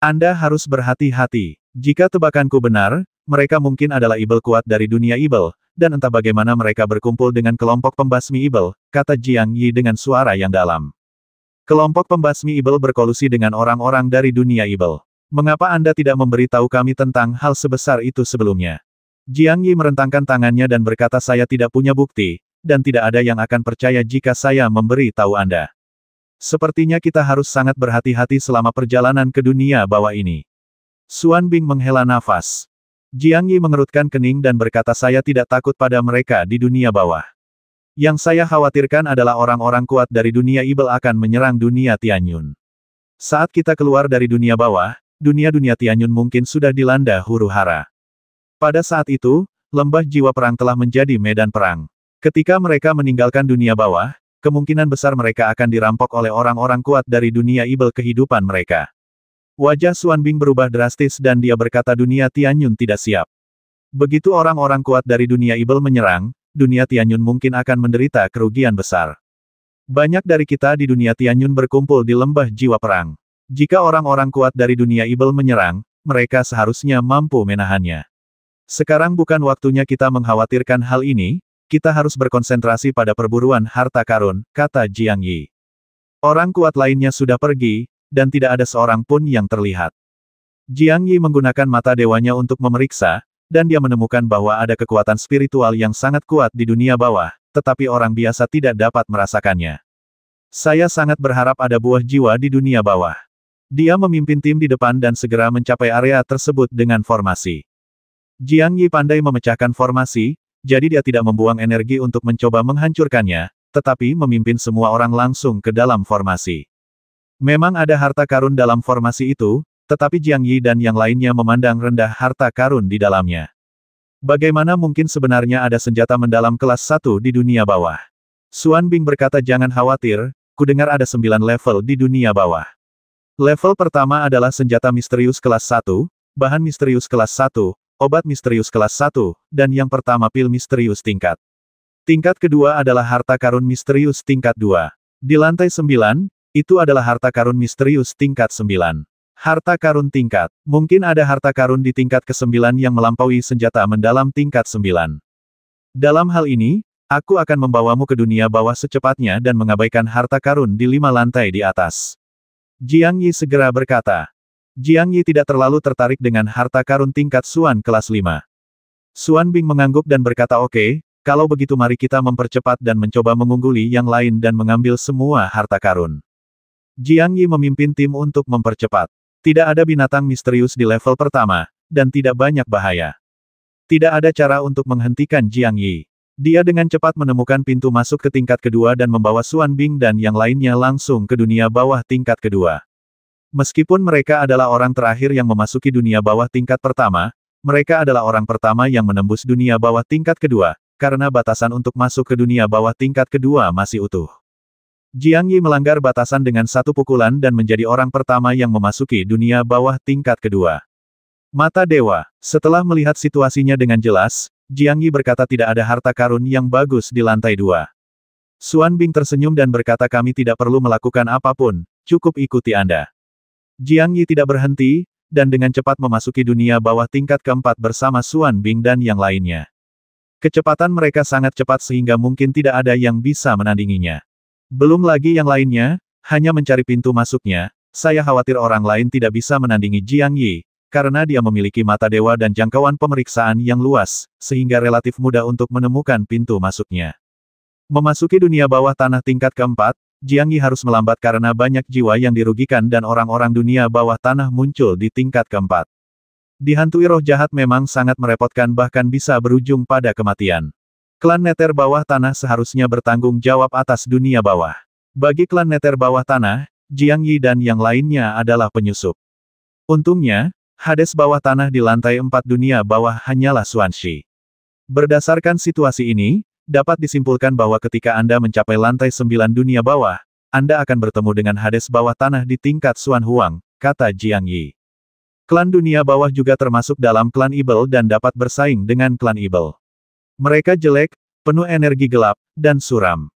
Anda harus berhati-hati. Jika tebakanku benar, mereka mungkin adalah Ibel kuat dari dunia Ibel, dan entah bagaimana mereka berkumpul dengan kelompok pembasmi Ibel, kata Jiang Yi dengan suara yang dalam. Kelompok pembasmi Ibel berkolusi dengan orang-orang dari dunia Ibel. Mengapa Anda tidak memberi tahu kami tentang hal sebesar itu sebelumnya? Jiang Yi merentangkan tangannya dan berkata saya tidak punya bukti, dan tidak ada yang akan percaya jika saya memberi tahu Anda. Sepertinya kita harus sangat berhati-hati selama perjalanan ke dunia bawah ini. Suan Bing menghela nafas. Jiang Yi mengerutkan kening dan berkata saya tidak takut pada mereka di dunia bawah. Yang saya khawatirkan adalah orang-orang kuat dari dunia Ibel akan menyerang dunia Tianyun. Saat kita keluar dari dunia bawah, dunia-dunia Tianyun mungkin sudah dilanda huru-hara. Pada saat itu, lembah jiwa perang telah menjadi medan perang. Ketika mereka meninggalkan dunia bawah, kemungkinan besar mereka akan dirampok oleh orang-orang kuat dari dunia ibel kehidupan mereka. Wajah Suan Bing berubah drastis dan dia berkata dunia Tianyun tidak siap. Begitu orang-orang kuat dari dunia ibel menyerang, dunia Tianyun mungkin akan menderita kerugian besar. Banyak dari kita di dunia Tianyun berkumpul di lembah jiwa perang. Jika orang-orang kuat dari dunia ibel menyerang, mereka seharusnya mampu menahannya. Sekarang bukan waktunya kita mengkhawatirkan hal ini, kita harus berkonsentrasi pada perburuan harta karun, kata Jiang Yi. Orang kuat lainnya sudah pergi, dan tidak ada seorang pun yang terlihat. Jiang Yi menggunakan mata dewanya untuk memeriksa, dan dia menemukan bahwa ada kekuatan spiritual yang sangat kuat di dunia bawah, tetapi orang biasa tidak dapat merasakannya. Saya sangat berharap ada buah jiwa di dunia bawah. Dia memimpin tim di depan dan segera mencapai area tersebut dengan formasi. Jiang Yi pandai memecahkan formasi, jadi dia tidak membuang energi untuk mencoba menghancurkannya, tetapi memimpin semua orang langsung ke dalam formasi. Memang ada harta karun dalam formasi itu, tetapi Jiang Yi dan yang lainnya memandang rendah harta karun di dalamnya. Bagaimana mungkin sebenarnya ada senjata mendalam kelas 1 di dunia bawah? Suan Bing berkata jangan khawatir, ku dengar ada 9 level di dunia bawah. Level pertama adalah senjata misterius kelas 1, bahan misterius kelas 1, obat misterius kelas 1, dan yang pertama pil misterius tingkat. Tingkat kedua adalah harta karun misterius tingkat 2. Di lantai 9, itu adalah harta karun misterius tingkat 9. Harta karun tingkat. Mungkin ada harta karun di tingkat ke-9 yang melampaui senjata mendalam tingkat 9. Dalam hal ini, aku akan membawamu ke dunia bawah secepatnya dan mengabaikan harta karun di lima lantai di atas. Jiang Yi segera berkata. Jiang Yi tidak terlalu tertarik dengan harta karun tingkat Suan kelas 5. Suan Bing mengangguk dan berkata oke, okay, kalau begitu mari kita mempercepat dan mencoba mengungguli yang lain dan mengambil semua harta karun. Jiang Yi memimpin tim untuk mempercepat. Tidak ada binatang misterius di level pertama, dan tidak banyak bahaya. Tidak ada cara untuk menghentikan Jiang Yi. Dia dengan cepat menemukan pintu masuk ke tingkat kedua dan membawa Suan Bing dan yang lainnya langsung ke dunia bawah tingkat kedua. Meskipun mereka adalah orang terakhir yang memasuki dunia bawah tingkat pertama, mereka adalah orang pertama yang menembus dunia bawah tingkat kedua, karena batasan untuk masuk ke dunia bawah tingkat kedua masih utuh. Jiang Yi melanggar batasan dengan satu pukulan dan menjadi orang pertama yang memasuki dunia bawah tingkat kedua. Mata Dewa, setelah melihat situasinya dengan jelas, Jiang Yi berkata tidak ada harta karun yang bagus di lantai dua. Suan Bing tersenyum dan berkata kami tidak perlu melakukan apapun, cukup ikuti Anda. Jiang Yi tidak berhenti, dan dengan cepat memasuki dunia bawah tingkat keempat bersama Suan Bing dan yang lainnya. Kecepatan mereka sangat cepat sehingga mungkin tidak ada yang bisa menandinginya. Belum lagi yang lainnya, hanya mencari pintu masuknya, saya khawatir orang lain tidak bisa menandingi Jiang Yi, karena dia memiliki mata dewa dan jangkauan pemeriksaan yang luas, sehingga relatif mudah untuk menemukan pintu masuknya. Memasuki dunia bawah tanah tingkat keempat, Jiang Yi harus melambat karena banyak jiwa yang dirugikan dan orang-orang dunia bawah tanah muncul di tingkat keempat. Dihantui roh jahat memang sangat merepotkan bahkan bisa berujung pada kematian. Klan Neter bawah tanah seharusnya bertanggung jawab atas dunia bawah. Bagi klan Neter bawah tanah, Jiang Yi dan yang lainnya adalah penyusup. Untungnya, Hades bawah tanah di lantai empat dunia bawah hanyalah Suanshi. Berdasarkan situasi ini, dapat disimpulkan bahwa ketika Anda mencapai lantai sembilan dunia bawah, Anda akan bertemu dengan Hades bawah tanah di tingkat Suan Huang, kata Jiang Yi. Klan dunia bawah juga termasuk dalam klan Ibel dan dapat bersaing dengan klan Ibel. Mereka jelek, penuh energi gelap, dan suram.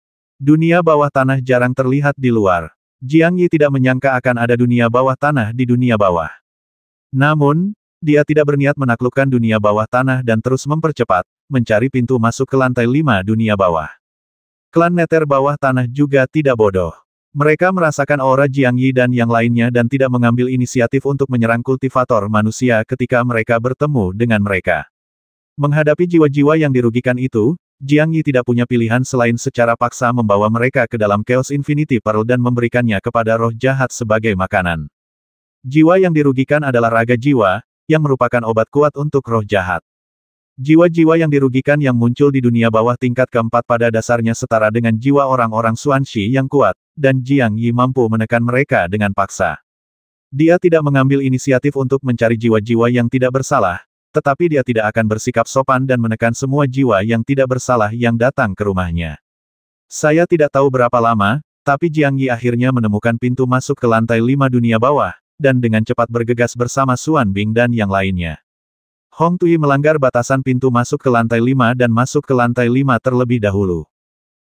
Dunia bawah tanah jarang terlihat di luar. Jiang Yi tidak menyangka akan ada dunia bawah tanah di dunia bawah. Namun, dia tidak berniat menaklukkan dunia bawah tanah dan terus mempercepat, mencari pintu masuk ke lantai lima dunia bawah. Klan Neter bawah tanah juga tidak bodoh. Mereka merasakan aura Jiang Yi dan yang lainnya dan tidak mengambil inisiatif untuk menyerang kultivator manusia ketika mereka bertemu dengan mereka. Menghadapi jiwa-jiwa yang dirugikan itu, Jiang Yi tidak punya pilihan selain secara paksa membawa mereka ke dalam Chaos Infinity Pearl dan memberikannya kepada roh jahat sebagai makanan. Jiwa yang dirugikan adalah raga jiwa, yang merupakan obat kuat untuk roh jahat. Jiwa-jiwa yang dirugikan yang muncul di dunia bawah tingkat keempat pada dasarnya setara dengan jiwa orang-orang Suanshi yang kuat, dan Jiang Yi mampu menekan mereka dengan paksa. Dia tidak mengambil inisiatif untuk mencari jiwa-jiwa yang tidak bersalah, tetapi dia tidak akan bersikap sopan dan menekan semua jiwa yang tidak bersalah yang datang ke rumahnya. Saya tidak tahu berapa lama, tapi Jiang Yi akhirnya menemukan pintu masuk ke lantai lima dunia bawah, dan dengan cepat bergegas bersama Suan Bing dan yang lainnya. Hong Tui melanggar batasan pintu masuk ke lantai 5 dan masuk ke lantai 5 terlebih dahulu.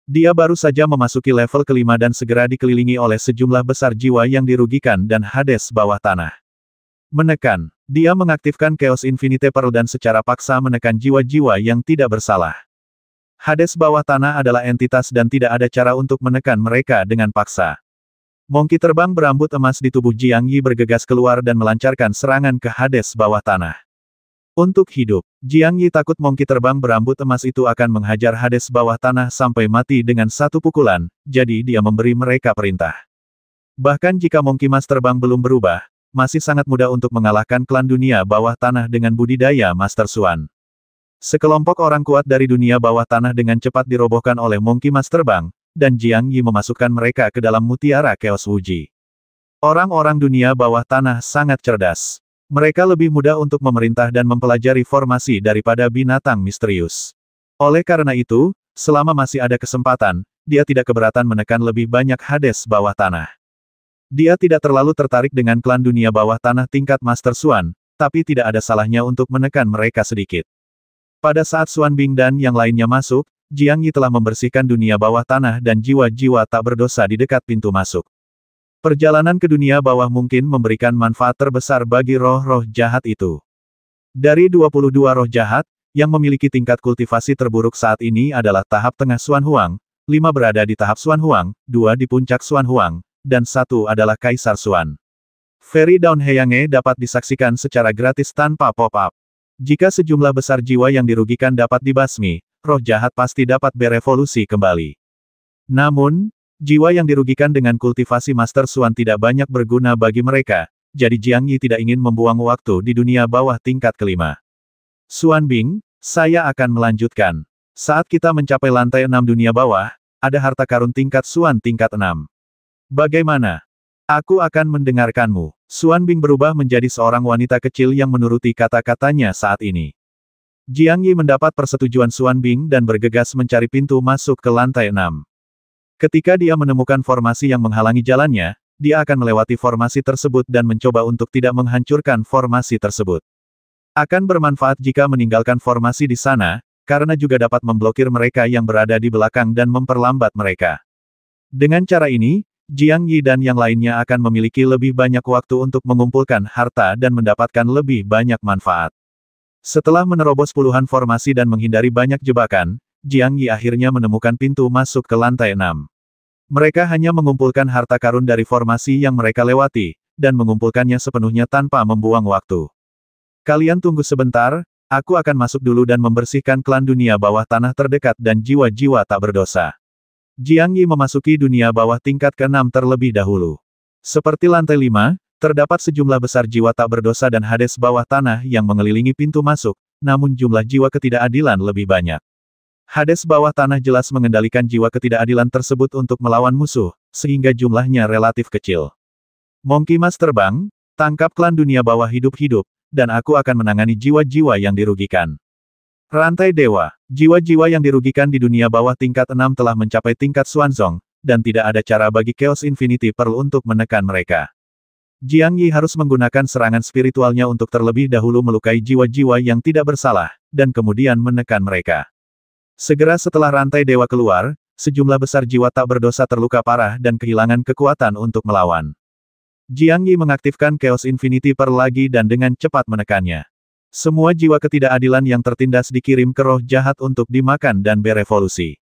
Dia baru saja memasuki level kelima dan segera dikelilingi oleh sejumlah besar jiwa yang dirugikan dan Hades bawah tanah. Menekan. Dia mengaktifkan Chaos Infinity Pearl dan secara paksa menekan jiwa-jiwa yang tidak bersalah. Hades bawah tanah adalah entitas dan tidak ada cara untuk menekan mereka dengan paksa. Mongki terbang berambut emas di tubuh Jiang Yi bergegas keluar dan melancarkan serangan ke Hades bawah tanah. Untuk hidup, Jiang Yi takut Mongki terbang berambut emas itu akan menghajar Hades bawah tanah sampai mati dengan satu pukulan, jadi dia memberi mereka perintah. Bahkan jika Mongki Mas terbang belum berubah, masih sangat mudah untuk mengalahkan klan dunia bawah tanah dengan budidaya Master Suan. Sekelompok orang kuat dari dunia bawah tanah dengan cepat dirobohkan oleh Mongki Mas terbang, dan Jiang Yi memasukkan mereka ke dalam mutiara Chaos Wuji. Orang-orang dunia bawah tanah sangat cerdas. Mereka lebih mudah untuk memerintah dan mempelajari formasi daripada binatang misterius. Oleh karena itu, selama masih ada kesempatan, dia tidak keberatan menekan lebih banyak Hades bawah tanah. Dia tidak terlalu tertarik dengan klan dunia bawah tanah tingkat Master Suan, tapi tidak ada salahnya untuk menekan mereka sedikit. Pada saat Suan Bing dan yang lainnya masuk, Jiang Yi telah membersihkan dunia bawah tanah dan jiwa-jiwa tak berdosa di dekat pintu masuk. Perjalanan ke dunia bawah mungkin memberikan manfaat terbesar bagi roh-roh jahat itu. Dari 22 roh jahat, yang memiliki tingkat kultivasi terburuk saat ini adalah tahap tengah Xuan Huang, lima berada di tahap Xuan Huang, dua di puncak Xuan Huang, dan satu adalah Kaisar Xuan. Ferry Down Heyange dapat disaksikan secara gratis tanpa pop-up. Jika sejumlah besar jiwa yang dirugikan dapat dibasmi, roh jahat pasti dapat berevolusi kembali. Namun, jiwa yang dirugikan dengan kultivasi Master Suan tidak banyak berguna bagi mereka, jadi Jiang Yi tidak ingin membuang waktu di dunia bawah tingkat kelima. Suan Bing, saya akan melanjutkan. Saat kita mencapai lantai enam dunia bawah, ada harta karun tingkat Suan tingkat enam. Bagaimana? Aku akan mendengarkanmu. Suan Bing berubah menjadi seorang wanita kecil yang menuruti kata-katanya saat ini. Jiang Yi mendapat persetujuan Xuan Bing dan bergegas mencari pintu masuk ke lantai enam. Ketika dia menemukan formasi yang menghalangi jalannya, dia akan melewati formasi tersebut dan mencoba untuk tidak menghancurkan formasi tersebut. Akan bermanfaat jika meninggalkan formasi di sana, karena juga dapat memblokir mereka yang berada di belakang dan memperlambat mereka. Dengan cara ini, Jiang Yi dan yang lainnya akan memiliki lebih banyak waktu untuk mengumpulkan harta dan mendapatkan lebih banyak manfaat. Setelah menerobos puluhan formasi dan menghindari banyak jebakan, Jiang Yi akhirnya menemukan pintu masuk ke lantai enam. Mereka hanya mengumpulkan harta karun dari formasi yang mereka lewati, dan mengumpulkannya sepenuhnya tanpa membuang waktu. Kalian tunggu sebentar, aku akan masuk dulu dan membersihkan klan dunia bawah tanah terdekat dan jiwa-jiwa tak berdosa. Jiang Yi memasuki dunia bawah tingkat ke-6 terlebih dahulu. Seperti lantai 5, Terdapat sejumlah besar jiwa tak berdosa dan Hades bawah tanah yang mengelilingi pintu masuk, namun jumlah jiwa ketidakadilan lebih banyak. Hades bawah tanah jelas mengendalikan jiwa ketidakadilan tersebut untuk melawan musuh, sehingga jumlahnya relatif kecil. Monkey Mas terbang, tangkap klan dunia bawah hidup-hidup, dan aku akan menangani jiwa-jiwa yang dirugikan. Rantai Dewa, jiwa-jiwa yang dirugikan di dunia bawah tingkat 6 telah mencapai tingkat Xuanzong, dan tidak ada cara bagi Chaos Infinity perlu untuk menekan mereka. Jiang Yi harus menggunakan serangan spiritualnya untuk terlebih dahulu melukai jiwa-jiwa yang tidak bersalah, dan kemudian menekan mereka. Segera setelah rantai dewa keluar, sejumlah besar jiwa tak berdosa terluka parah dan kehilangan kekuatan untuk melawan. Jiang Yi mengaktifkan Chaos Infinity per lagi dan dengan cepat menekannya. Semua jiwa ketidakadilan yang tertindas dikirim ke roh jahat untuk dimakan dan berevolusi.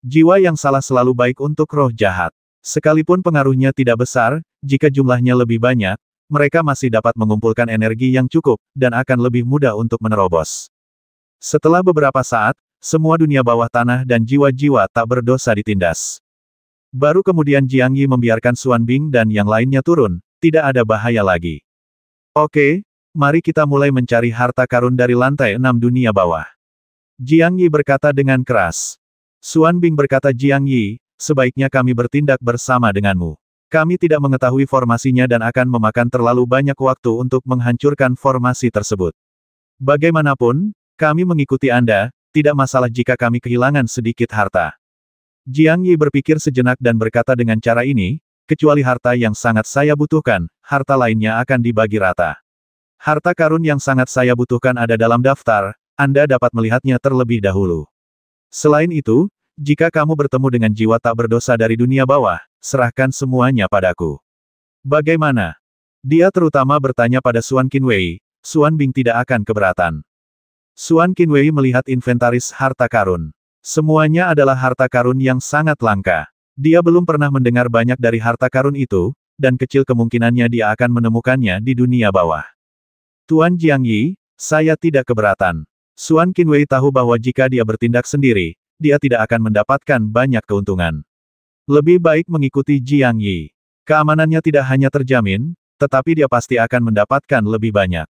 Jiwa yang salah selalu baik untuk roh jahat. Sekalipun pengaruhnya tidak besar, jika jumlahnya lebih banyak, mereka masih dapat mengumpulkan energi yang cukup, dan akan lebih mudah untuk menerobos. Setelah beberapa saat, semua dunia bawah tanah dan jiwa-jiwa tak berdosa ditindas. Baru kemudian Jiang Yi membiarkan Xuan Bing dan yang lainnya turun, tidak ada bahaya lagi. Oke, mari kita mulai mencari harta karun dari lantai enam dunia bawah. Jiang Yi berkata dengan keras. Xuan Bing berkata Jiang Yi, sebaiknya kami bertindak bersama denganmu. Kami tidak mengetahui formasinya dan akan memakan terlalu banyak waktu untuk menghancurkan formasi tersebut. Bagaimanapun, kami mengikuti Anda, tidak masalah jika kami kehilangan sedikit harta. Jiang Yi berpikir sejenak dan berkata dengan cara ini, kecuali harta yang sangat saya butuhkan, harta lainnya akan dibagi rata. Harta karun yang sangat saya butuhkan ada dalam daftar, Anda dapat melihatnya terlebih dahulu. Selain itu, jika kamu bertemu dengan jiwa tak berdosa dari dunia bawah, serahkan semuanya padaku. Bagaimana? Dia terutama bertanya pada Suan Wei. Suan Bing tidak akan keberatan. Suan Wei melihat inventaris harta karun. Semuanya adalah harta karun yang sangat langka. Dia belum pernah mendengar banyak dari harta karun itu, dan kecil kemungkinannya dia akan menemukannya di dunia bawah. Tuan Jiang Yi, saya tidak keberatan. Suan Wei tahu bahwa jika dia bertindak sendiri, dia tidak akan mendapatkan banyak keuntungan. Lebih baik mengikuti Jiang Yi. Keamanannya tidak hanya terjamin, tetapi dia pasti akan mendapatkan lebih banyak.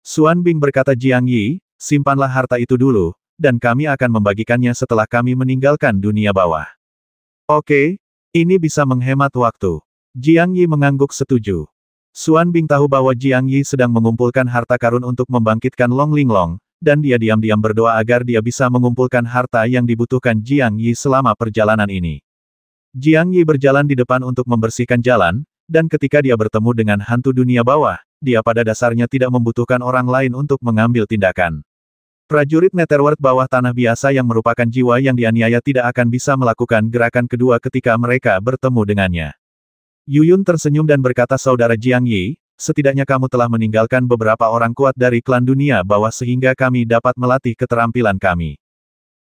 Suan Bing berkata Jiang Yi, simpanlah harta itu dulu, dan kami akan membagikannya setelah kami meninggalkan dunia bawah. Oke, ini bisa menghemat waktu. Jiang Yi mengangguk setuju. Suan Bing tahu bahwa Jiang Yi sedang mengumpulkan harta karun untuk membangkitkan Long Ling Long, dan dia diam-diam berdoa agar dia bisa mengumpulkan harta yang dibutuhkan Jiang Yi selama perjalanan ini. Jiang Yi berjalan di depan untuk membersihkan jalan, dan ketika dia bertemu dengan hantu dunia bawah, dia pada dasarnya tidak membutuhkan orang lain untuk mengambil tindakan. Prajurit Netherworld bawah tanah biasa yang merupakan jiwa yang dianiaya tidak akan bisa melakukan gerakan kedua ketika mereka bertemu dengannya. Yuyun tersenyum dan berkata saudara Jiang Yi, setidaknya kamu telah meninggalkan beberapa orang kuat dari klan dunia bawah sehingga kami dapat melatih keterampilan kami.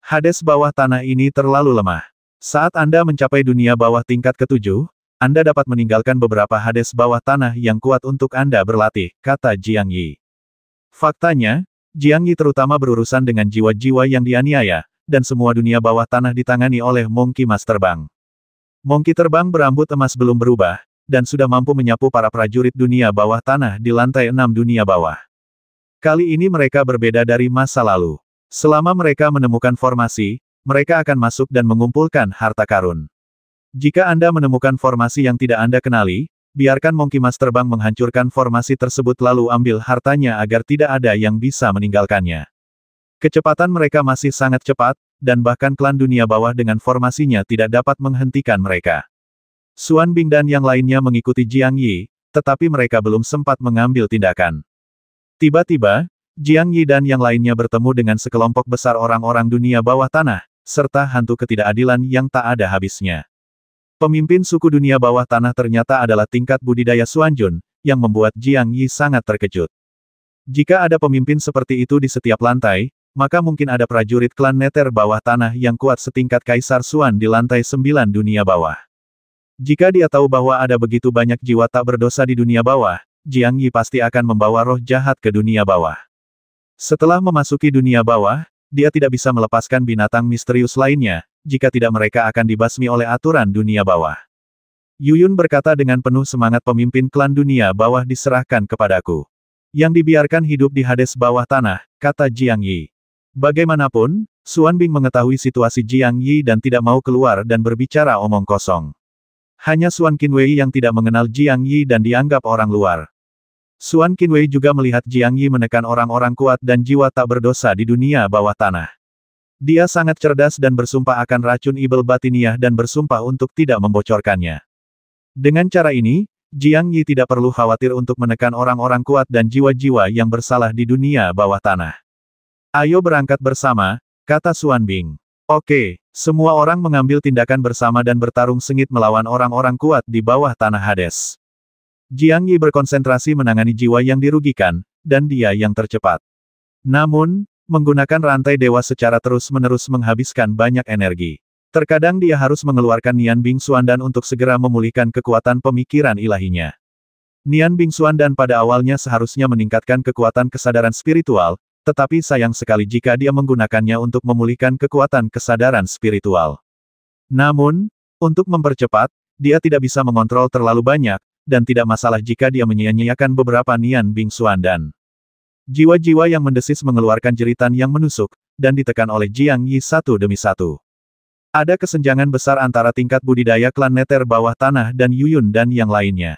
Hades bawah tanah ini terlalu lemah. Saat Anda mencapai dunia bawah tingkat ketujuh, Anda dapat meninggalkan beberapa hades bawah tanah yang kuat untuk Anda berlatih, kata Jiang Yi. Faktanya, Jiang Yi terutama berurusan dengan jiwa-jiwa yang dianiaya, dan semua dunia bawah tanah ditangani oleh Monkey Master Bang. Monkey terbang berambut emas belum berubah, dan sudah mampu menyapu para prajurit dunia bawah tanah di lantai enam dunia bawah. Kali ini mereka berbeda dari masa lalu. Selama mereka menemukan formasi, mereka akan masuk dan mengumpulkan harta karun. Jika Anda menemukan formasi yang tidak Anda kenali, biarkan Monkey Mas terbang menghancurkan formasi tersebut lalu ambil hartanya agar tidak ada yang bisa meninggalkannya. Kecepatan mereka masih sangat cepat, dan bahkan klan dunia bawah dengan formasinya tidak dapat menghentikan mereka. Suan Bing dan yang lainnya mengikuti Jiang Yi, tetapi mereka belum sempat mengambil tindakan. Tiba-tiba, Jiang Yi dan yang lainnya bertemu dengan sekelompok besar orang-orang dunia bawah tanah, serta hantu ketidakadilan yang tak ada habisnya. Pemimpin suku dunia bawah tanah ternyata adalah tingkat budidaya Suanjun, yang membuat Jiang Yi sangat terkejut. Jika ada pemimpin seperti itu di setiap lantai, maka mungkin ada prajurit klan Neter bawah tanah yang kuat setingkat Kaisar Suan di lantai sembilan dunia bawah. Jika dia tahu bahwa ada begitu banyak jiwa tak berdosa di dunia bawah, Jiang Yi pasti akan membawa roh jahat ke dunia bawah. Setelah memasuki dunia bawah, dia tidak bisa melepaskan binatang misterius lainnya, jika tidak mereka akan dibasmi oleh aturan dunia bawah. Yuyun berkata dengan penuh semangat pemimpin klan dunia bawah diserahkan kepadaku. Yang dibiarkan hidup di Hades bawah tanah, kata Jiang Yi. Bagaimanapun, Suan Bing mengetahui situasi Jiang Yi dan tidak mau keluar dan berbicara omong kosong. Hanya Suan Qinwei yang tidak mengenal Jiang Yi dan dianggap orang luar. Suan Wei juga melihat Jiang Yi menekan orang-orang kuat dan jiwa tak berdosa di dunia bawah tanah. Dia sangat cerdas dan bersumpah akan racun ibel batiniah dan bersumpah untuk tidak membocorkannya. Dengan cara ini, Jiang Yi tidak perlu khawatir untuk menekan orang-orang kuat dan jiwa-jiwa yang bersalah di dunia bawah tanah. Ayo berangkat bersama, kata Suan Bing. Oke, semua orang mengambil tindakan bersama dan bertarung sengit melawan orang-orang kuat di bawah tanah Hades. Jiang Yi berkonsentrasi menangani jiwa yang dirugikan, dan dia yang tercepat. Namun, menggunakan rantai dewa secara terus-menerus menghabiskan banyak energi. Terkadang dia harus mengeluarkan Nian Bing Xuan dan untuk segera memulihkan kekuatan pemikiran ilahinya. Nian Bing Xuan dan pada awalnya seharusnya meningkatkan kekuatan kesadaran spiritual, tetapi sayang sekali jika dia menggunakannya untuk memulihkan kekuatan kesadaran spiritual. Namun, untuk mempercepat, dia tidak bisa mengontrol terlalu banyak, dan tidak masalah jika dia menyia-nyiakan beberapa Nian Bing dan Jiwa-jiwa yang mendesis mengeluarkan jeritan yang menusuk, dan ditekan oleh Jiang Yi satu demi satu. Ada kesenjangan besar antara tingkat budidaya klan Neter bawah tanah dan Yuyun dan yang lainnya.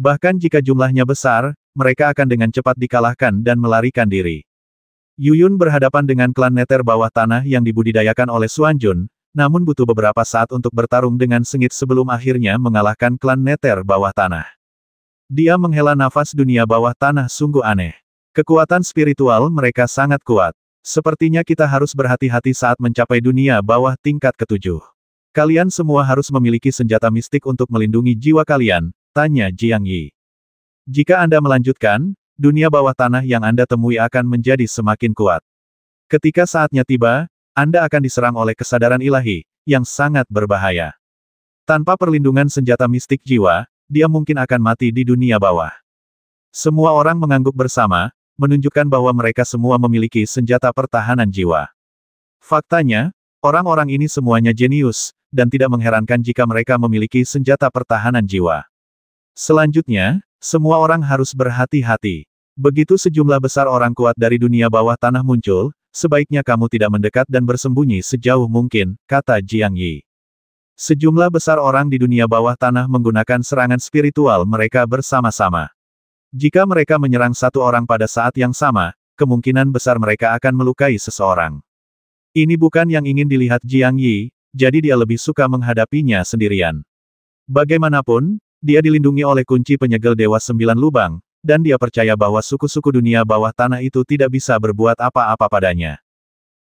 Bahkan jika jumlahnya besar, mereka akan dengan cepat dikalahkan dan melarikan diri. Yuyun berhadapan dengan klan Neter bawah tanah yang dibudidayakan oleh Suanjun, namun butuh beberapa saat untuk bertarung dengan sengit sebelum akhirnya mengalahkan klan Neter bawah tanah. Dia menghela nafas dunia bawah tanah sungguh aneh. Kekuatan spiritual mereka sangat kuat. Sepertinya kita harus berhati-hati saat mencapai dunia bawah tingkat ketujuh. Kalian semua harus memiliki senjata mistik untuk melindungi jiwa kalian, tanya Jiang Yi. Jika Anda melanjutkan, dunia bawah tanah yang Anda temui akan menjadi semakin kuat. Ketika saatnya tiba, anda akan diserang oleh kesadaran ilahi, yang sangat berbahaya. Tanpa perlindungan senjata mistik jiwa, dia mungkin akan mati di dunia bawah. Semua orang mengangguk bersama, menunjukkan bahwa mereka semua memiliki senjata pertahanan jiwa. Faktanya, orang-orang ini semuanya jenius, dan tidak mengherankan jika mereka memiliki senjata pertahanan jiwa. Selanjutnya, semua orang harus berhati-hati. Begitu sejumlah besar orang kuat dari dunia bawah tanah muncul, sebaiknya kamu tidak mendekat dan bersembunyi sejauh mungkin, kata Jiang Yi. Sejumlah besar orang di dunia bawah tanah menggunakan serangan spiritual mereka bersama-sama. Jika mereka menyerang satu orang pada saat yang sama, kemungkinan besar mereka akan melukai seseorang. Ini bukan yang ingin dilihat Jiang Yi, jadi dia lebih suka menghadapinya sendirian. Bagaimanapun, dia dilindungi oleh kunci penyegel Dewa Sembilan Lubang, dan dia percaya bahwa suku-suku dunia bawah tanah itu tidak bisa berbuat apa-apa padanya.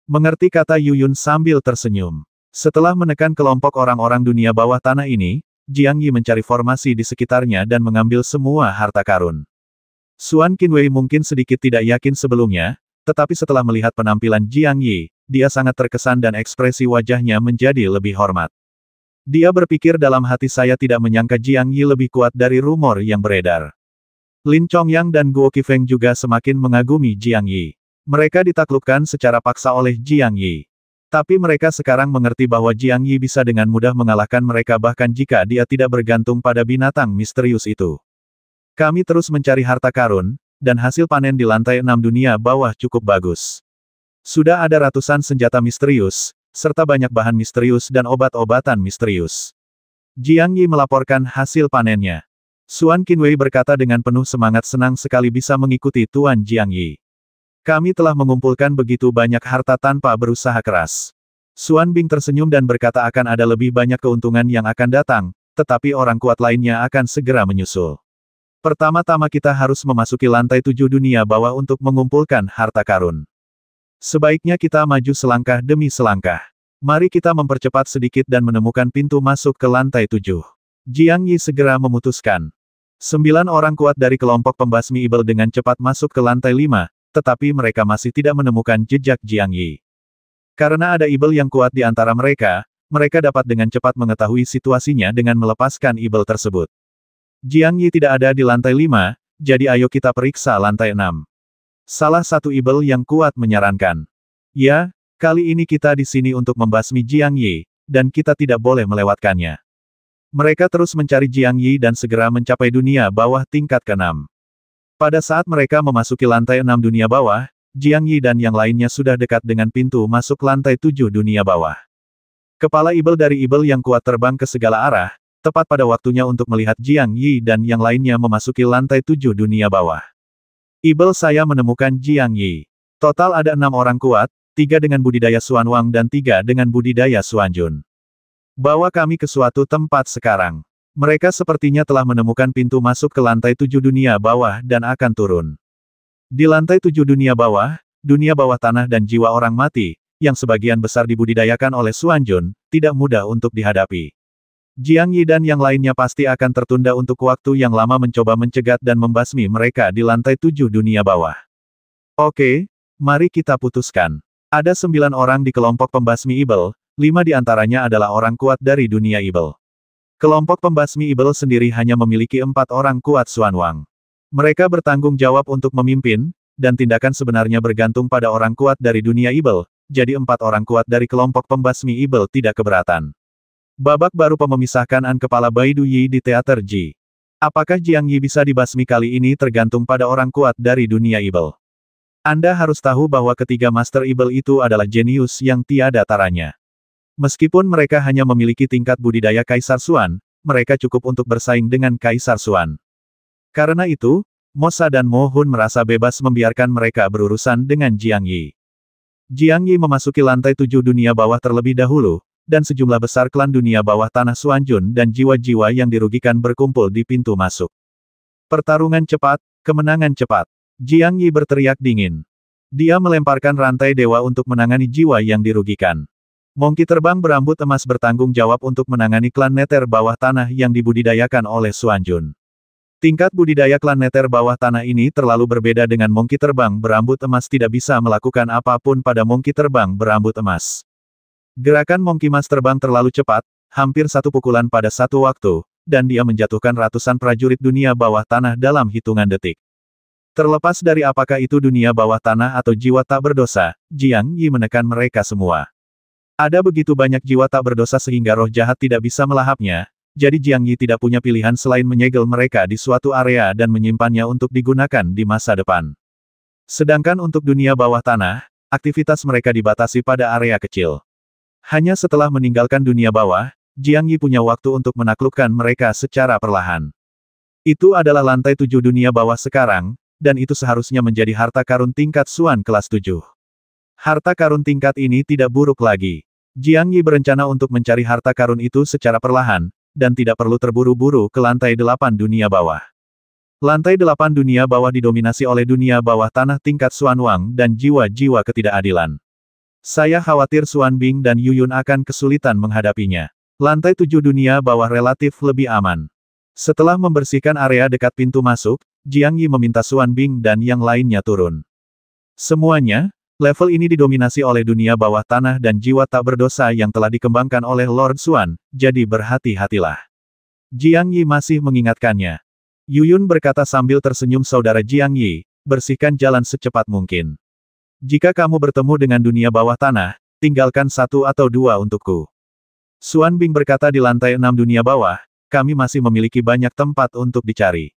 Mengerti kata Yuyun sambil tersenyum. Setelah menekan kelompok orang-orang dunia bawah tanah ini, Jiang Yi mencari formasi di sekitarnya dan mengambil semua harta karun. Suan Qinwei mungkin sedikit tidak yakin sebelumnya, tetapi setelah melihat penampilan Jiang Yi, dia sangat terkesan dan ekspresi wajahnya menjadi lebih hormat. Dia berpikir dalam hati saya tidak menyangka Jiang Yi lebih kuat dari rumor yang beredar. Lin Chongyang dan Guo Qifeng juga semakin mengagumi Jiang Yi. Mereka ditaklukkan secara paksa oleh Jiang Yi. Tapi mereka sekarang mengerti bahwa Jiang Yi bisa dengan mudah mengalahkan mereka bahkan jika dia tidak bergantung pada binatang misterius itu. Kami terus mencari harta karun, dan hasil panen di lantai enam dunia bawah cukup bagus. Sudah ada ratusan senjata misterius, serta banyak bahan misterius dan obat-obatan misterius. Jiang Yi melaporkan hasil panennya. Suan Kinwei berkata dengan penuh semangat senang sekali bisa mengikuti Tuan Jiang Yi. Kami telah mengumpulkan begitu banyak harta tanpa berusaha keras. Suan Bing tersenyum dan berkata akan ada lebih banyak keuntungan yang akan datang, tetapi orang kuat lainnya akan segera menyusul. Pertama-tama kita harus memasuki lantai tujuh dunia bawah untuk mengumpulkan harta karun. Sebaiknya kita maju selangkah demi selangkah. Mari kita mempercepat sedikit dan menemukan pintu masuk ke lantai tujuh. Jiang Yi segera memutuskan. Sembilan orang kuat dari kelompok pembasmi Ibel dengan cepat masuk ke lantai lima, tetapi mereka masih tidak menemukan jejak Jiang Yi. Karena ada Ibel yang kuat di antara mereka, mereka dapat dengan cepat mengetahui situasinya dengan melepaskan Ibel tersebut. Jiang Yi tidak ada di lantai lima, jadi ayo kita periksa lantai enam. Salah satu Ibel yang kuat menyarankan. Ya, kali ini kita di sini untuk membasmi Jiang Yi, dan kita tidak boleh melewatkannya. Mereka terus mencari Jiang Yi dan segera mencapai dunia bawah tingkat keenam. Pada saat mereka memasuki lantai enam dunia bawah, Jiang Yi dan yang lainnya sudah dekat dengan pintu masuk lantai tujuh dunia bawah. Kepala Ibel dari Ibel yang kuat terbang ke segala arah, tepat pada waktunya untuk melihat Jiang Yi dan yang lainnya memasuki lantai tujuh dunia bawah. Ibel saya menemukan Jiang Yi. Total ada enam orang kuat, tiga dengan budidaya Suan Wang dan tiga dengan budidaya Suan Jun. Bawa kami ke suatu tempat sekarang. Mereka sepertinya telah menemukan pintu masuk ke lantai tujuh dunia bawah dan akan turun. Di lantai tujuh dunia bawah, dunia bawah tanah dan jiwa orang mati, yang sebagian besar dibudidayakan oleh Suanjun, tidak mudah untuk dihadapi. Jiang Yi dan yang lainnya pasti akan tertunda untuk waktu yang lama mencoba mencegat dan membasmi mereka di lantai tujuh dunia bawah. Oke, mari kita putuskan. Ada sembilan orang di kelompok pembasmi Ibel, lima di antaranya adalah orang kuat dari dunia Ibel. Kelompok pembasmi Ibel sendiri hanya memiliki empat orang kuat Suan Wang. Mereka bertanggung jawab untuk memimpin, dan tindakan sebenarnya bergantung pada orang kuat dari dunia Ibel, jadi empat orang kuat dari kelompok pembasmi Ibel tidak keberatan. Babak baru pememisahkan An Kepala Du Yi di Teater Ji. Apakah Jiang Yi bisa dibasmi kali ini tergantung pada orang kuat dari dunia Ibel. Anda harus tahu bahwa ketiga Master Ibel itu adalah jenius yang tiada taranya. Meskipun mereka hanya memiliki tingkat budidaya Kaisar Suan, mereka cukup untuk bersaing dengan Kaisar Suan. Karena itu, Mosa dan Mo Hun merasa bebas membiarkan mereka berurusan dengan Jiang Yi. Jiang Yi memasuki lantai tujuh dunia bawah terlebih dahulu, dan sejumlah besar klan dunia bawah tanah Suanjun dan jiwa-jiwa yang dirugikan berkumpul di pintu masuk. Pertarungan cepat, kemenangan cepat. Jiang Yi berteriak dingin. Dia melemparkan rantai dewa untuk menangani jiwa yang dirugikan. Mongki terbang berambut emas bertanggung jawab untuk menangani klan neter bawah tanah yang dibudidayakan oleh Suanjun. Tingkat budidaya klan neter bawah tanah ini terlalu berbeda dengan Mongki terbang berambut emas tidak bisa melakukan apapun pada Mongki terbang berambut emas. Gerakan Mongki Mas terbang terlalu cepat, hampir satu pukulan pada satu waktu, dan dia menjatuhkan ratusan prajurit dunia bawah tanah dalam hitungan detik. Terlepas dari apakah itu dunia bawah tanah atau jiwa tak berdosa, Jiang Yi menekan mereka semua. Ada begitu banyak jiwa tak berdosa sehingga roh jahat tidak bisa melahapnya, jadi Jiang Yi tidak punya pilihan selain menyegel mereka di suatu area dan menyimpannya untuk digunakan di masa depan. Sedangkan untuk dunia bawah tanah, aktivitas mereka dibatasi pada area kecil. Hanya setelah meninggalkan dunia bawah, Jiang Yi punya waktu untuk menaklukkan mereka secara perlahan. Itu adalah lantai tujuh dunia bawah sekarang, dan itu seharusnya menjadi harta karun tingkat Suan kelas tujuh. Harta karun tingkat ini tidak buruk lagi. Jiang Yi berencana untuk mencari harta karun itu secara perlahan, dan tidak perlu terburu-buru ke lantai delapan dunia bawah. Lantai delapan dunia bawah didominasi oleh dunia bawah tanah tingkat Xuan Wang dan jiwa-jiwa ketidakadilan. Saya khawatir Xuan Bing dan Yu Yun akan kesulitan menghadapinya. Lantai tujuh dunia bawah relatif lebih aman. Setelah membersihkan area dekat pintu masuk, Jiang Yi meminta Xuan Bing dan yang lainnya turun. Semuanya, Level ini didominasi oleh dunia bawah tanah dan jiwa tak berdosa yang telah dikembangkan oleh Lord Suan. jadi berhati-hatilah. Jiang Yi masih mengingatkannya. Yuyun berkata sambil tersenyum saudara Jiang Yi, bersihkan jalan secepat mungkin. Jika kamu bertemu dengan dunia bawah tanah, tinggalkan satu atau dua untukku. Suan Bing berkata di lantai enam dunia bawah, kami masih memiliki banyak tempat untuk dicari.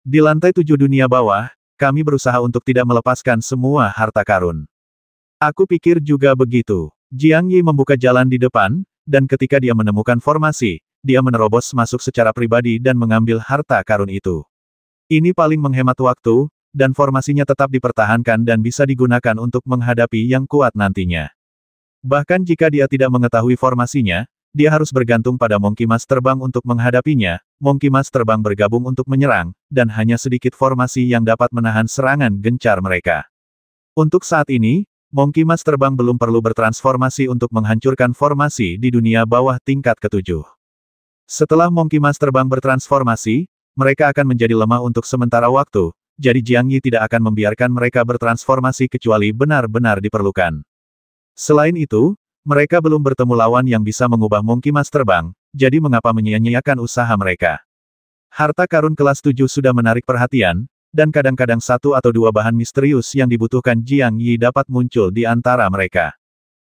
Di lantai tujuh dunia bawah, kami berusaha untuk tidak melepaskan semua harta karun. Aku pikir juga begitu. Jiang Yi membuka jalan di depan, dan ketika dia menemukan formasi, dia menerobos masuk secara pribadi dan mengambil harta karun itu. Ini paling menghemat waktu, dan formasinya tetap dipertahankan dan bisa digunakan untuk menghadapi yang kuat nantinya. Bahkan jika dia tidak mengetahui formasinya, dia harus bergantung pada Monkey Mas terbang untuk menghadapinya, Monkey Mas terbang bergabung untuk menyerang, dan hanya sedikit formasi yang dapat menahan serangan gencar mereka. Untuk saat ini, Monkey Mas terbang belum perlu bertransformasi untuk menghancurkan formasi di dunia bawah tingkat ketujuh. Setelah Monkey Mas terbang bertransformasi, mereka akan menjadi lemah untuk sementara waktu, jadi Jiang Yi tidak akan membiarkan mereka bertransformasi kecuali benar-benar diperlukan. Selain itu, mereka belum bertemu lawan yang bisa mengubah Monkey Mas terbang, jadi mengapa menyia-nyiakan usaha mereka? Harta karun kelas 7 sudah menarik perhatian, dan kadang-kadang satu atau dua bahan misterius yang dibutuhkan Jiang Yi dapat muncul di antara mereka.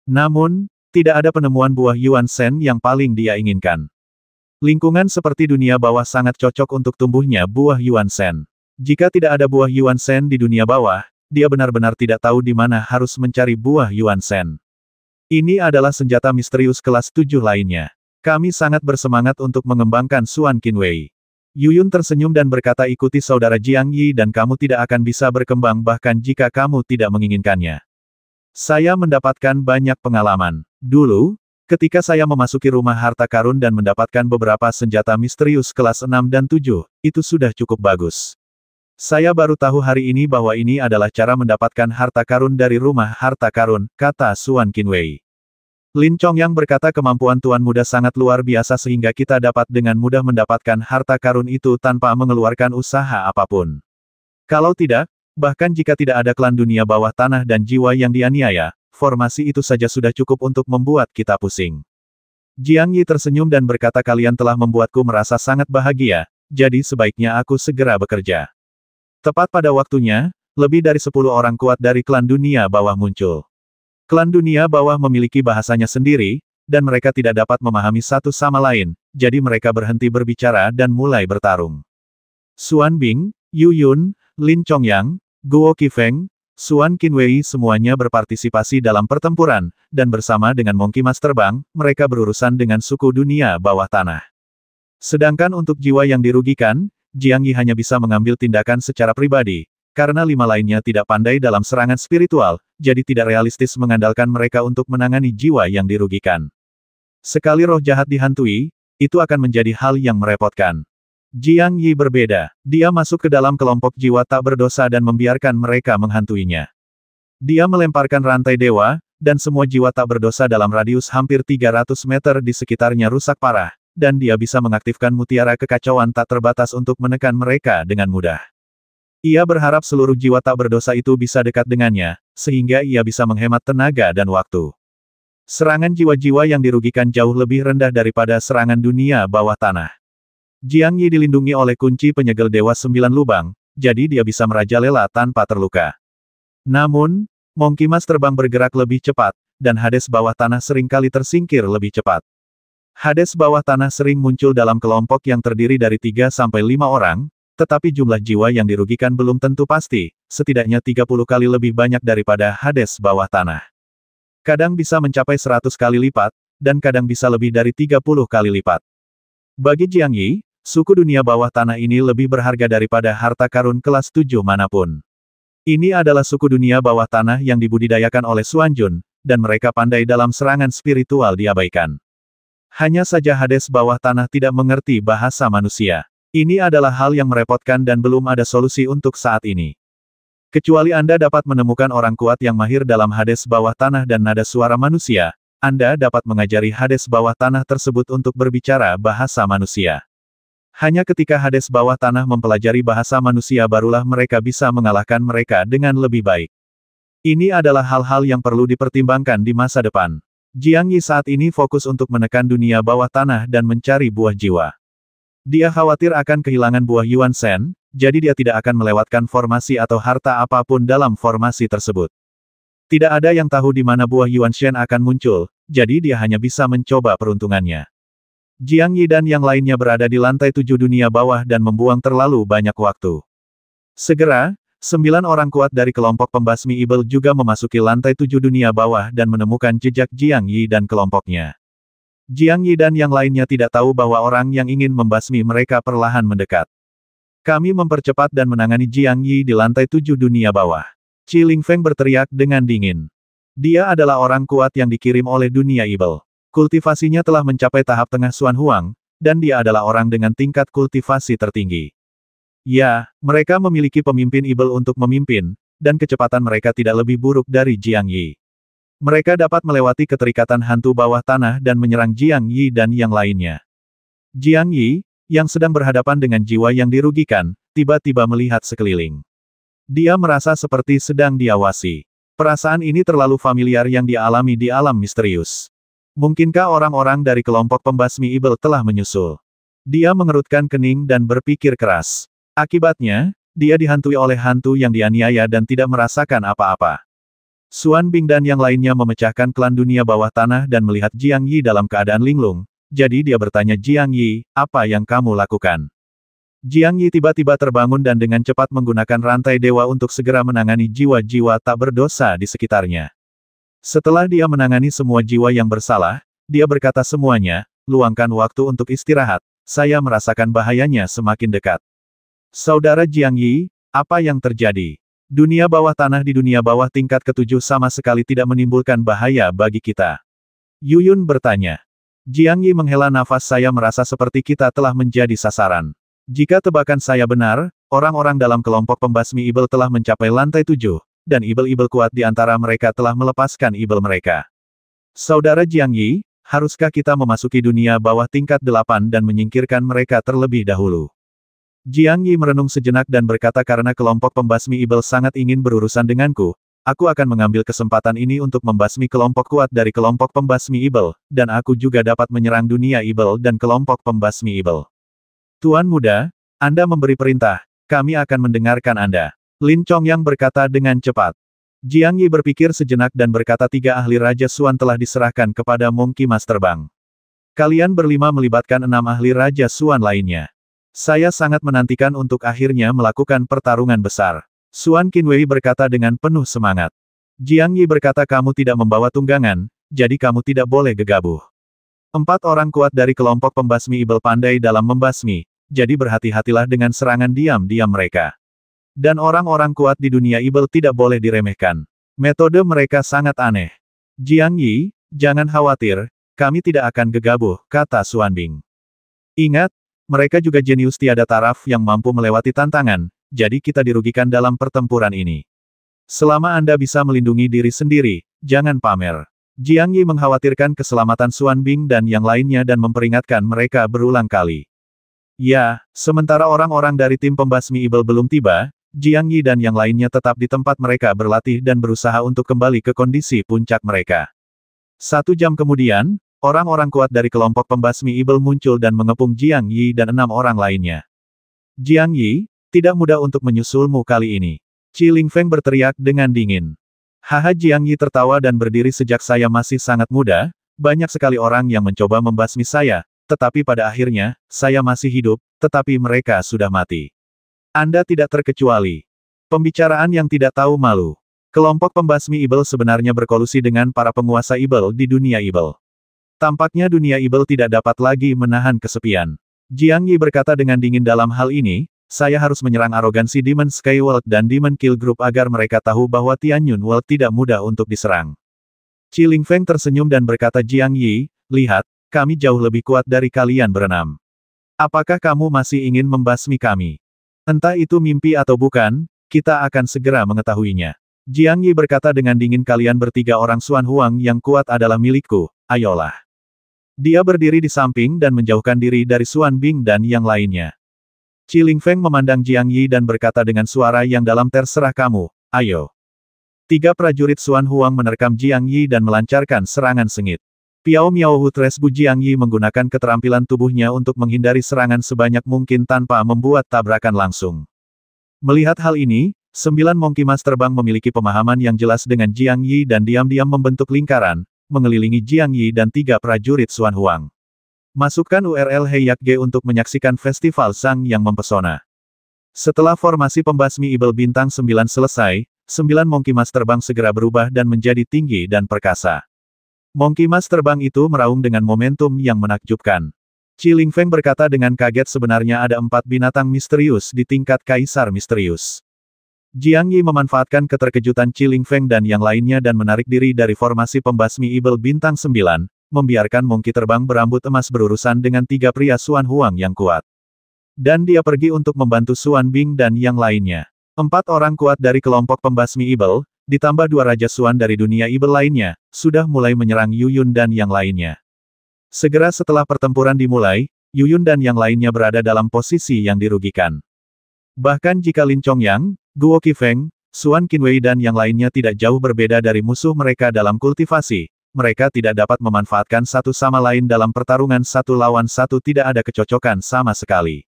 Namun, tidak ada penemuan buah Yuan Shen yang paling dia inginkan. Lingkungan seperti dunia bawah sangat cocok untuk tumbuhnya buah Yuan Shen. Jika tidak ada buah Yuan Shen di dunia bawah, dia benar-benar tidak tahu di mana harus mencari buah Yuan Shen. Ini adalah senjata misterius kelas tujuh lainnya. Kami sangat bersemangat untuk mengembangkan Suan Wei. Yuyun tersenyum dan berkata ikuti saudara Jiang Yi dan kamu tidak akan bisa berkembang bahkan jika kamu tidak menginginkannya. Saya mendapatkan banyak pengalaman. Dulu, ketika saya memasuki rumah harta karun dan mendapatkan beberapa senjata misterius kelas 6 dan 7, itu sudah cukup bagus. Saya baru tahu hari ini bahwa ini adalah cara mendapatkan harta karun dari rumah harta karun, kata Suan Wei. Lin Chong yang berkata kemampuan Tuan Muda sangat luar biasa sehingga kita dapat dengan mudah mendapatkan harta karun itu tanpa mengeluarkan usaha apapun. Kalau tidak, bahkan jika tidak ada klan dunia bawah tanah dan jiwa yang dianiaya, formasi itu saja sudah cukup untuk membuat kita pusing. Jiang Yi tersenyum dan berkata kalian telah membuatku merasa sangat bahagia, jadi sebaiknya aku segera bekerja. Tepat pada waktunya, lebih dari sepuluh orang kuat dari klan dunia bawah muncul. Klan dunia bawah memiliki bahasanya sendiri, dan mereka tidak dapat memahami satu sama lain, jadi mereka berhenti berbicara dan mulai bertarung. Suan Bing, Yu Yun, Lin Chongyang, Guo Qifeng, Suan Qinwei semuanya berpartisipasi dalam pertempuran, dan bersama dengan Monkey Master Bang, mereka berurusan dengan suku dunia bawah tanah. Sedangkan untuk jiwa yang dirugikan, Jiang Yi hanya bisa mengambil tindakan secara pribadi, karena lima lainnya tidak pandai dalam serangan spiritual, jadi tidak realistis mengandalkan mereka untuk menangani jiwa yang dirugikan. Sekali roh jahat dihantui, itu akan menjadi hal yang merepotkan. Jiang Yi berbeda. Dia masuk ke dalam kelompok jiwa tak berdosa dan membiarkan mereka menghantuinya. Dia melemparkan rantai dewa, dan semua jiwa tak berdosa dalam radius hampir 300 meter di sekitarnya rusak parah, dan dia bisa mengaktifkan mutiara kekacauan tak terbatas untuk menekan mereka dengan mudah. Ia berharap seluruh jiwa tak berdosa itu bisa dekat dengannya, sehingga ia bisa menghemat tenaga dan waktu. Serangan jiwa-jiwa yang dirugikan jauh lebih rendah daripada serangan dunia bawah tanah. Jiang Yi dilindungi oleh kunci penyegel Dewa Sembilan Lubang, jadi dia bisa merajalela tanpa terluka. Namun, Monkey Mas terbang bergerak lebih cepat, dan Hades bawah tanah seringkali tersingkir lebih cepat. Hades bawah tanah sering muncul dalam kelompok yang terdiri dari tiga sampai lima orang, tetapi jumlah jiwa yang dirugikan belum tentu pasti, setidaknya 30 kali lebih banyak daripada Hades bawah tanah. Kadang bisa mencapai 100 kali lipat, dan kadang bisa lebih dari 30 kali lipat. Bagi Jiang Yi, suku dunia bawah tanah ini lebih berharga daripada harta karun kelas 7 manapun. Ini adalah suku dunia bawah tanah yang dibudidayakan oleh Suanjun, dan mereka pandai dalam serangan spiritual diabaikan. Hanya saja Hades bawah tanah tidak mengerti bahasa manusia. Ini adalah hal yang merepotkan dan belum ada solusi untuk saat ini. Kecuali Anda dapat menemukan orang kuat yang mahir dalam Hades bawah tanah dan nada suara manusia, Anda dapat mengajari Hades bawah tanah tersebut untuk berbicara bahasa manusia. Hanya ketika Hades bawah tanah mempelajari bahasa manusia barulah mereka bisa mengalahkan mereka dengan lebih baik. Ini adalah hal-hal yang perlu dipertimbangkan di masa depan. Jiang Yi saat ini fokus untuk menekan dunia bawah tanah dan mencari buah jiwa. Dia khawatir akan kehilangan buah Yuan Shen, jadi dia tidak akan melewatkan formasi atau harta apapun dalam formasi tersebut. Tidak ada yang tahu di mana buah Yuan Shen akan muncul, jadi dia hanya bisa mencoba peruntungannya. Jiang Yi dan yang lainnya berada di lantai tujuh dunia bawah dan membuang terlalu banyak waktu. Segera, sembilan orang kuat dari kelompok pembasmi Ibel juga memasuki lantai tujuh dunia bawah dan menemukan jejak Jiang Yi dan kelompoknya. Jiang Yi dan yang lainnya tidak tahu bahwa orang yang ingin membasmi mereka perlahan mendekat. Kami mempercepat dan menangani Jiang Yi di lantai tujuh dunia bawah. Qi Feng berteriak dengan dingin. Dia adalah orang kuat yang dikirim oleh dunia ibl. Kultivasinya telah mencapai tahap tengah Suan Huang, dan dia adalah orang dengan tingkat kultivasi tertinggi. Ya, mereka memiliki pemimpin ibl untuk memimpin, dan kecepatan mereka tidak lebih buruk dari Jiang Yi. Mereka dapat melewati keterikatan hantu bawah tanah dan menyerang Jiang Yi dan yang lainnya. Jiang Yi, yang sedang berhadapan dengan jiwa yang dirugikan, tiba-tiba melihat sekeliling. Dia merasa seperti sedang diawasi. Perasaan ini terlalu familiar yang dialami di alam misterius. Mungkinkah orang-orang dari kelompok pembasmi Ibel telah menyusul? Dia mengerutkan kening dan berpikir keras. Akibatnya, dia dihantui oleh hantu yang dianiaya dan tidak merasakan apa-apa. Suan Bing dan yang lainnya memecahkan klan dunia bawah tanah dan melihat Jiang Yi dalam keadaan linglung, jadi dia bertanya Jiang Yi, apa yang kamu lakukan? Jiang Yi tiba-tiba terbangun dan dengan cepat menggunakan rantai dewa untuk segera menangani jiwa-jiwa tak berdosa di sekitarnya. Setelah dia menangani semua jiwa yang bersalah, dia berkata semuanya, luangkan waktu untuk istirahat, saya merasakan bahayanya semakin dekat. Saudara Jiang Yi, apa yang terjadi? Dunia bawah tanah di dunia bawah tingkat ketujuh sama sekali tidak menimbulkan bahaya bagi kita. Yuyun bertanya. Jiang Yi menghela nafas saya merasa seperti kita telah menjadi sasaran. Jika tebakan saya benar, orang-orang dalam kelompok pembasmi Ibel telah mencapai lantai tujuh, dan Ibel-Ibel kuat di antara mereka telah melepaskan Ibel mereka. Saudara Jiang Yi, haruskah kita memasuki dunia bawah tingkat delapan dan menyingkirkan mereka terlebih dahulu? Jiang Yi merenung sejenak dan berkata karena kelompok pembasmi Ibel sangat ingin berurusan denganku, aku akan mengambil kesempatan ini untuk membasmi kelompok kuat dari kelompok pembasmi Ibel, dan aku juga dapat menyerang dunia Ibel dan kelompok pembasmi Ibel. Tuan muda, Anda memberi perintah, kami akan mendengarkan Anda. Lin Chong yang berkata dengan cepat. Jiang Yi berpikir sejenak dan berkata tiga ahli Raja Suan telah diserahkan kepada Mungki Master Bang. Kalian berlima melibatkan enam ahli Raja Suan lainnya. Saya sangat menantikan untuk akhirnya melakukan pertarungan besar. Suan Qinwei berkata dengan penuh semangat. Jiang Yi berkata kamu tidak membawa tunggangan, jadi kamu tidak boleh gegabuh. Empat orang kuat dari kelompok pembasmi Ibel pandai dalam membasmi, jadi berhati-hatilah dengan serangan diam-diam mereka. Dan orang-orang kuat di dunia Ibel tidak boleh diremehkan. Metode mereka sangat aneh. Jiang Yi, jangan khawatir, kami tidak akan gegabuh. kata Suan Bing. Ingat, mereka juga jenius tiada taraf yang mampu melewati tantangan, jadi kita dirugikan dalam pertempuran ini. Selama Anda bisa melindungi diri sendiri, jangan pamer. Jiang Yi mengkhawatirkan keselamatan Xuan Bing dan yang lainnya dan memperingatkan mereka berulang kali. Ya, sementara orang-orang dari tim pembasmi Ibel belum tiba, Jiang Yi dan yang lainnya tetap di tempat mereka berlatih dan berusaha untuk kembali ke kondisi puncak mereka. Satu jam kemudian, Orang-orang kuat dari kelompok pembasmi Ibel muncul dan mengepung Jiang Yi dan enam orang lainnya. Jiang Yi, tidak mudah untuk menyusulmu kali ini. Qi Feng berteriak dengan dingin. Haha Jiang Yi tertawa dan berdiri sejak saya masih sangat muda, banyak sekali orang yang mencoba membasmi saya, tetapi pada akhirnya, saya masih hidup, tetapi mereka sudah mati. Anda tidak terkecuali. Pembicaraan yang tidak tahu malu. Kelompok pembasmi Ibel sebenarnya berkolusi dengan para penguasa Ibel di dunia Ibel. Tampaknya dunia Ibel tidak dapat lagi menahan kesepian. Jiang Yi berkata dengan dingin dalam hal ini, saya harus menyerang arogansi Demon Sky World dan Demon Kill Group agar mereka tahu bahwa Tianyun World tidak mudah untuk diserang. Ling Feng tersenyum dan berkata Jiang Yi, lihat, kami jauh lebih kuat dari kalian berenam. Apakah kamu masih ingin membasmi kami? Entah itu mimpi atau bukan, kita akan segera mengetahuinya. Jiang Yi berkata dengan dingin kalian bertiga orang Xuan Huang yang kuat adalah milikku, ayolah. Dia berdiri di samping dan menjauhkan diri dari Xuan Bing dan yang lainnya. Ciling Feng memandang Jiang Yi dan berkata dengan suara yang dalam terserah kamu, ayo. Tiga prajurit Xuan Huang menerkam Jiang Yi dan melancarkan serangan sengit. Piao Miao Hutres Bu Jiang Yi menggunakan keterampilan tubuhnya untuk menghindari serangan sebanyak mungkin tanpa membuat tabrakan langsung. Melihat hal ini, sembilan Monkey Mas terbang memiliki pemahaman yang jelas dengan Jiang Yi dan diam-diam membentuk lingkaran, mengelilingi Jiang Yi dan tiga prajurit Xuan Huang. Masukkan URL Heiyak G untuk menyaksikan festival Sang yang mempesona. Setelah formasi pembasmi Ibel Bintang 9 selesai, sembilan Monkey Mas terbang segera berubah dan menjadi tinggi dan perkasa. Monkey Mas terbang itu meraung dengan momentum yang menakjubkan. Ciling Feng berkata dengan kaget sebenarnya ada empat binatang misterius di tingkat kaisar misterius. Jiang Yi memanfaatkan keterkejutan Ciling Feng dan yang lainnya dan menarik diri dari formasi pembasmi Ibel Bintang 9, membiarkan Mongki terbang berambut emas berurusan dengan tiga pria Suan Huang yang kuat. Dan dia pergi untuk membantu Suan Bing dan yang lainnya. Empat orang kuat dari kelompok pembasmi Ibel, ditambah dua Raja Suan dari dunia Ibel lainnya, sudah mulai menyerang Yuyun dan yang lainnya. Segera setelah pertempuran dimulai, Yuyun dan yang lainnya berada dalam posisi yang dirugikan. Bahkan jika Lin Chongyang, Guo Qifeng, Xuan Qinwei dan yang lainnya tidak jauh berbeda dari musuh mereka dalam kultivasi, mereka tidak dapat memanfaatkan satu sama lain dalam pertarungan satu lawan satu tidak ada kecocokan sama sekali.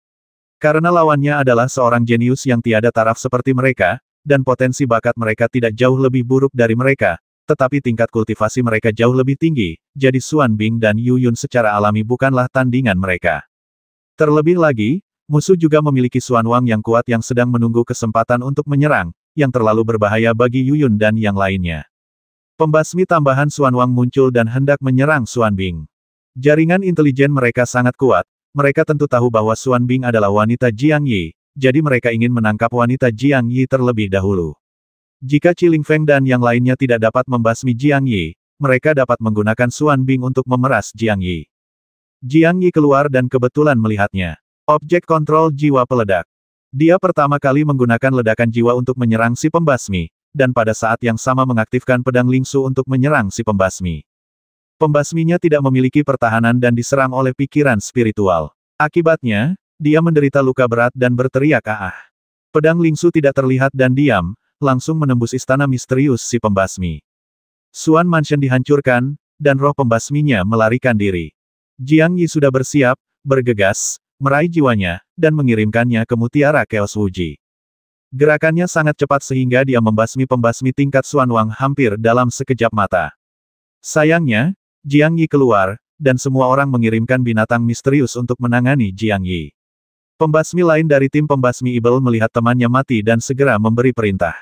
Karena lawannya adalah seorang jenius yang tiada taraf seperti mereka, dan potensi bakat mereka tidak jauh lebih buruk dari mereka, tetapi tingkat kultivasi mereka jauh lebih tinggi, jadi Suan Bing dan Yu Yun secara alami bukanlah tandingan mereka. Terlebih lagi, Musuh juga memiliki Suan Wang yang kuat yang sedang menunggu kesempatan untuk menyerang, yang terlalu berbahaya bagi Yuyun dan yang lainnya. Pembasmi tambahan Suan Wang muncul dan hendak menyerang Suan Bing. Jaringan intelijen mereka sangat kuat, mereka tentu tahu bahwa Suan Bing adalah wanita Jiang Yi, jadi mereka ingin menangkap wanita Jiang Yi terlebih dahulu. Jika Ciling Feng dan yang lainnya tidak dapat membasmi Jiang Yi, mereka dapat menggunakan Suan Bing untuk memeras Jiang Yi. Jiang Yi keluar dan kebetulan melihatnya. Objek kontrol jiwa peledak. Dia pertama kali menggunakan ledakan jiwa untuk menyerang si pembasmi, dan pada saat yang sama mengaktifkan pedang Lingsu untuk menyerang si pembasmi. Pembasminya tidak memiliki pertahanan dan diserang oleh pikiran spiritual. Akibatnya, dia menderita luka berat dan berteriak ah. Pedang Lingsu tidak terlihat dan diam, langsung menembus istana misterius si pembasmi. Suan Mansion dihancurkan, dan roh pembasminya melarikan diri. Jiang Yi sudah bersiap, bergegas, meraih jiwanya, dan mengirimkannya ke mutiara Chaos Wuji. Gerakannya sangat cepat sehingga dia membasmi pembasmi tingkat Xuan Wang hampir dalam sekejap mata. Sayangnya, Jiang Yi keluar, dan semua orang mengirimkan binatang misterius untuk menangani Jiang Yi. Pembasmi lain dari tim pembasmi Ibel melihat temannya mati dan segera memberi perintah.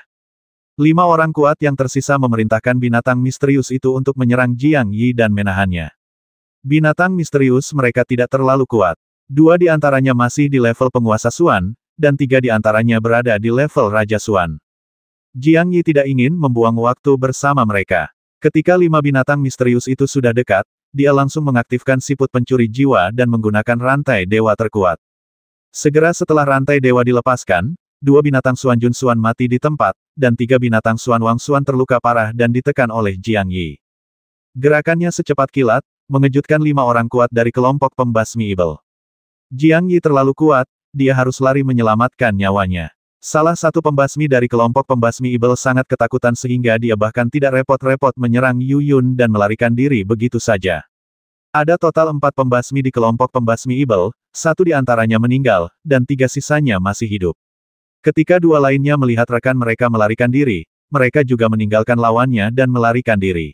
Lima orang kuat yang tersisa memerintahkan binatang misterius itu untuk menyerang Jiang Yi dan menahannya. Binatang misterius mereka tidak terlalu kuat. Dua di antaranya masih di level penguasa Suan, dan tiga di antaranya berada di level Raja Suan. Jiang Yi tidak ingin membuang waktu bersama mereka. Ketika lima binatang misterius itu sudah dekat, dia langsung mengaktifkan siput pencuri jiwa dan menggunakan rantai dewa terkuat. Segera setelah rantai dewa dilepaskan, dua binatang Suan Jun Suan mati di tempat, dan tiga binatang Suan Wang Suan terluka parah dan ditekan oleh Jiang Yi. Gerakannya secepat kilat, mengejutkan lima orang kuat dari kelompok pembasmi Ibel. Jiang Yi terlalu kuat, dia harus lari menyelamatkan nyawanya. Salah satu pembasmi dari kelompok pembasmi Ibel sangat ketakutan sehingga dia bahkan tidak repot-repot menyerang Yu Yun dan melarikan diri begitu saja. Ada total empat pembasmi di kelompok pembasmi Ibel, satu di antaranya meninggal, dan tiga sisanya masih hidup. Ketika dua lainnya melihat rekan mereka melarikan diri, mereka juga meninggalkan lawannya dan melarikan diri.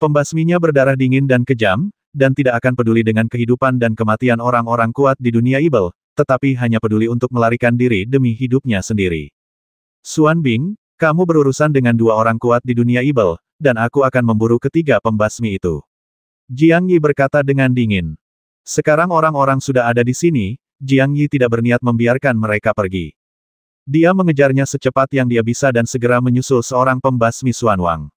Pembasminya berdarah dingin dan kejam, dan tidak akan peduli dengan kehidupan dan kematian orang-orang kuat di dunia Ibel, tetapi hanya peduli untuk melarikan diri demi hidupnya sendiri. Suan Bing, kamu berurusan dengan dua orang kuat di dunia Ibel, dan aku akan memburu ketiga pembasmi itu. Jiang Yi berkata dengan dingin. Sekarang orang-orang sudah ada di sini, Jiang Yi tidak berniat membiarkan mereka pergi. Dia mengejarnya secepat yang dia bisa dan segera menyusul seorang pembasmi Suan Wang.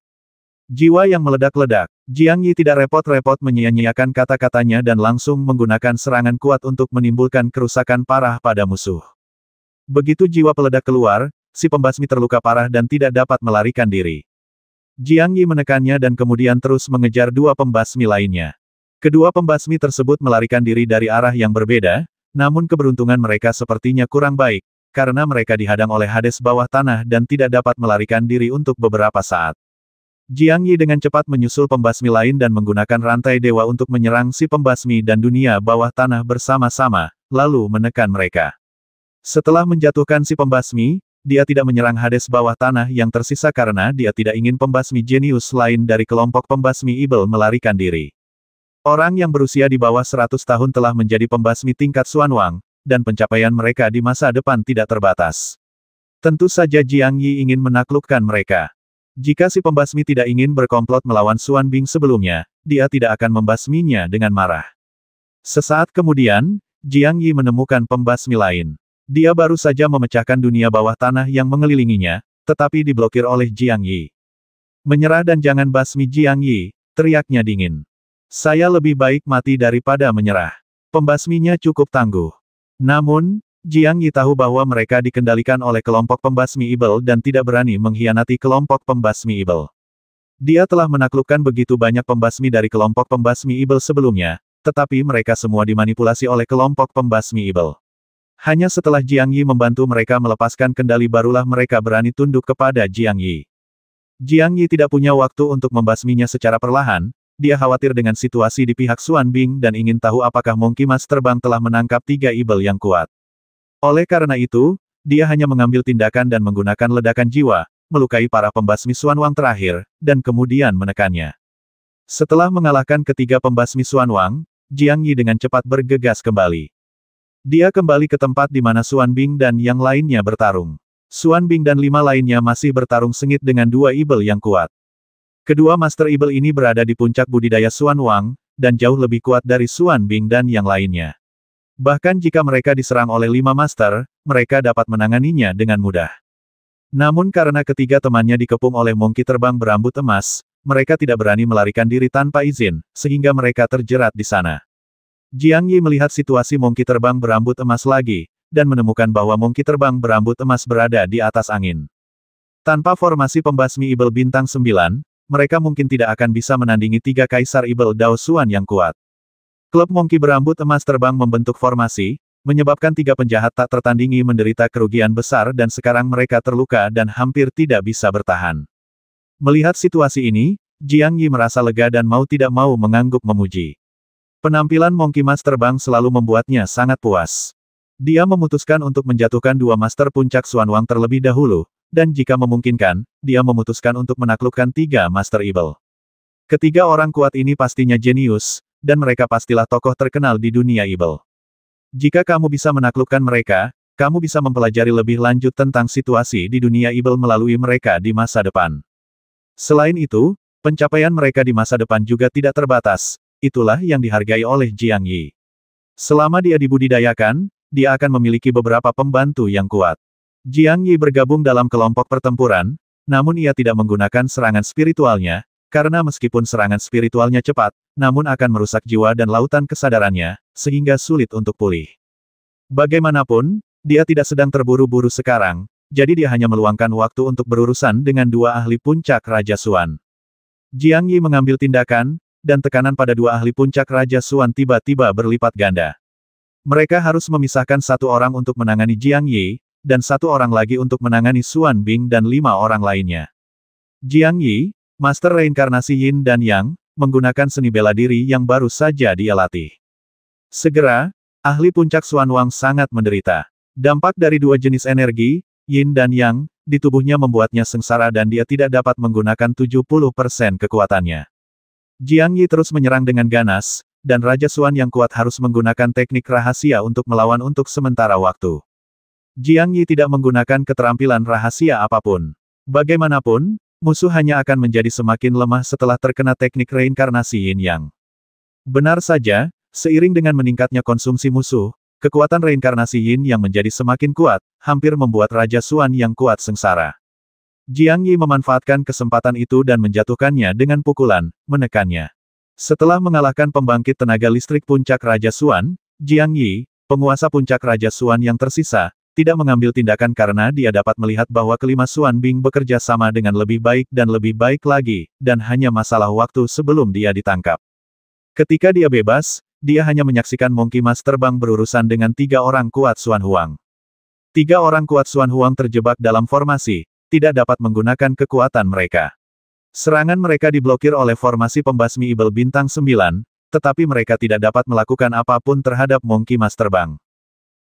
Jiwa yang meledak-ledak. Jiang Yi tidak repot-repot menyia-nyiakan kata-katanya dan langsung menggunakan serangan kuat untuk menimbulkan kerusakan parah pada musuh. Begitu jiwa peledak keluar, si pembasmi terluka parah dan tidak dapat melarikan diri. Jiang Yi menekannya dan kemudian terus mengejar dua pembasmi lainnya. Kedua pembasmi tersebut melarikan diri dari arah yang berbeda, namun keberuntungan mereka sepertinya kurang baik, karena mereka dihadang oleh Hades bawah tanah dan tidak dapat melarikan diri untuk beberapa saat. Jiang Yi dengan cepat menyusul pembasmi lain dan menggunakan rantai dewa untuk menyerang si pembasmi dan dunia bawah tanah bersama-sama, lalu menekan mereka. Setelah menjatuhkan si pembasmi, dia tidak menyerang Hades bawah tanah yang tersisa karena dia tidak ingin pembasmi jenius lain dari kelompok pembasmi Ibel melarikan diri. Orang yang berusia di bawah 100 tahun telah menjadi pembasmi tingkat Suan Wang, dan pencapaian mereka di masa depan tidak terbatas. Tentu saja Jiang Yi ingin menaklukkan mereka. Jika si pembasmi tidak ingin berkomplot melawan Suan Bing sebelumnya, dia tidak akan membasminya dengan marah. Sesaat kemudian, Jiang Yi menemukan pembasmi lain. Dia baru saja memecahkan dunia bawah tanah yang mengelilinginya, tetapi diblokir oleh Jiang Yi. Menyerah dan jangan basmi Jiang Yi, teriaknya dingin. Saya lebih baik mati daripada menyerah. Pembasminya cukup tangguh. Namun, Jiang Yi tahu bahwa mereka dikendalikan oleh kelompok pembasmi Ibel dan tidak berani mengkhianati kelompok pembasmi Ibel. Dia telah menaklukkan begitu banyak pembasmi dari kelompok pembasmi Ibel sebelumnya, tetapi mereka semua dimanipulasi oleh kelompok pembasmi Ibel. Hanya setelah Jiang Yi membantu mereka melepaskan kendali barulah mereka berani tunduk kepada Jiang Yi. Jiang Yi tidak punya waktu untuk membasminya secara perlahan, dia khawatir dengan situasi di pihak Xuan Bing dan ingin tahu apakah Monkey Mas terbang telah menangkap tiga ibel yang kuat. Oleh karena itu, dia hanya mengambil tindakan dan menggunakan ledakan jiwa, melukai para pembasmi suan wang terakhir, dan kemudian menekannya. Setelah mengalahkan ketiga pembasmi suan wang Jiang Yi dengan cepat bergegas kembali. Dia kembali ke tempat di mana Suan Bing dan yang lainnya bertarung. Suan Bing dan lima lainnya masih bertarung sengit dengan dua ibel yang kuat. Kedua Master Ibel ini berada di puncak budidaya Suan Wang, dan jauh lebih kuat dari Suan Bing dan yang lainnya. Bahkan jika mereka diserang oleh lima master, mereka dapat menanganinya dengan mudah. Namun karena ketiga temannya dikepung oleh monkey terbang berambut emas, mereka tidak berani melarikan diri tanpa izin, sehingga mereka terjerat di sana. Jiang Yi melihat situasi monkey terbang berambut emas lagi, dan menemukan bahwa monkey terbang berambut emas berada di atas angin. Tanpa formasi pembasmi Ibel Bintang 9, mereka mungkin tidak akan bisa menandingi tiga kaisar Ibel Dao Suan yang kuat. Klub Mongki berambut emas terbang membentuk formasi, menyebabkan tiga penjahat tak tertandingi menderita kerugian besar dan sekarang mereka terluka dan hampir tidak bisa bertahan. Melihat situasi ini, Jiang Yi merasa lega dan mau tidak mau mengangguk memuji. Penampilan Mongki Mas terbang selalu membuatnya sangat puas. Dia memutuskan untuk menjatuhkan dua master puncak Suan Wang terlebih dahulu, dan jika memungkinkan, dia memutuskan untuk menaklukkan tiga master evil. Ketiga orang kuat ini pastinya jenius, dan mereka pastilah tokoh terkenal di dunia Ibel. Jika kamu bisa menaklukkan mereka, kamu bisa mempelajari lebih lanjut tentang situasi di dunia Ibel melalui mereka di masa depan. Selain itu, pencapaian mereka di masa depan juga tidak terbatas, itulah yang dihargai oleh Jiang Yi. Selama dia dibudidayakan, dia akan memiliki beberapa pembantu yang kuat. Jiang Yi bergabung dalam kelompok pertempuran, namun ia tidak menggunakan serangan spiritualnya, karena meskipun serangan spiritualnya cepat, namun akan merusak jiwa dan lautan kesadarannya, sehingga sulit untuk pulih. Bagaimanapun, dia tidak sedang terburu-buru sekarang, jadi dia hanya meluangkan waktu untuk berurusan dengan dua ahli puncak Raja Suan. Jiang Yi mengambil tindakan, dan tekanan pada dua ahli puncak Raja Suan tiba-tiba berlipat ganda. Mereka harus memisahkan satu orang untuk menangani Jiang Yi, dan satu orang lagi untuk menangani Suan Bing dan lima orang lainnya. Jiang Yi, Master reinkarnasi Yin dan Yang, menggunakan seni bela diri yang baru saja dia latih. Segera, ahli puncak Xuan Wang sangat menderita. Dampak dari dua jenis energi, Yin dan Yang, di tubuhnya membuatnya sengsara dan dia tidak dapat menggunakan 70% kekuatannya. Jiang Yi terus menyerang dengan ganas, dan Raja Xuan yang kuat harus menggunakan teknik rahasia untuk melawan untuk sementara waktu. Jiang Yi tidak menggunakan keterampilan rahasia apapun. Bagaimanapun, musuh hanya akan menjadi semakin lemah setelah terkena teknik reinkarnasi Yin Yang. Benar saja, seiring dengan meningkatnya konsumsi musuh, kekuatan reinkarnasi Yin Yang menjadi semakin kuat, hampir membuat Raja Suan yang kuat sengsara. Jiang Yi memanfaatkan kesempatan itu dan menjatuhkannya dengan pukulan, menekannya. Setelah mengalahkan pembangkit tenaga listrik puncak Raja Suan, Jiang Yi, penguasa puncak Raja Suan yang tersisa, tidak mengambil tindakan karena dia dapat melihat bahwa kelima Suan Bing bekerja sama dengan lebih baik dan lebih baik lagi, dan hanya masalah waktu sebelum dia ditangkap. Ketika dia bebas, dia hanya menyaksikan Monkey Mas terbang berurusan dengan tiga orang kuat Suan Huang. Tiga orang kuat Suan Huang terjebak dalam formasi, tidak dapat menggunakan kekuatan mereka. Serangan mereka diblokir oleh formasi pembasmi Ibel Bintang 9, tetapi mereka tidak dapat melakukan apapun terhadap Monkey Mas terbang.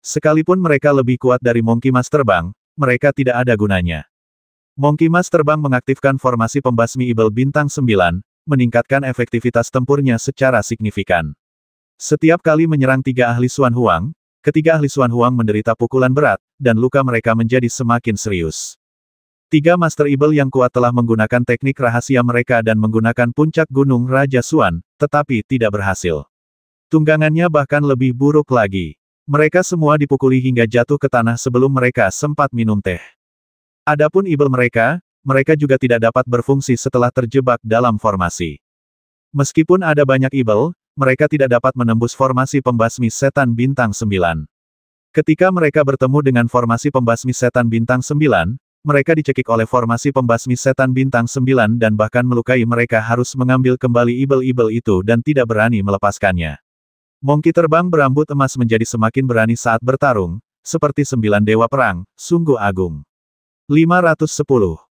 Sekalipun mereka lebih kuat dari Monkey Mas terbang, mereka tidak ada gunanya. Monkey Mas terbang mengaktifkan formasi pembasmi Ibel Bintang 9, meningkatkan efektivitas tempurnya secara signifikan. Setiap kali menyerang tiga ahli Suan Huang, ketiga ahli Suan Huang menderita pukulan berat, dan luka mereka menjadi semakin serius. Tiga Master Ibel yang kuat telah menggunakan teknik rahasia mereka dan menggunakan puncak gunung Raja Suan, tetapi tidak berhasil. Tunggangannya bahkan lebih buruk lagi. Mereka semua dipukuli hingga jatuh ke tanah sebelum mereka sempat minum teh. Adapun ibel mereka, mereka juga tidak dapat berfungsi setelah terjebak dalam formasi. Meskipun ada banyak ibel, mereka tidak dapat menembus formasi pembasmi setan bintang 9. Ketika mereka bertemu dengan formasi pembasmi setan bintang 9, mereka dicekik oleh formasi pembasmi setan bintang 9 dan bahkan melukai mereka harus mengambil kembali ibel-ibel itu dan tidak berani melepaskannya. Mongki terbang berambut emas menjadi semakin berani saat bertarung, seperti sembilan dewa perang, sungguh agung. 510.